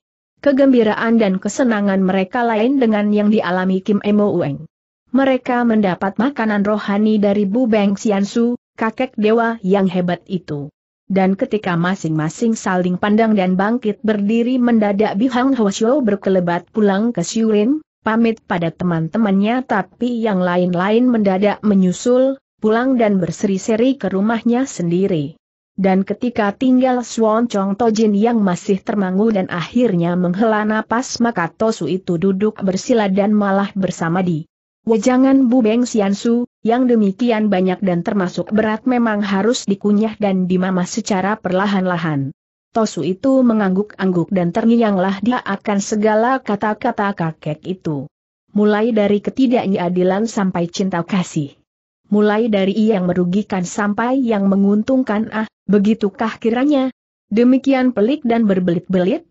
kegembiraan dan kesenangan mereka lain dengan yang dialami Kim Emo Ueng. Mereka mendapat makanan rohani dari Bu Beng Xiansu, kakek dewa yang hebat itu. Dan ketika masing-masing saling pandang dan bangkit berdiri mendadak Bihang Hwasyo berkelebat pulang ke Siurin, pamit pada teman-temannya tapi yang lain-lain mendadak menyusul, pulang dan berseri-seri ke rumahnya sendiri. Dan ketika tinggal Suan Chong Tojin yang masih termangu dan akhirnya menghela napas maka Tosu itu duduk bersila dan malah bersama di Wejangan Bu Sian Xiansu yang demikian banyak dan termasuk berat memang harus dikunyah dan dimamah secara perlahan-lahan. Tosu itu mengangguk-angguk dan terngianglah dia akan segala kata-kata kakek itu. Mulai dari ketidakadilan sampai cinta kasih mulai dari yang merugikan sampai yang menguntungkan ah, begitukah kiranya? Demikian pelik dan berbelit-belit?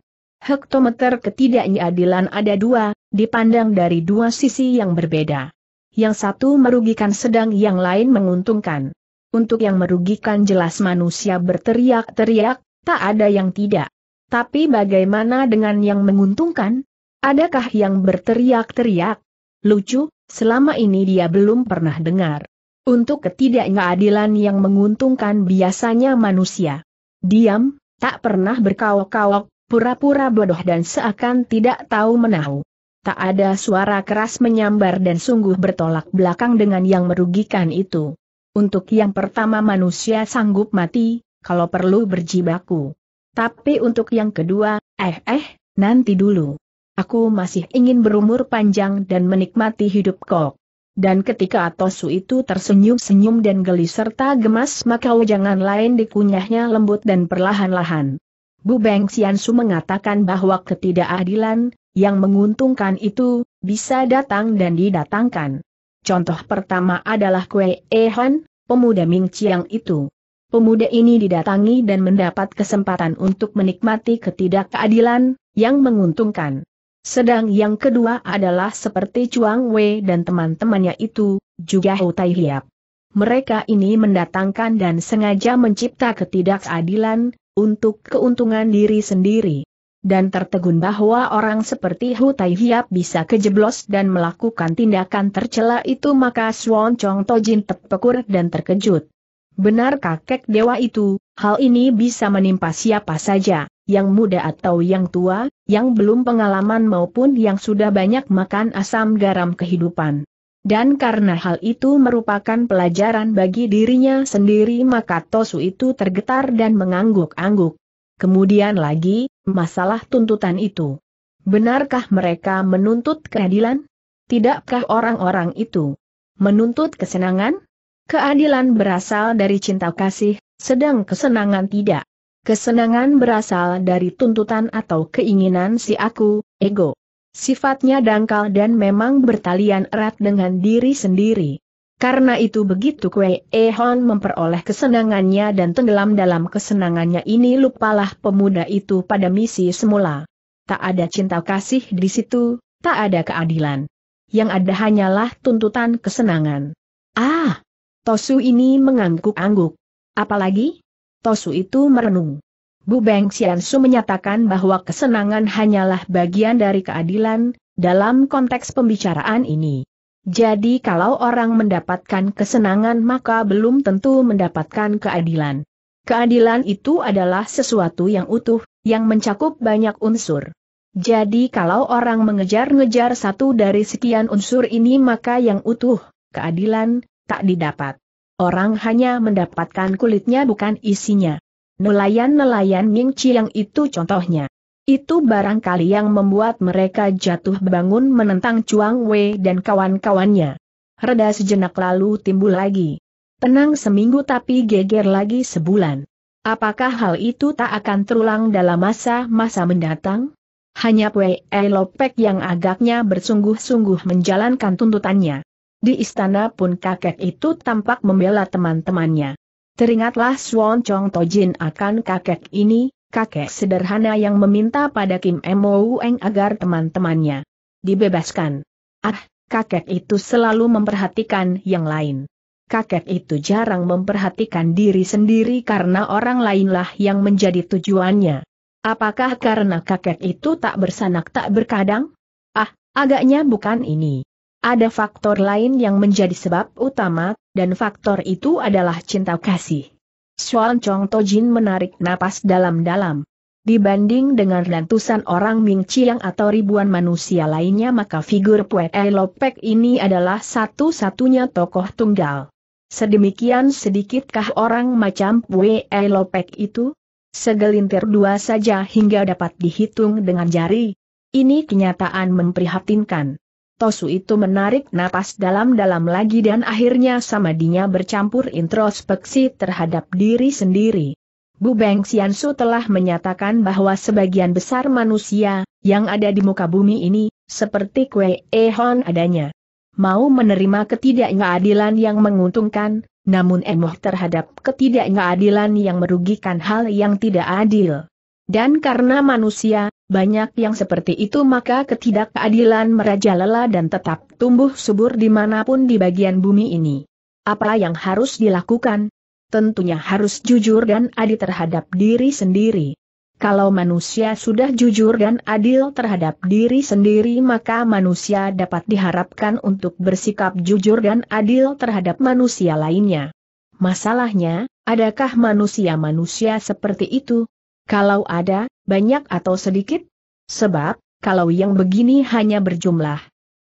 Hektometer ketidakadilan ada dua, dipandang dari dua sisi yang berbeda. Yang satu merugikan sedang yang lain menguntungkan. Untuk yang merugikan jelas manusia berteriak-teriak, tak ada yang tidak. Tapi bagaimana dengan yang menguntungkan? Adakah yang berteriak-teriak? Lucu, selama ini dia belum pernah dengar. Untuk ketidakadilan yang menguntungkan biasanya manusia. Diam, tak pernah berkawok-kawok, pura-pura bodoh dan seakan tidak tahu menahu. Tak ada suara keras menyambar dan sungguh bertolak belakang dengan yang merugikan itu. Untuk yang pertama manusia sanggup mati, kalau perlu berjibaku. Tapi untuk yang kedua, eh eh, nanti dulu. Aku masih ingin berumur panjang dan menikmati hidup kok. Dan ketika Atosu itu tersenyum-senyum dan geli serta gemas maka wajangan lain dikunyahnya lembut dan perlahan-lahan. Bu Beng Xiansu mengatakan bahwa ketidakadilan, yang menguntungkan itu, bisa datang dan didatangkan. Contoh pertama adalah Kue Ehan, pemuda Ming Chiang itu. Pemuda ini didatangi dan mendapat kesempatan untuk menikmati ketidakadilan, yang menguntungkan. Sedang yang kedua adalah seperti Chuang Wei dan teman-temannya itu, juga Hou Tai Hiap. Mereka ini mendatangkan dan sengaja mencipta ketidakadilan, untuk keuntungan diri sendiri. Dan tertegun bahwa orang seperti Hu Tai Hiap bisa kejeblos dan melakukan tindakan tercela itu maka Suon Chong Tojin terpekur dan terkejut. Benar kakek dewa itu, hal ini bisa menimpa siapa saja yang muda atau yang tua, yang belum pengalaman maupun yang sudah banyak makan asam garam kehidupan. Dan karena hal itu merupakan pelajaran bagi dirinya sendiri maka Tosu itu tergetar dan mengangguk-angguk. Kemudian lagi, masalah tuntutan itu. Benarkah mereka menuntut keadilan? Tidakkah orang-orang itu menuntut kesenangan? Keadilan berasal dari cinta kasih, sedang kesenangan tidak. Kesenangan berasal dari tuntutan atau keinginan si aku, ego. Sifatnya dangkal dan memang bertalian erat dengan diri sendiri. Karena itu begitu Kwe Ehon memperoleh kesenangannya dan tenggelam dalam kesenangannya ini lupalah pemuda itu pada misi semula. Tak ada cinta kasih di situ, tak ada keadilan. Yang ada hanyalah tuntutan kesenangan. Ah! Tosu ini mengangguk-angguk. Apalagi? Tosu itu merenung. Bu Beng Xiansu menyatakan bahwa kesenangan hanyalah bagian dari keadilan, dalam konteks pembicaraan ini. Jadi kalau orang mendapatkan kesenangan maka belum tentu mendapatkan keadilan. Keadilan itu adalah sesuatu yang utuh, yang mencakup banyak unsur. Jadi kalau orang mengejar-ngejar satu dari sekian unsur ini maka yang utuh, keadilan, tak didapat. Orang hanya mendapatkan kulitnya bukan isinya. Nelayan-nelayan Ming Chiang itu contohnya. Itu barangkali yang membuat mereka jatuh bangun menentang Chuang Wei dan kawan-kawannya. Reda sejenak lalu timbul lagi. Tenang seminggu tapi geger lagi sebulan. Apakah hal itu tak akan terulang dalam masa-masa mendatang? Hanya Wei Elopek yang agaknya bersungguh-sungguh menjalankan tuntutannya. Di istana pun kakek itu tampak membela teman-temannya. Teringatlah Swan Chong Tojin akan kakek ini, kakek sederhana yang meminta pada Kim Mo Eng agar teman-temannya dibebaskan. Ah, kakek itu selalu memperhatikan yang lain. Kakek itu jarang memperhatikan diri sendiri karena orang lainlah yang menjadi tujuannya. Apakah karena kakek itu tak bersanak tak berkadang? Ah, agaknya bukan ini. Ada faktor lain yang menjadi sebab utama, dan faktor itu adalah cinta kasih. Suan Chong Jin menarik napas dalam-dalam. Dibanding dengan ratusan orang Ming Chiang atau ribuan manusia lainnya maka figur Pue Lopek ini adalah satu-satunya tokoh tunggal. Sedemikian sedikitkah orang macam Pue Lopek itu? Segelintir dua saja hingga dapat dihitung dengan jari. Ini kenyataan memprihatinkan. Tosu itu menarik napas dalam-dalam lagi dan akhirnya samadinya bercampur introspeksi terhadap diri sendiri. Bu Beng Xiansu telah menyatakan bahwa sebagian besar manusia yang ada di muka bumi ini, seperti kue ehon adanya. Mau menerima ketidakadilan yang menguntungkan, namun emoh terhadap ketidakadilan yang merugikan hal yang tidak adil. Dan karena manusia, banyak yang seperti itu maka ketidakadilan merajalela dan tetap tumbuh subur dimanapun di bagian bumi ini. Apa yang harus dilakukan? Tentunya harus jujur dan adil terhadap diri sendiri. Kalau manusia sudah jujur dan adil terhadap diri sendiri maka manusia dapat diharapkan untuk bersikap jujur dan adil terhadap manusia lainnya. Masalahnya, adakah manusia-manusia seperti itu? Kalau ada, banyak atau sedikit? Sebab, kalau yang begini hanya berjumlah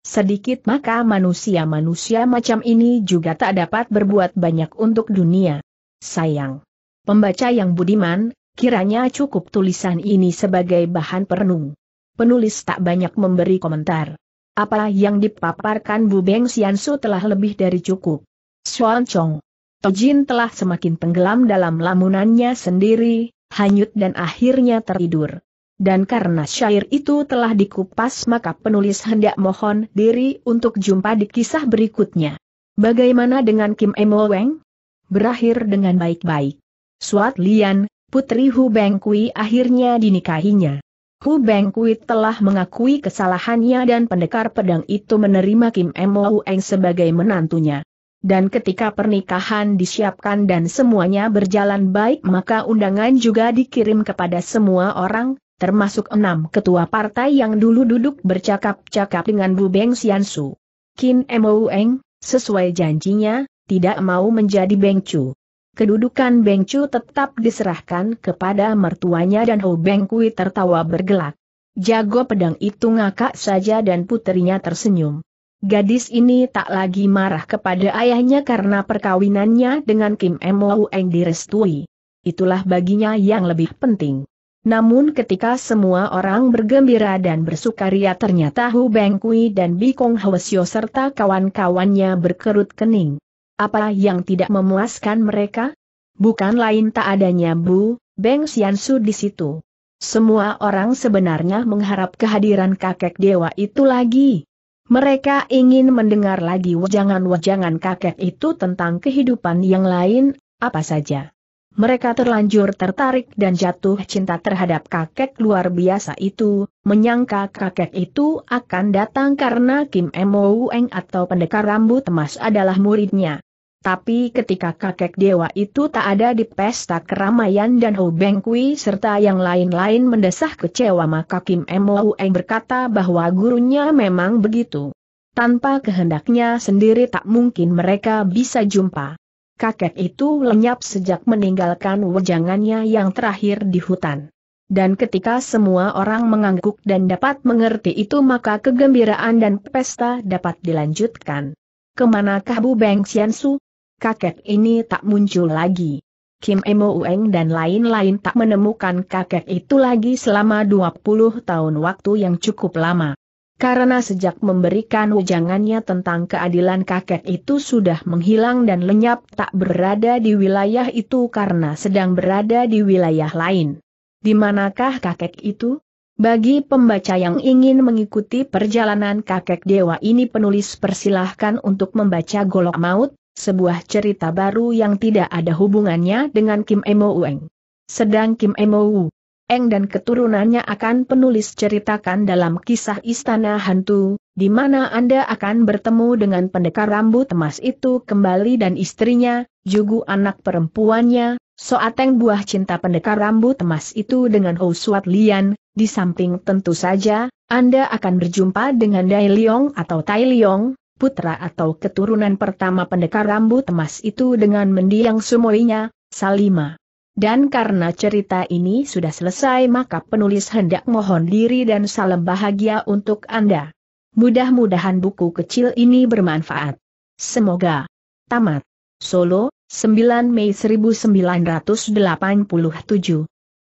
sedikit maka manusia-manusia macam ini juga tak dapat berbuat banyak untuk dunia. Sayang. Pembaca yang budiman, kiranya cukup tulisan ini sebagai bahan perenung. Penulis tak banyak memberi komentar. Apa yang dipaparkan Bu Beng Xiansu telah lebih dari cukup. Xuan Chong. Tojin telah semakin tenggelam dalam lamunannya sendiri, hanyut dan akhirnya tertidur. Dan karena syair itu telah dikupas maka penulis hendak mohon diri untuk jumpa di kisah berikutnya. Bagaimana dengan Kim Emo Weng? Berakhir dengan baik-baik. Suat Lian, putri Hu Beng-kui, akhirnya dinikahinya. Hu Beng-kui telah mengakui kesalahannya dan pendekar pedang itu menerima Kim Emo Weng sebagai menantunya. Dan ketika pernikahan disiapkan dan semuanya berjalan baik maka undangan juga dikirim kepada semua orang, termasuk enam ketua partai yang dulu duduk bercakap-cakap dengan Bu Beng Siansu. Kin Moweng, sesuai janjinya, tidak mau menjadi Chu. Kedudukan Chu tetap diserahkan kepada mertuanya dan Ho Kui tertawa bergelak. Jago pedang itu ngakak saja dan putrinya tersenyum. Gadis ini tak lagi marah kepada ayahnya karena perkawinannya dengan Kim Mo Eng direstui. Itulah baginya yang lebih penting. Namun ketika semua orang bergembira dan bersukaria ternyata Hu Bengkui dan Bi Kong Hwasyo serta kawan-kawannya berkerut kening. Apa yang tidak memuaskan mereka? Bukan lain tak adanya Bu, Beng Xiansu di situ. Semua orang sebenarnya mengharap kehadiran kakek dewa itu lagi. Mereka ingin mendengar lagi wajangan-wajangan kakek itu tentang kehidupan yang lain, apa saja. Mereka terlanjur tertarik dan jatuh cinta terhadap kakek luar biasa itu, menyangka kakek itu akan datang karena Kim Mou Eng atau pendekar rambut emas adalah muridnya. Tapi ketika kakek dewa itu tak ada di pesta keramaian dan Ho Beng Kui serta yang lain-lain mendesah kecewa maka Kim Moeng berkata bahwa gurunya memang begitu. Tanpa kehendaknya sendiri tak mungkin mereka bisa jumpa. Kakek itu lenyap sejak meninggalkan wejangannya yang terakhir di hutan. Dan ketika semua orang mengangguk dan dapat mengerti itu maka kegembiraan dan pesta dapat dilanjutkan. Kemanakah Bu Beng Xiansu? kakek ini tak muncul lagi. Kim Emo Ueng dan lain-lain tak menemukan kakek itu lagi selama 20 tahun waktu yang cukup lama. Karena sejak memberikan ujangannya tentang keadilan kakek itu sudah menghilang dan lenyap tak berada di wilayah itu karena sedang berada di wilayah lain. Di manakah kakek itu? Bagi pembaca yang ingin mengikuti perjalanan kakek dewa ini penulis persilahkan untuk membaca Golok Maut, sebuah cerita baru yang tidak ada hubungannya dengan Kim Emo Ueng. Sedang Kim Emo Ueng dan keturunannya akan penulis ceritakan dalam kisah Istana Hantu, di mana Anda akan bertemu dengan pendekar rambut emas itu kembali dan istrinya, juga anak perempuannya, Soateng buah cinta pendekar rambut emas itu dengan Hou Suat Lian, di samping tentu saja, Anda akan berjumpa dengan Dai Liong atau Tai Liong, putra atau keturunan pertama pendekar rambut emas itu dengan mendiang sumoinya, Salima. Dan karena cerita ini sudah selesai maka penulis hendak mohon diri dan salam bahagia untuk Anda. Mudah-mudahan buku kecil ini bermanfaat. Semoga. Tamat. Solo, 9 Mei 1987